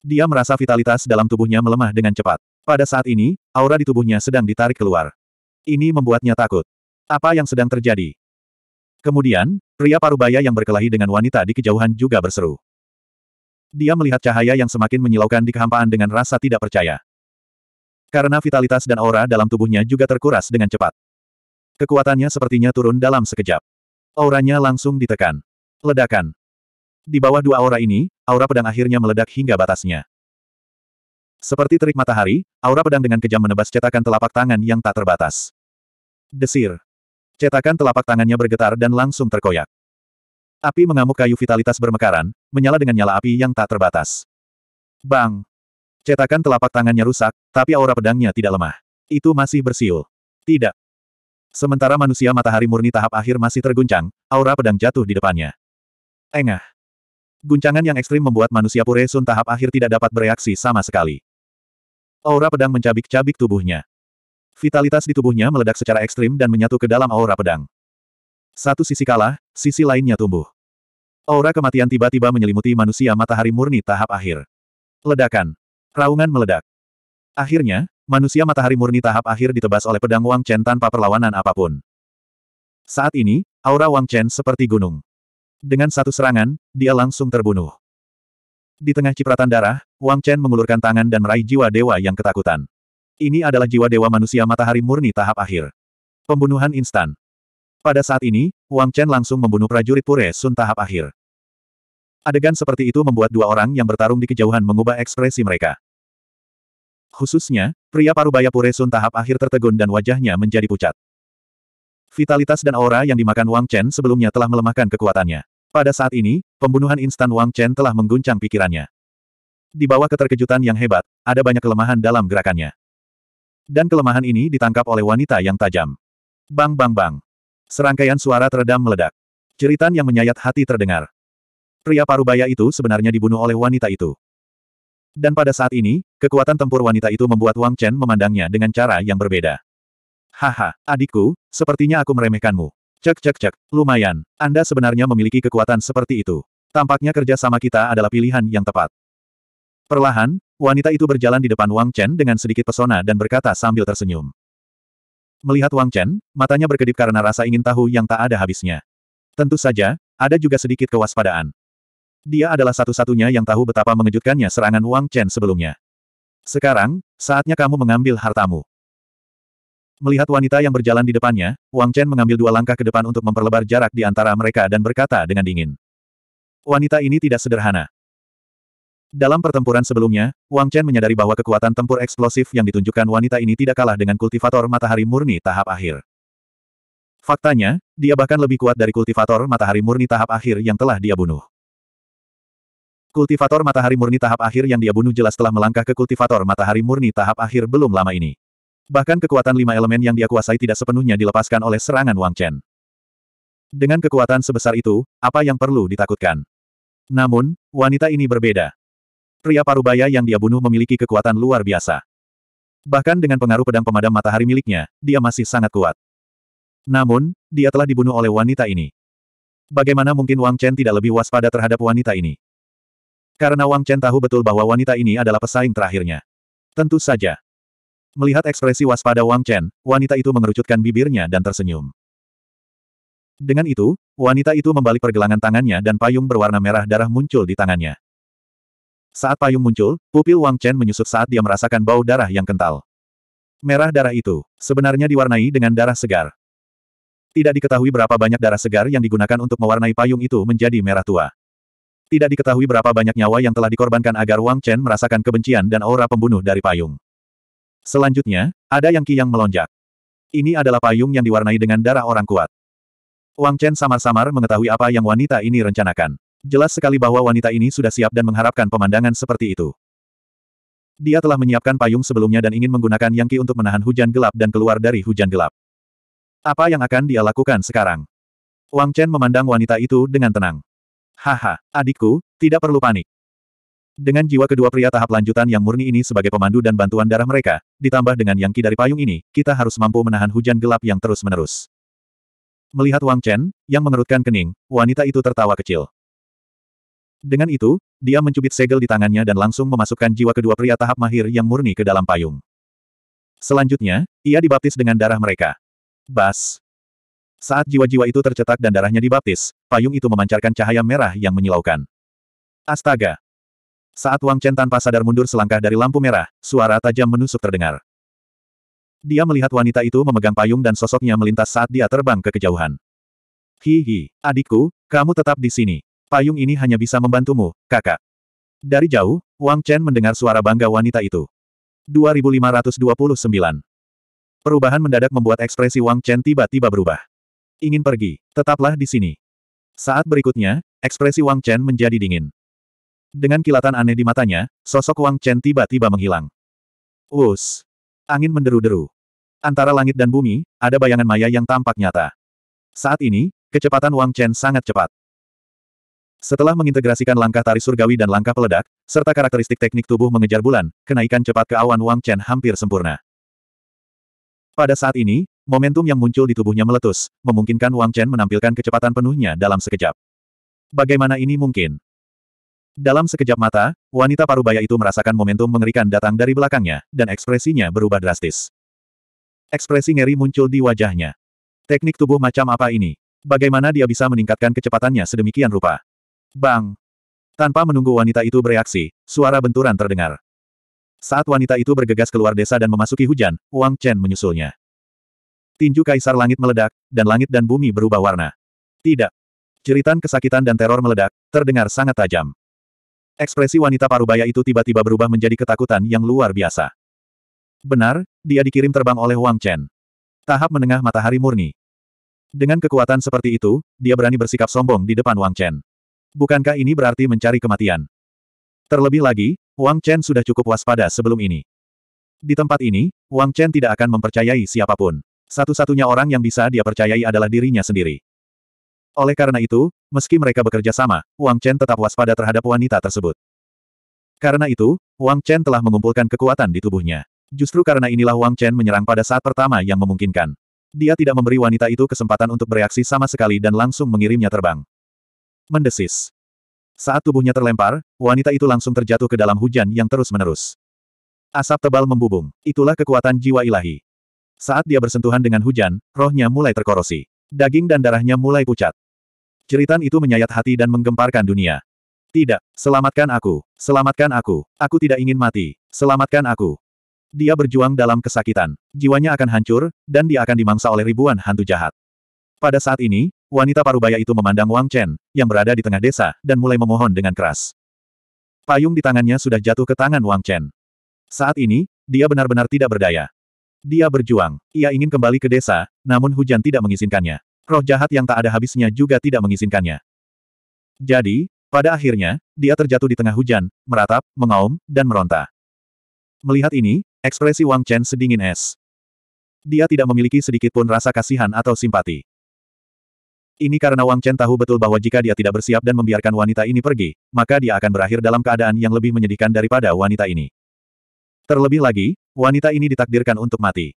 Dia merasa vitalitas dalam tubuhnya melemah dengan cepat. Pada saat ini, aura di tubuhnya sedang ditarik keluar. Ini membuatnya takut. Apa yang sedang terjadi? Kemudian, pria parubaya yang berkelahi dengan wanita di kejauhan juga berseru. Dia melihat cahaya yang semakin menyilaukan di kehampaan dengan rasa tidak percaya. Karena vitalitas dan aura dalam tubuhnya juga terkuras dengan cepat. Kekuatannya sepertinya turun dalam sekejap. Auranya langsung ditekan. Ledakan. Di bawah dua aura ini, aura pedang akhirnya meledak hingga batasnya. Seperti terik matahari, aura pedang dengan kejam menebas cetakan telapak tangan yang tak terbatas. Desir. Cetakan telapak tangannya bergetar dan langsung terkoyak. Api mengamuk kayu vitalitas bermekaran, menyala dengan nyala api yang tak terbatas. Bang! Cetakan telapak tangannya rusak, tapi aura pedangnya tidak lemah. Itu masih bersiul. Tidak. Sementara manusia matahari murni tahap akhir masih terguncang, aura pedang jatuh di depannya. Engah. Guncangan yang ekstrim membuat manusia Puresun tahap akhir tidak dapat bereaksi sama sekali. Aura pedang mencabik-cabik tubuhnya. Vitalitas di tubuhnya meledak secara ekstrim dan menyatu ke dalam aura pedang. Satu sisi kalah, sisi lainnya tumbuh. Aura kematian tiba-tiba menyelimuti manusia matahari murni tahap akhir. Ledakan. Raungan meledak. Akhirnya, manusia matahari murni tahap akhir ditebas oleh pedang Wang Chen tanpa perlawanan apapun. Saat ini, aura Wang Chen seperti gunung. Dengan satu serangan, dia langsung terbunuh. Di tengah cipratan darah, Wang Chen mengulurkan tangan dan meraih jiwa dewa yang ketakutan. Ini adalah jiwa dewa manusia matahari murni tahap akhir. Pembunuhan instan. Pada saat ini, Wang Chen langsung membunuh prajurit Pure Sun tahap akhir. Adegan seperti itu membuat dua orang yang bertarung di kejauhan mengubah ekspresi mereka. Khususnya, pria parubaya Pure Sun tahap akhir tertegun dan wajahnya menjadi pucat. Vitalitas dan aura yang dimakan Wang Chen sebelumnya telah melemahkan kekuatannya. Pada saat ini, pembunuhan instan Wang Chen telah mengguncang pikirannya. Di bawah keterkejutan yang hebat, ada banyak kelemahan dalam gerakannya. Dan kelemahan ini ditangkap oleh wanita yang tajam. Bang bang bang. Serangkaian suara teredam meledak. Jeritan yang menyayat hati terdengar. Pria parubaya itu sebenarnya dibunuh oleh wanita itu. Dan pada saat ini, kekuatan tempur wanita itu membuat Wang Chen memandangnya dengan cara yang berbeda. Haha, adikku, sepertinya aku meremehkanmu. Cek cek cek, lumayan, Anda sebenarnya memiliki kekuatan seperti itu. Tampaknya kerja sama kita adalah pilihan yang tepat. Perlahan, Wanita itu berjalan di depan Wang Chen dengan sedikit pesona dan berkata sambil tersenyum. Melihat Wang Chen, matanya berkedip karena rasa ingin tahu yang tak ada habisnya. Tentu saja, ada juga sedikit kewaspadaan. Dia adalah satu-satunya yang tahu betapa mengejutkannya serangan Wang Chen sebelumnya. Sekarang, saatnya kamu mengambil hartamu. Melihat wanita yang berjalan di depannya, Wang Chen mengambil dua langkah ke depan untuk memperlebar jarak di antara mereka dan berkata dengan dingin. Wanita ini tidak sederhana. Dalam pertempuran sebelumnya, Wang Chen menyadari bahwa kekuatan tempur eksplosif yang ditunjukkan wanita ini tidak kalah dengan kultivator matahari murni tahap akhir. Faktanya, dia bahkan lebih kuat dari kultivator matahari murni tahap akhir yang telah dia bunuh. Kultivator matahari murni tahap akhir yang dia bunuh jelas telah melangkah ke kultivator matahari murni tahap akhir belum lama ini. Bahkan kekuatan lima elemen yang dia kuasai tidak sepenuhnya dilepaskan oleh serangan Wang Chen. Dengan kekuatan sebesar itu, apa yang perlu ditakutkan? Namun, wanita ini berbeda. Pria parubaya yang dia bunuh memiliki kekuatan luar biasa. Bahkan dengan pengaruh pedang pemadam matahari miliknya, dia masih sangat kuat. Namun, dia telah dibunuh oleh wanita ini. Bagaimana mungkin Wang Chen tidak lebih waspada terhadap wanita ini? Karena Wang Chen tahu betul bahwa wanita ini adalah pesaing terakhirnya. Tentu saja. Melihat ekspresi waspada Wang Chen, wanita itu mengerucutkan bibirnya dan tersenyum. Dengan itu, wanita itu membalik pergelangan tangannya dan payung berwarna merah darah muncul di tangannya. Saat payung muncul, pupil Wang Chen menyusut saat dia merasakan bau darah yang kental. Merah darah itu, sebenarnya diwarnai dengan darah segar. Tidak diketahui berapa banyak darah segar yang digunakan untuk mewarnai payung itu menjadi merah tua. Tidak diketahui berapa banyak nyawa yang telah dikorbankan agar Wang Chen merasakan kebencian dan aura pembunuh dari payung. Selanjutnya, ada yang Qi yang melonjak. Ini adalah payung yang diwarnai dengan darah orang kuat. Wang Chen samar-samar mengetahui apa yang wanita ini rencanakan. Jelas sekali bahwa wanita ini sudah siap dan mengharapkan pemandangan seperti itu. Dia telah menyiapkan payung sebelumnya dan ingin menggunakan Yangki untuk menahan hujan gelap dan keluar dari hujan gelap. Apa yang akan dia lakukan sekarang? Wang Chen memandang wanita itu dengan tenang. Haha, adikku, tidak perlu panik. Dengan jiwa kedua pria tahap lanjutan yang murni ini sebagai pemandu dan bantuan darah mereka, ditambah dengan Yang Qi dari payung ini, kita harus mampu menahan hujan gelap yang terus-menerus. Melihat Wang Chen, yang mengerutkan kening, wanita itu tertawa kecil. Dengan itu, dia mencubit segel di tangannya dan langsung memasukkan jiwa kedua pria tahap mahir yang murni ke dalam payung. Selanjutnya, ia dibaptis dengan darah mereka. Bas. Saat jiwa-jiwa itu tercetak dan darahnya dibaptis, payung itu memancarkan cahaya merah yang menyilaukan. Astaga! Saat Wang Chen tanpa sadar mundur selangkah dari lampu merah, suara tajam menusuk terdengar. Dia melihat wanita itu memegang payung dan sosoknya melintas saat dia terbang ke kejauhan. Hihi, adikku, kamu tetap di sini. Payung ini hanya bisa membantumu, kakak. Dari jauh, Wang Chen mendengar suara bangga wanita itu. 2529. Perubahan mendadak membuat ekspresi Wang Chen tiba-tiba berubah. Ingin pergi, tetaplah di sini. Saat berikutnya, ekspresi Wang Chen menjadi dingin. Dengan kilatan aneh di matanya, sosok Wang Chen tiba-tiba menghilang. Us. Angin menderu-deru. Antara langit dan bumi, ada bayangan maya yang tampak nyata. Saat ini, kecepatan Wang Chen sangat cepat. Setelah mengintegrasikan langkah tari surgawi dan langkah peledak, serta karakteristik teknik tubuh mengejar bulan, kenaikan cepat ke awan Wang Chen hampir sempurna. Pada saat ini, momentum yang muncul di tubuhnya meletus, memungkinkan Wang Chen menampilkan kecepatan penuhnya dalam sekejap. Bagaimana ini mungkin? Dalam sekejap mata, wanita parubaya itu merasakan momentum mengerikan datang dari belakangnya, dan ekspresinya berubah drastis. Ekspresi ngeri muncul di wajahnya. Teknik tubuh macam apa ini? Bagaimana dia bisa meningkatkan kecepatannya sedemikian rupa? Bang! Tanpa menunggu wanita itu bereaksi, suara benturan terdengar. Saat wanita itu bergegas keluar desa dan memasuki hujan, Wang Chen menyusulnya. Tinju kaisar langit meledak, dan langit dan bumi berubah warna. Tidak. ceritan kesakitan dan teror meledak, terdengar sangat tajam. Ekspresi wanita parubaya itu tiba-tiba berubah menjadi ketakutan yang luar biasa. Benar, dia dikirim terbang oleh Wang Chen. Tahap menengah matahari murni. Dengan kekuatan seperti itu, dia berani bersikap sombong di depan Wang Chen. Bukankah ini berarti mencari kematian? Terlebih lagi, Wang Chen sudah cukup waspada sebelum ini. Di tempat ini, Wang Chen tidak akan mempercayai siapapun. Satu-satunya orang yang bisa dia percayai adalah dirinya sendiri. Oleh karena itu, meski mereka bekerja sama, Wang Chen tetap waspada terhadap wanita tersebut. Karena itu, Wang Chen telah mengumpulkan kekuatan di tubuhnya. Justru karena inilah Wang Chen menyerang pada saat pertama yang memungkinkan. Dia tidak memberi wanita itu kesempatan untuk bereaksi sama sekali dan langsung mengirimnya terbang mendesis. Saat tubuhnya terlempar, wanita itu langsung terjatuh ke dalam hujan yang terus-menerus. Asap tebal membubung. Itulah kekuatan jiwa ilahi. Saat dia bersentuhan dengan hujan, rohnya mulai terkorosi. Daging dan darahnya mulai pucat. Ceritan itu menyayat hati dan menggemparkan dunia. Tidak, selamatkan aku, selamatkan aku, aku tidak ingin mati, selamatkan aku. Dia berjuang dalam kesakitan, jiwanya akan hancur, dan dia akan dimangsa oleh ribuan hantu jahat. Pada saat ini, wanita parubaya itu memandang Wang Chen, yang berada di tengah desa, dan mulai memohon dengan keras. Payung di tangannya sudah jatuh ke tangan Wang Chen. Saat ini, dia benar-benar tidak berdaya. Dia berjuang, ia ingin kembali ke desa, namun hujan tidak mengizinkannya. Roh jahat yang tak ada habisnya juga tidak mengizinkannya. Jadi, pada akhirnya, dia terjatuh di tengah hujan, meratap, mengaum, dan meronta. Melihat ini, ekspresi Wang Chen sedingin es. Dia tidak memiliki sedikit pun rasa kasihan atau simpati. Ini karena Wang Chen tahu betul bahwa jika dia tidak bersiap dan membiarkan wanita ini pergi, maka dia akan berakhir dalam keadaan yang lebih menyedihkan daripada wanita ini. Terlebih lagi, wanita ini ditakdirkan untuk mati.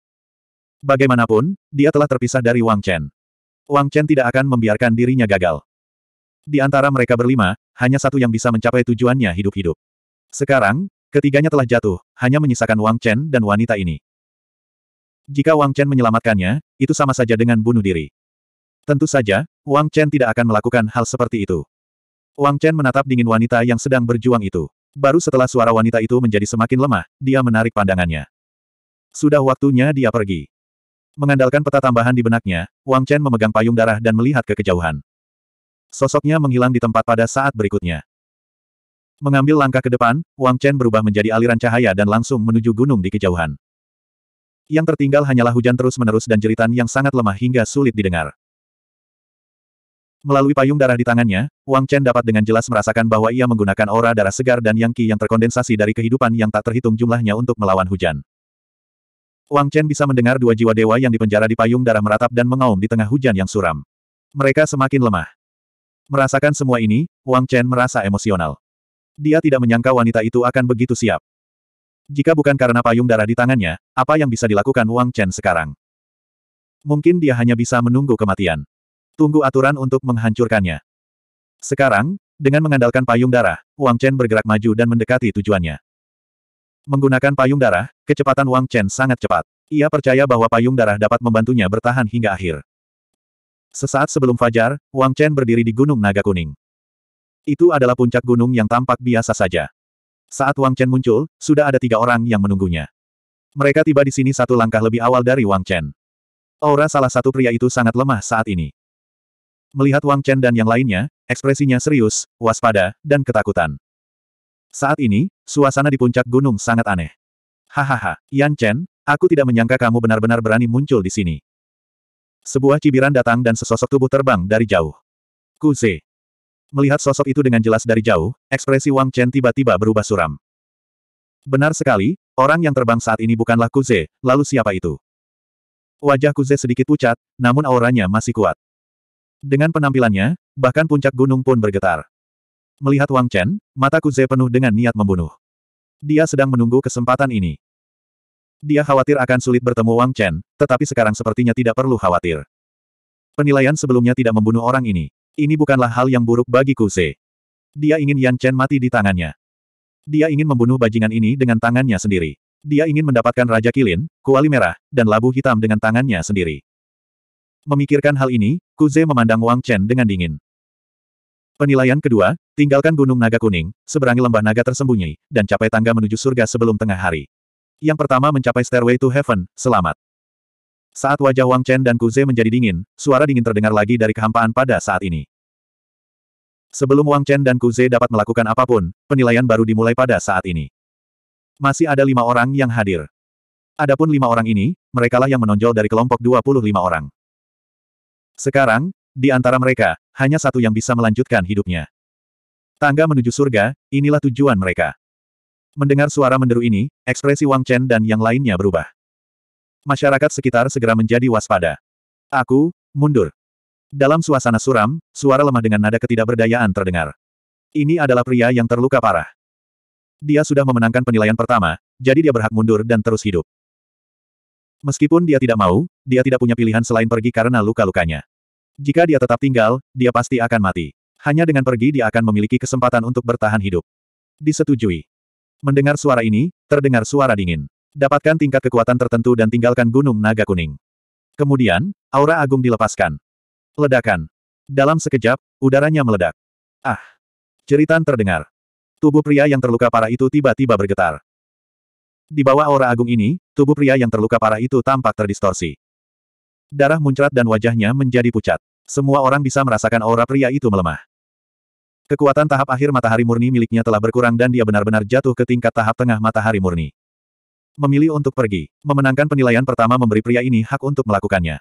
Bagaimanapun, dia telah terpisah dari Wang Chen. Wang Chen tidak akan membiarkan dirinya gagal. Di antara mereka berlima, hanya satu yang bisa mencapai tujuannya hidup-hidup. Sekarang, ketiganya telah jatuh, hanya menyisakan Wang Chen dan wanita ini. Jika Wang Chen menyelamatkannya, itu sama saja dengan bunuh diri. Tentu saja, Wang Chen tidak akan melakukan hal seperti itu. Wang Chen menatap dingin wanita yang sedang berjuang itu. Baru setelah suara wanita itu menjadi semakin lemah, dia menarik pandangannya. Sudah waktunya dia pergi. Mengandalkan peta tambahan di benaknya, Wang Chen memegang payung darah dan melihat ke kejauhan. Sosoknya menghilang di tempat pada saat berikutnya. Mengambil langkah ke depan, Wang Chen berubah menjadi aliran cahaya dan langsung menuju gunung di kejauhan. Yang tertinggal hanyalah hujan terus-menerus dan jeritan yang sangat lemah hingga sulit didengar. Melalui payung darah di tangannya, Wang Chen dapat dengan jelas merasakan bahwa ia menggunakan aura darah segar dan yang ki yang terkondensasi dari kehidupan yang tak terhitung jumlahnya untuk melawan hujan. Wang Chen bisa mendengar dua jiwa dewa yang dipenjara di payung darah meratap dan mengaum di tengah hujan yang suram. Mereka semakin lemah. Merasakan semua ini, Wang Chen merasa emosional. Dia tidak menyangka wanita itu akan begitu siap. Jika bukan karena payung darah di tangannya, apa yang bisa dilakukan Wang Chen sekarang? Mungkin dia hanya bisa menunggu kematian. Tunggu aturan untuk menghancurkannya. Sekarang, dengan mengandalkan payung darah, Wang Chen bergerak maju dan mendekati tujuannya. Menggunakan payung darah, kecepatan Wang Chen sangat cepat. Ia percaya bahwa payung darah dapat membantunya bertahan hingga akhir. Sesaat sebelum fajar, Wang Chen berdiri di Gunung Naga Kuning. Itu adalah puncak gunung yang tampak biasa saja. Saat Wang Chen muncul, sudah ada tiga orang yang menunggunya. Mereka tiba di sini satu langkah lebih awal dari Wang Chen. Aura salah satu pria itu sangat lemah saat ini. Melihat Wang Chen dan yang lainnya, ekspresinya serius, waspada, dan ketakutan. Saat ini, suasana di puncak gunung sangat aneh. Hahaha, Yan Chen, aku tidak menyangka kamu benar-benar berani muncul di sini. Sebuah cibiran datang dan sesosok tubuh terbang dari jauh. Kuze. Melihat sosok itu dengan jelas dari jauh, ekspresi Wang Chen tiba-tiba berubah suram. Benar sekali, orang yang terbang saat ini bukanlah Kuze, lalu siapa itu? Wajah Kuze sedikit pucat, namun auranya masih kuat. Dengan penampilannya, bahkan puncak gunung pun bergetar. Melihat Wang Chen, mata Kuze penuh dengan niat membunuh. Dia sedang menunggu kesempatan ini. Dia khawatir akan sulit bertemu Wang Chen, tetapi sekarang sepertinya tidak perlu khawatir. Penilaian sebelumnya tidak membunuh orang ini. Ini bukanlah hal yang buruk bagi Kuze. Dia ingin Yan Chen mati di tangannya. Dia ingin membunuh bajingan ini dengan tangannya sendiri. Dia ingin mendapatkan Raja Kilin, Kuali Merah, dan Labu Hitam dengan tangannya sendiri. Memikirkan hal ini, Kuze memandang Wang Chen dengan dingin. Penilaian kedua, tinggalkan Gunung Naga Kuning, seberangi lembah naga tersembunyi, dan capai tangga menuju surga sebelum tengah hari. Yang pertama mencapai Stairway to Heaven, selamat. Saat wajah Wang Chen dan Kuze menjadi dingin, suara dingin terdengar lagi dari kehampaan pada saat ini. Sebelum Wang Chen dan Kuze dapat melakukan apapun, penilaian baru dimulai pada saat ini. Masih ada lima orang yang hadir. Adapun lima orang ini, merekalah yang menonjol dari kelompok 25 orang. Sekarang, di antara mereka, hanya satu yang bisa melanjutkan hidupnya. Tangga menuju surga, inilah tujuan mereka. Mendengar suara menderu ini, ekspresi Wang Chen dan yang lainnya berubah. Masyarakat sekitar segera menjadi waspada. Aku, mundur. Dalam suasana suram, suara lemah dengan nada ketidakberdayaan terdengar. Ini adalah pria yang terluka parah. Dia sudah memenangkan penilaian pertama, jadi dia berhak mundur dan terus hidup. Meskipun dia tidak mau, dia tidak punya pilihan selain pergi karena luka-lukanya. Jika dia tetap tinggal, dia pasti akan mati. Hanya dengan pergi dia akan memiliki kesempatan untuk bertahan hidup. Disetujui. Mendengar suara ini, terdengar suara dingin. Dapatkan tingkat kekuatan tertentu dan tinggalkan Gunung Naga Kuning. Kemudian, aura agung dilepaskan. Ledakan. Dalam sekejap, udaranya meledak. Ah! Jeritan terdengar. Tubuh pria yang terluka parah itu tiba-tiba bergetar. Di bawah aura agung ini, tubuh pria yang terluka parah itu tampak terdistorsi. Darah muncrat dan wajahnya menjadi pucat. Semua orang bisa merasakan aura pria itu melemah. Kekuatan tahap akhir matahari murni miliknya telah berkurang dan dia benar-benar jatuh ke tingkat tahap tengah matahari murni. Memilih untuk pergi, memenangkan penilaian pertama memberi pria ini hak untuk melakukannya.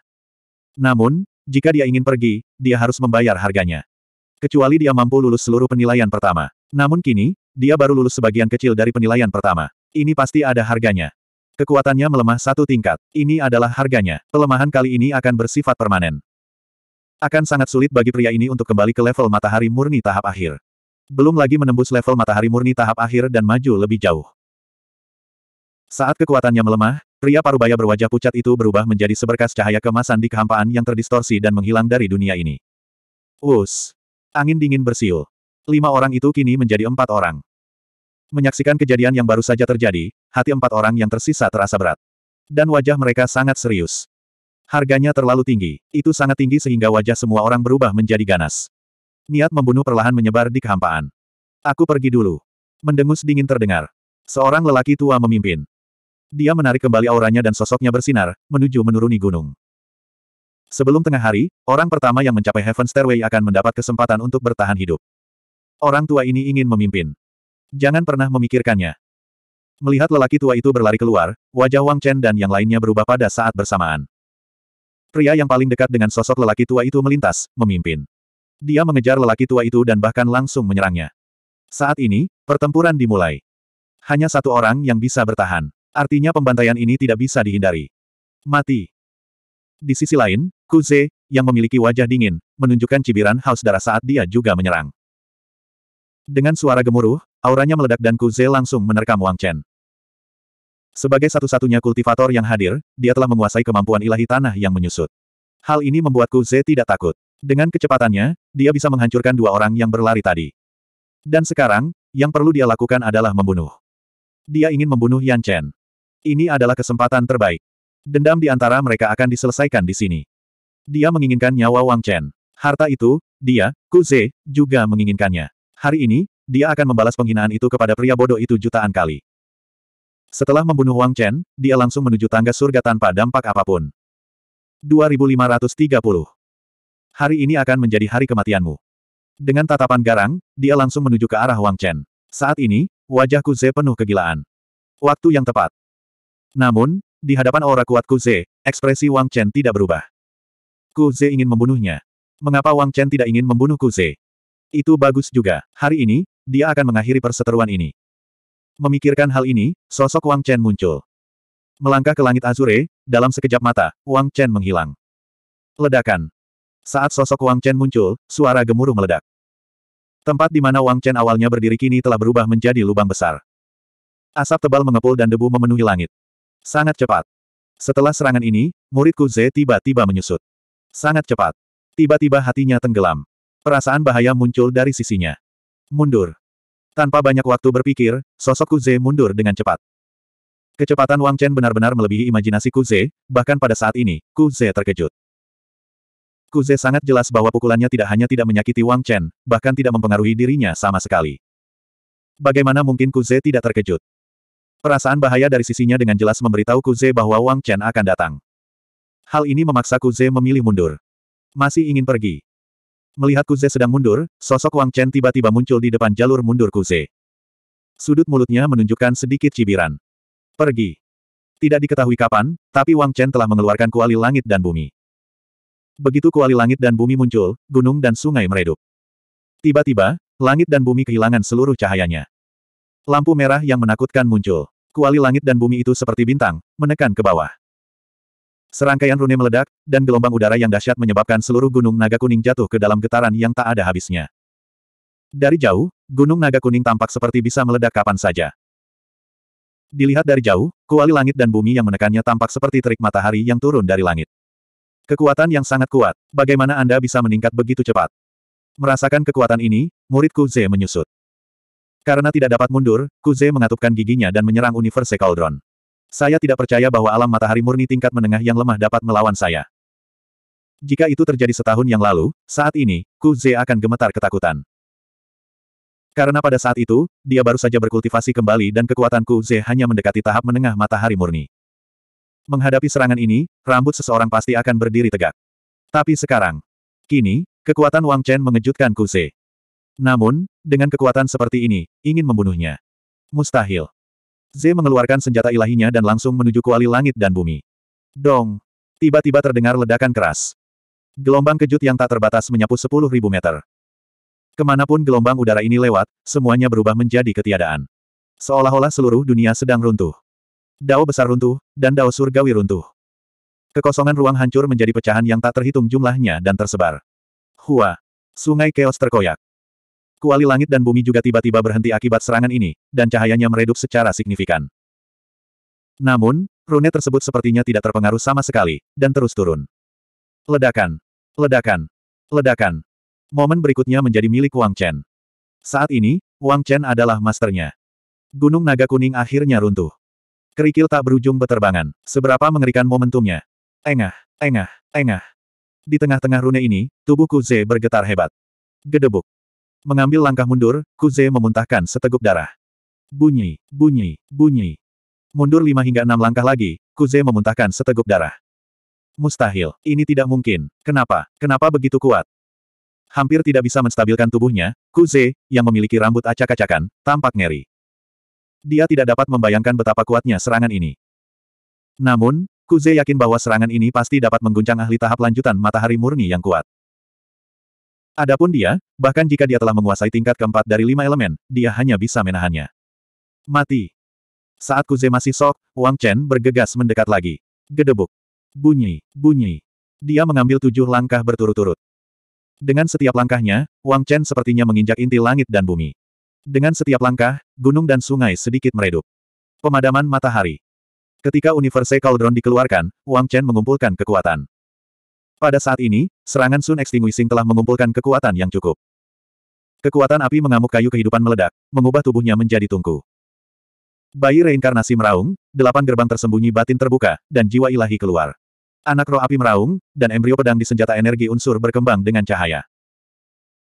Namun, jika dia ingin pergi, dia harus membayar harganya. Kecuali dia mampu lulus seluruh penilaian pertama. Namun kini, dia baru lulus sebagian kecil dari penilaian pertama. Ini pasti ada harganya. Kekuatannya melemah satu tingkat. Ini adalah harganya. Pelemahan kali ini akan bersifat permanen. Akan sangat sulit bagi pria ini untuk kembali ke level matahari murni tahap akhir. Belum lagi menembus level matahari murni tahap akhir dan maju lebih jauh. Saat kekuatannya melemah, pria parubaya berwajah pucat itu berubah menjadi seberkas cahaya kemasan di kehampaan yang terdistorsi dan menghilang dari dunia ini. Us, Angin dingin bersiul. Lima orang itu kini menjadi empat orang. Menyaksikan kejadian yang baru saja terjadi, hati empat orang yang tersisa terasa berat. Dan wajah mereka sangat serius. Harganya terlalu tinggi. Itu sangat tinggi sehingga wajah semua orang berubah menjadi ganas. Niat membunuh perlahan menyebar di kehampaan. Aku pergi dulu. Mendengus dingin terdengar. Seorang lelaki tua memimpin. Dia menarik kembali auranya dan sosoknya bersinar, menuju menuruni gunung. Sebelum tengah hari, orang pertama yang mencapai Heaven Stairway akan mendapat kesempatan untuk bertahan hidup. Orang tua ini ingin memimpin. Jangan pernah memikirkannya. Melihat lelaki tua itu berlari keluar, wajah Wang Chen dan yang lainnya berubah pada saat bersamaan. Pria yang paling dekat dengan sosok lelaki tua itu melintas, memimpin. Dia mengejar lelaki tua itu dan bahkan langsung menyerangnya. Saat ini, pertempuran dimulai. Hanya satu orang yang bisa bertahan. Artinya pembantaian ini tidak bisa dihindari. Mati. Di sisi lain, Kuze, yang memiliki wajah dingin, menunjukkan cibiran haus darah saat dia juga menyerang. Dengan suara gemuruh, Auranya meledak dan Kuze langsung menerkam Wang Chen. Sebagai satu-satunya kultivator yang hadir, dia telah menguasai kemampuan ilahi tanah yang menyusut. Hal ini membuat Kuze tidak takut. Dengan kecepatannya, dia bisa menghancurkan dua orang yang berlari tadi. Dan sekarang, yang perlu dia lakukan adalah membunuh. Dia ingin membunuh Yan Chen. Ini adalah kesempatan terbaik. Dendam di antara mereka akan diselesaikan di sini. Dia menginginkan nyawa Wang Chen. Harta itu, dia, Kuze juga menginginkannya. Hari ini, dia akan membalas penghinaan itu kepada pria bodoh itu jutaan kali. Setelah membunuh Wang Chen, dia langsung menuju tangga surga tanpa dampak apapun. 2530 Hari ini akan menjadi hari kematianmu. Dengan tatapan garang, dia langsung menuju ke arah Wang Chen. Saat ini, wajah Kuze penuh kegilaan. Waktu yang tepat. Namun, di hadapan aura kuat Kuze, ekspresi Wang Chen tidak berubah. Ku Kuze ingin membunuhnya. Mengapa Wang Chen tidak ingin membunuh Kuze? Itu bagus juga. Hari ini, dia akan mengakhiri perseteruan ini. Memikirkan hal ini, sosok Wang Chen muncul. Melangkah ke langit azure, dalam sekejap mata, Wang Chen menghilang. Ledakan. Saat sosok Wang Chen muncul, suara gemuruh meledak. Tempat di mana Wang Chen awalnya berdiri kini telah berubah menjadi lubang besar. Asap tebal mengepul dan debu memenuhi langit. Sangat cepat. Setelah serangan ini, muridku Ze tiba-tiba menyusut. Sangat cepat. Tiba-tiba hatinya tenggelam. Perasaan bahaya muncul dari sisinya. Mundur. Tanpa banyak waktu berpikir, sosok Kuze mundur dengan cepat. Kecepatan Wang Chen benar-benar melebihi imajinasi Kuze, bahkan pada saat ini, Kuze terkejut. Kuze sangat jelas bahwa pukulannya tidak hanya tidak menyakiti Wang Chen, bahkan tidak mempengaruhi dirinya sama sekali. Bagaimana mungkin Kuze tidak terkejut? Perasaan bahaya dari sisinya dengan jelas memberitahu Kuze bahwa Wang Chen akan datang. Hal ini memaksa Kuze memilih mundur. Masih ingin pergi. Melihat Kuze sedang mundur, sosok Wang Chen tiba-tiba muncul di depan jalur mundur Kuze. Sudut mulutnya menunjukkan sedikit cibiran. Pergi. Tidak diketahui kapan, tapi Wang Chen telah mengeluarkan kuali langit dan bumi. Begitu kuali langit dan bumi muncul, gunung dan sungai meredup. Tiba-tiba, langit dan bumi kehilangan seluruh cahayanya. Lampu merah yang menakutkan muncul. Kuali langit dan bumi itu seperti bintang, menekan ke bawah. Serangkaian rune meledak, dan gelombang udara yang dahsyat menyebabkan seluruh gunung naga kuning jatuh ke dalam getaran yang tak ada habisnya. Dari jauh, gunung naga kuning tampak seperti bisa meledak kapan saja. Dilihat dari jauh, kuali langit dan bumi yang menekannya tampak seperti terik matahari yang turun dari langit. Kekuatan yang sangat kuat, bagaimana Anda bisa meningkat begitu cepat? Merasakan kekuatan ini, muridku Ze menyusut. Karena tidak dapat mundur, Kuze mengatupkan giginya dan menyerang Universe Cauldron. Saya tidak percaya bahwa alam matahari murni tingkat menengah yang lemah dapat melawan saya. Jika itu terjadi setahun yang lalu, saat ini, Ku Ze akan gemetar ketakutan. Karena pada saat itu, dia baru saja berkultivasi kembali dan kekuatan Ku Ze hanya mendekati tahap menengah matahari murni. Menghadapi serangan ini, rambut seseorang pasti akan berdiri tegak. Tapi sekarang, kini, kekuatan Wang Chen mengejutkan Ku Ze. Namun, dengan kekuatan seperti ini, ingin membunuhnya. Mustahil. Z mengeluarkan senjata ilahinya dan langsung menuju kuali langit dan bumi. Dong! Tiba-tiba terdengar ledakan keras. Gelombang kejut yang tak terbatas menyapu 10.000 meter. Kemanapun gelombang udara ini lewat, semuanya berubah menjadi ketiadaan. Seolah-olah seluruh dunia sedang runtuh. Dao besar runtuh, dan dao surgawi runtuh. Kekosongan ruang hancur menjadi pecahan yang tak terhitung jumlahnya dan tersebar. Hua! Sungai keos terkoyak. Kuali langit dan bumi juga tiba-tiba berhenti akibat serangan ini, dan cahayanya meredup secara signifikan. Namun, rune tersebut sepertinya tidak terpengaruh sama sekali, dan terus turun. Ledakan. Ledakan. Ledakan. Momen berikutnya menjadi milik Wang Chen. Saat ini, Wang Chen adalah masternya. Gunung Naga Kuning akhirnya runtuh. Kerikil tak berujung beterbangan. Seberapa mengerikan momentumnya. Engah, engah, engah. Di tengah-tengah rune ini, tubuh Kuze bergetar hebat. Gedebuk. Mengambil langkah mundur, Kuze memuntahkan seteguk darah. Bunyi, bunyi, bunyi. Mundur lima hingga enam langkah lagi, Kuze memuntahkan seteguk darah. Mustahil, ini tidak mungkin. Kenapa? Kenapa begitu kuat? Hampir tidak bisa menstabilkan tubuhnya, Kuze, yang memiliki rambut acak-acakan, tampak ngeri. Dia tidak dapat membayangkan betapa kuatnya serangan ini. Namun, Kuze yakin bahwa serangan ini pasti dapat mengguncang ahli tahap lanjutan matahari murni yang kuat. Adapun dia, bahkan jika dia telah menguasai tingkat keempat dari lima elemen, dia hanya bisa menahannya. Mati. Saat Kuze masih sok, Wang Chen bergegas mendekat lagi. Gedebuk. Bunyi, bunyi. Dia mengambil tujuh langkah berturut-turut. Dengan setiap langkahnya, Wang Chen sepertinya menginjak inti langit dan bumi. Dengan setiap langkah, gunung dan sungai sedikit meredup. Pemadaman matahari. Ketika Universe Cauldron dikeluarkan, Wang Chen mengumpulkan kekuatan. Pada saat ini, serangan Sun Extinguishing telah mengumpulkan kekuatan yang cukup. Kekuatan api mengamuk kayu kehidupan meledak, mengubah tubuhnya menjadi tungku. Bayi reinkarnasi meraung, delapan gerbang tersembunyi batin terbuka, dan jiwa ilahi keluar. Anak roh api meraung, dan embrio pedang di senjata energi unsur berkembang dengan cahaya.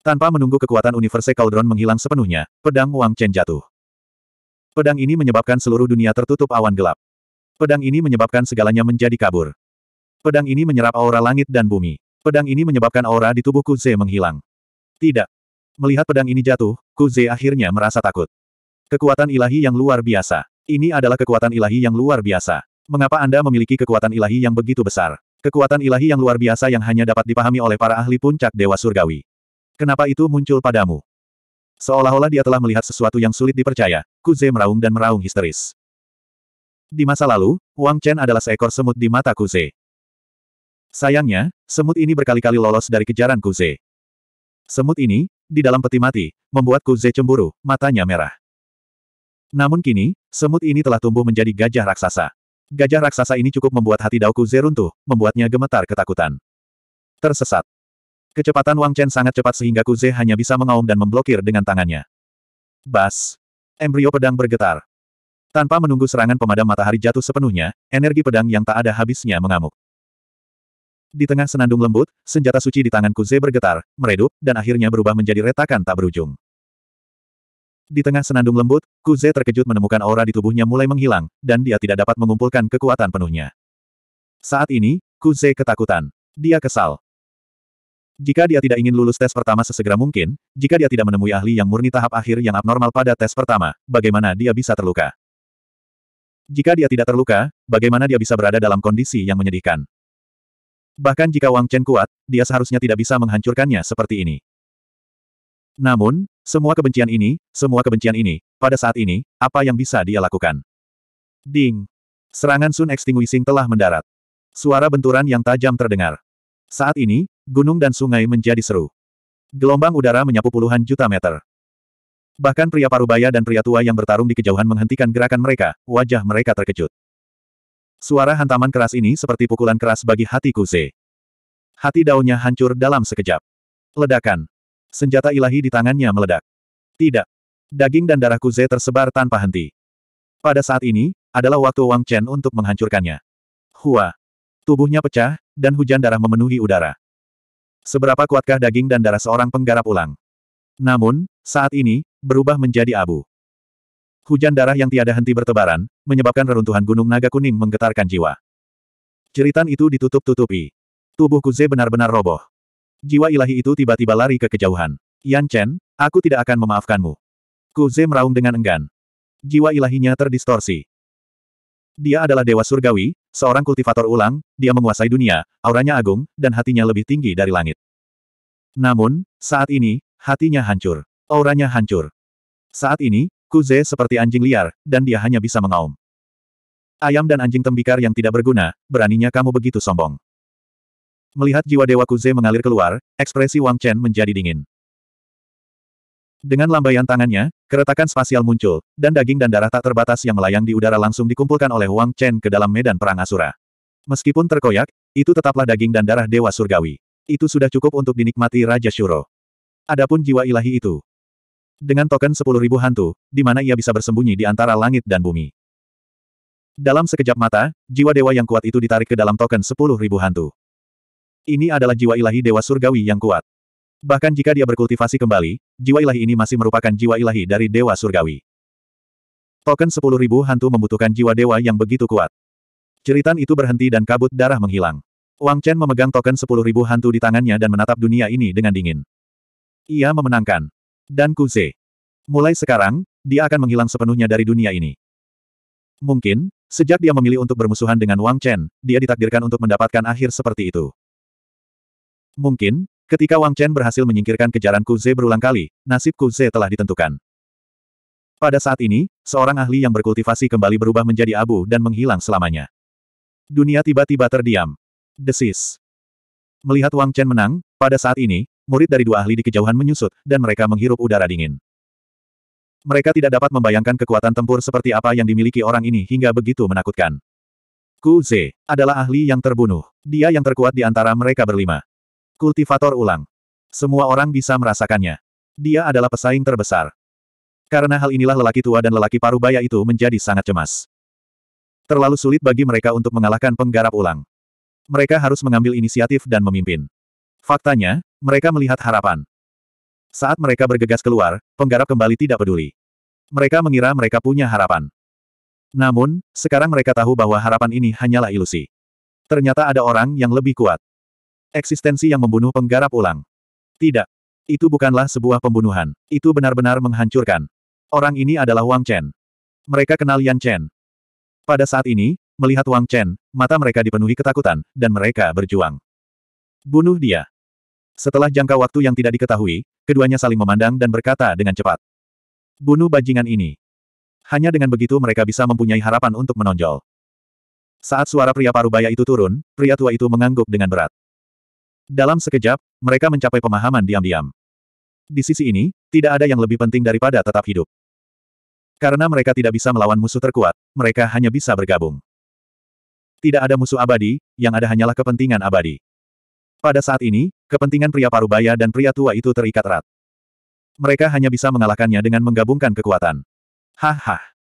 Tanpa menunggu kekuatan Universe Cauldron menghilang sepenuhnya, pedang Wang Chen jatuh. Pedang ini menyebabkan seluruh dunia tertutup awan gelap. Pedang ini menyebabkan segalanya menjadi kabur. Pedang ini menyerap aura langit dan bumi. Pedang ini menyebabkan aura di tubuh Kuze menghilang. Tidak. Melihat pedang ini jatuh, Kuze akhirnya merasa takut. Kekuatan ilahi yang luar biasa. Ini adalah kekuatan ilahi yang luar biasa. Mengapa Anda memiliki kekuatan ilahi yang begitu besar? Kekuatan ilahi yang luar biasa yang hanya dapat dipahami oleh para ahli puncak Dewa Surgawi. Kenapa itu muncul padamu? Seolah-olah dia telah melihat sesuatu yang sulit dipercaya, Kuze meraung dan meraung histeris. Di masa lalu, Wang Chen adalah seekor semut di mata Kuze. Sayangnya, semut ini berkali-kali lolos dari kejaran Kuze. Semut ini, di dalam peti mati, membuat Kuze cemburu, matanya merah. Namun kini, semut ini telah tumbuh menjadi gajah raksasa. Gajah raksasa ini cukup membuat hati Dao Kuze runtuh, membuatnya gemetar ketakutan. Tersesat. Kecepatan Wang Chen sangat cepat sehingga Kuze hanya bisa mengaum dan memblokir dengan tangannya. Bas. Embrio pedang bergetar. Tanpa menunggu serangan pemadam matahari jatuh sepenuhnya, energi pedang yang tak ada habisnya mengamuk. Di tengah senandung lembut, senjata suci di tangan Kuze bergetar, meredup, dan akhirnya berubah menjadi retakan tak berujung. Di tengah senandung lembut, Kuze terkejut menemukan aura di tubuhnya mulai menghilang, dan dia tidak dapat mengumpulkan kekuatan penuhnya. Saat ini, Kuze ketakutan. Dia kesal. Jika dia tidak ingin lulus tes pertama sesegera mungkin, jika dia tidak menemui ahli yang murni tahap akhir yang abnormal pada tes pertama, bagaimana dia bisa terluka? Jika dia tidak terluka, bagaimana dia bisa berada dalam kondisi yang menyedihkan? Bahkan jika Wang Chen kuat, dia seharusnya tidak bisa menghancurkannya seperti ini. Namun, semua kebencian ini, semua kebencian ini, pada saat ini, apa yang bisa dia lakukan? Ding! Serangan Sun Extinguishing telah mendarat. Suara benturan yang tajam terdengar. Saat ini, gunung dan sungai menjadi seru. Gelombang udara menyapu puluhan juta meter. Bahkan pria parubaya dan pria tua yang bertarung di kejauhan menghentikan gerakan mereka, wajah mereka terkejut. Suara hantaman keras ini seperti pukulan keras bagi hati Kuze. Hati daunnya hancur dalam sekejap. Ledakan. Senjata ilahi di tangannya meledak. Tidak. Daging dan darah Kuze tersebar tanpa henti. Pada saat ini, adalah waktu Wang Chen untuk menghancurkannya. Hua. Tubuhnya pecah, dan hujan darah memenuhi udara. Seberapa kuatkah daging dan darah seorang penggarap ulang? Namun, saat ini, berubah menjadi abu. Hujan darah yang tiada henti bertebaran, menyebabkan reruntuhan gunung naga kuning menggetarkan jiwa. Ceritan itu ditutup-tutupi. Tubuh Kuze benar-benar roboh. Jiwa ilahi itu tiba-tiba lari ke kejauhan. Yan Chen, aku tidak akan memaafkanmu. Kuze meraung dengan enggan. Jiwa ilahinya terdistorsi. Dia adalah dewa surgawi, seorang kultivator ulang, dia menguasai dunia, auranya agung, dan hatinya lebih tinggi dari langit. Namun, saat ini, hatinya hancur. Auranya hancur. Saat ini, Kuze seperti anjing liar, dan dia hanya bisa mengaum. Ayam dan anjing tembikar yang tidak berguna, beraninya kamu begitu sombong. Melihat jiwa Dewa Kuze mengalir keluar, ekspresi Wang Chen menjadi dingin. Dengan lambaian tangannya, keretakan spasial muncul, dan daging dan darah tak terbatas yang melayang di udara langsung dikumpulkan oleh Wang Chen ke dalam medan perang Asura. Meskipun terkoyak, itu tetaplah daging dan darah Dewa Surgawi. Itu sudah cukup untuk dinikmati Raja Shuro. Adapun jiwa ilahi itu, dengan token sepuluh ribu hantu, di mana ia bisa bersembunyi di antara langit dan bumi. Dalam sekejap mata, jiwa dewa yang kuat itu ditarik ke dalam token sepuluh ribu hantu. Ini adalah jiwa ilahi dewa surgawi yang kuat. Bahkan jika dia berkultivasi kembali, jiwa ilahi ini masih merupakan jiwa ilahi dari dewa surgawi. Token sepuluh ribu hantu membutuhkan jiwa dewa yang begitu kuat. Ceritan itu berhenti dan kabut darah menghilang. Wang Chen memegang token sepuluh ribu hantu di tangannya dan menatap dunia ini dengan dingin. Ia memenangkan. Dan Kuze. Mulai sekarang, dia akan menghilang sepenuhnya dari dunia ini. Mungkin, sejak dia memilih untuk bermusuhan dengan Wang Chen, dia ditakdirkan untuk mendapatkan akhir seperti itu. Mungkin, ketika Wang Chen berhasil menyingkirkan kejaran Kuze berulang kali, nasib Kuze telah ditentukan. Pada saat ini, seorang ahli yang berkultivasi kembali berubah menjadi abu dan menghilang selamanya. Dunia tiba-tiba terdiam. Desis. Melihat Wang Chen menang, pada saat ini, murid dari dua ahli di kejauhan menyusut, dan mereka menghirup udara dingin. Mereka tidak dapat membayangkan kekuatan tempur seperti apa yang dimiliki orang ini hingga begitu menakutkan. Ku Ze adalah ahli yang terbunuh. Dia yang terkuat di antara mereka berlima. Kultivator ulang. Semua orang bisa merasakannya. Dia adalah pesaing terbesar. Karena hal inilah lelaki tua dan lelaki paruh baya itu menjadi sangat cemas. Terlalu sulit bagi mereka untuk mengalahkan penggarap ulang. Mereka harus mengambil inisiatif dan memimpin. Faktanya, mereka melihat harapan. Saat mereka bergegas keluar, penggarap kembali tidak peduli. Mereka mengira mereka punya harapan. Namun, sekarang mereka tahu bahwa harapan ini hanyalah ilusi. Ternyata ada orang yang lebih kuat. Eksistensi yang membunuh penggarap ulang. Tidak. Itu bukanlah sebuah pembunuhan. Itu benar-benar menghancurkan. Orang ini adalah Wang Chen. Mereka kenal Yan Chen. Pada saat ini, melihat Wang Chen, mata mereka dipenuhi ketakutan, dan mereka berjuang. Bunuh dia. Setelah jangka waktu yang tidak diketahui, keduanya saling memandang dan berkata dengan cepat. Bunuh bajingan ini. Hanya dengan begitu mereka bisa mempunyai harapan untuk menonjol. Saat suara pria parubaya itu turun, pria tua itu mengangguk dengan berat. Dalam sekejap, mereka mencapai pemahaman diam-diam. Di sisi ini, tidak ada yang lebih penting daripada tetap hidup. Karena mereka tidak bisa melawan musuh terkuat, mereka hanya bisa bergabung. Tidak ada musuh abadi, yang ada hanyalah kepentingan abadi. Pada saat ini, kepentingan pria parubaya dan pria tua itu terikat erat. Mereka hanya bisa mengalahkannya dengan menggabungkan kekuatan. hah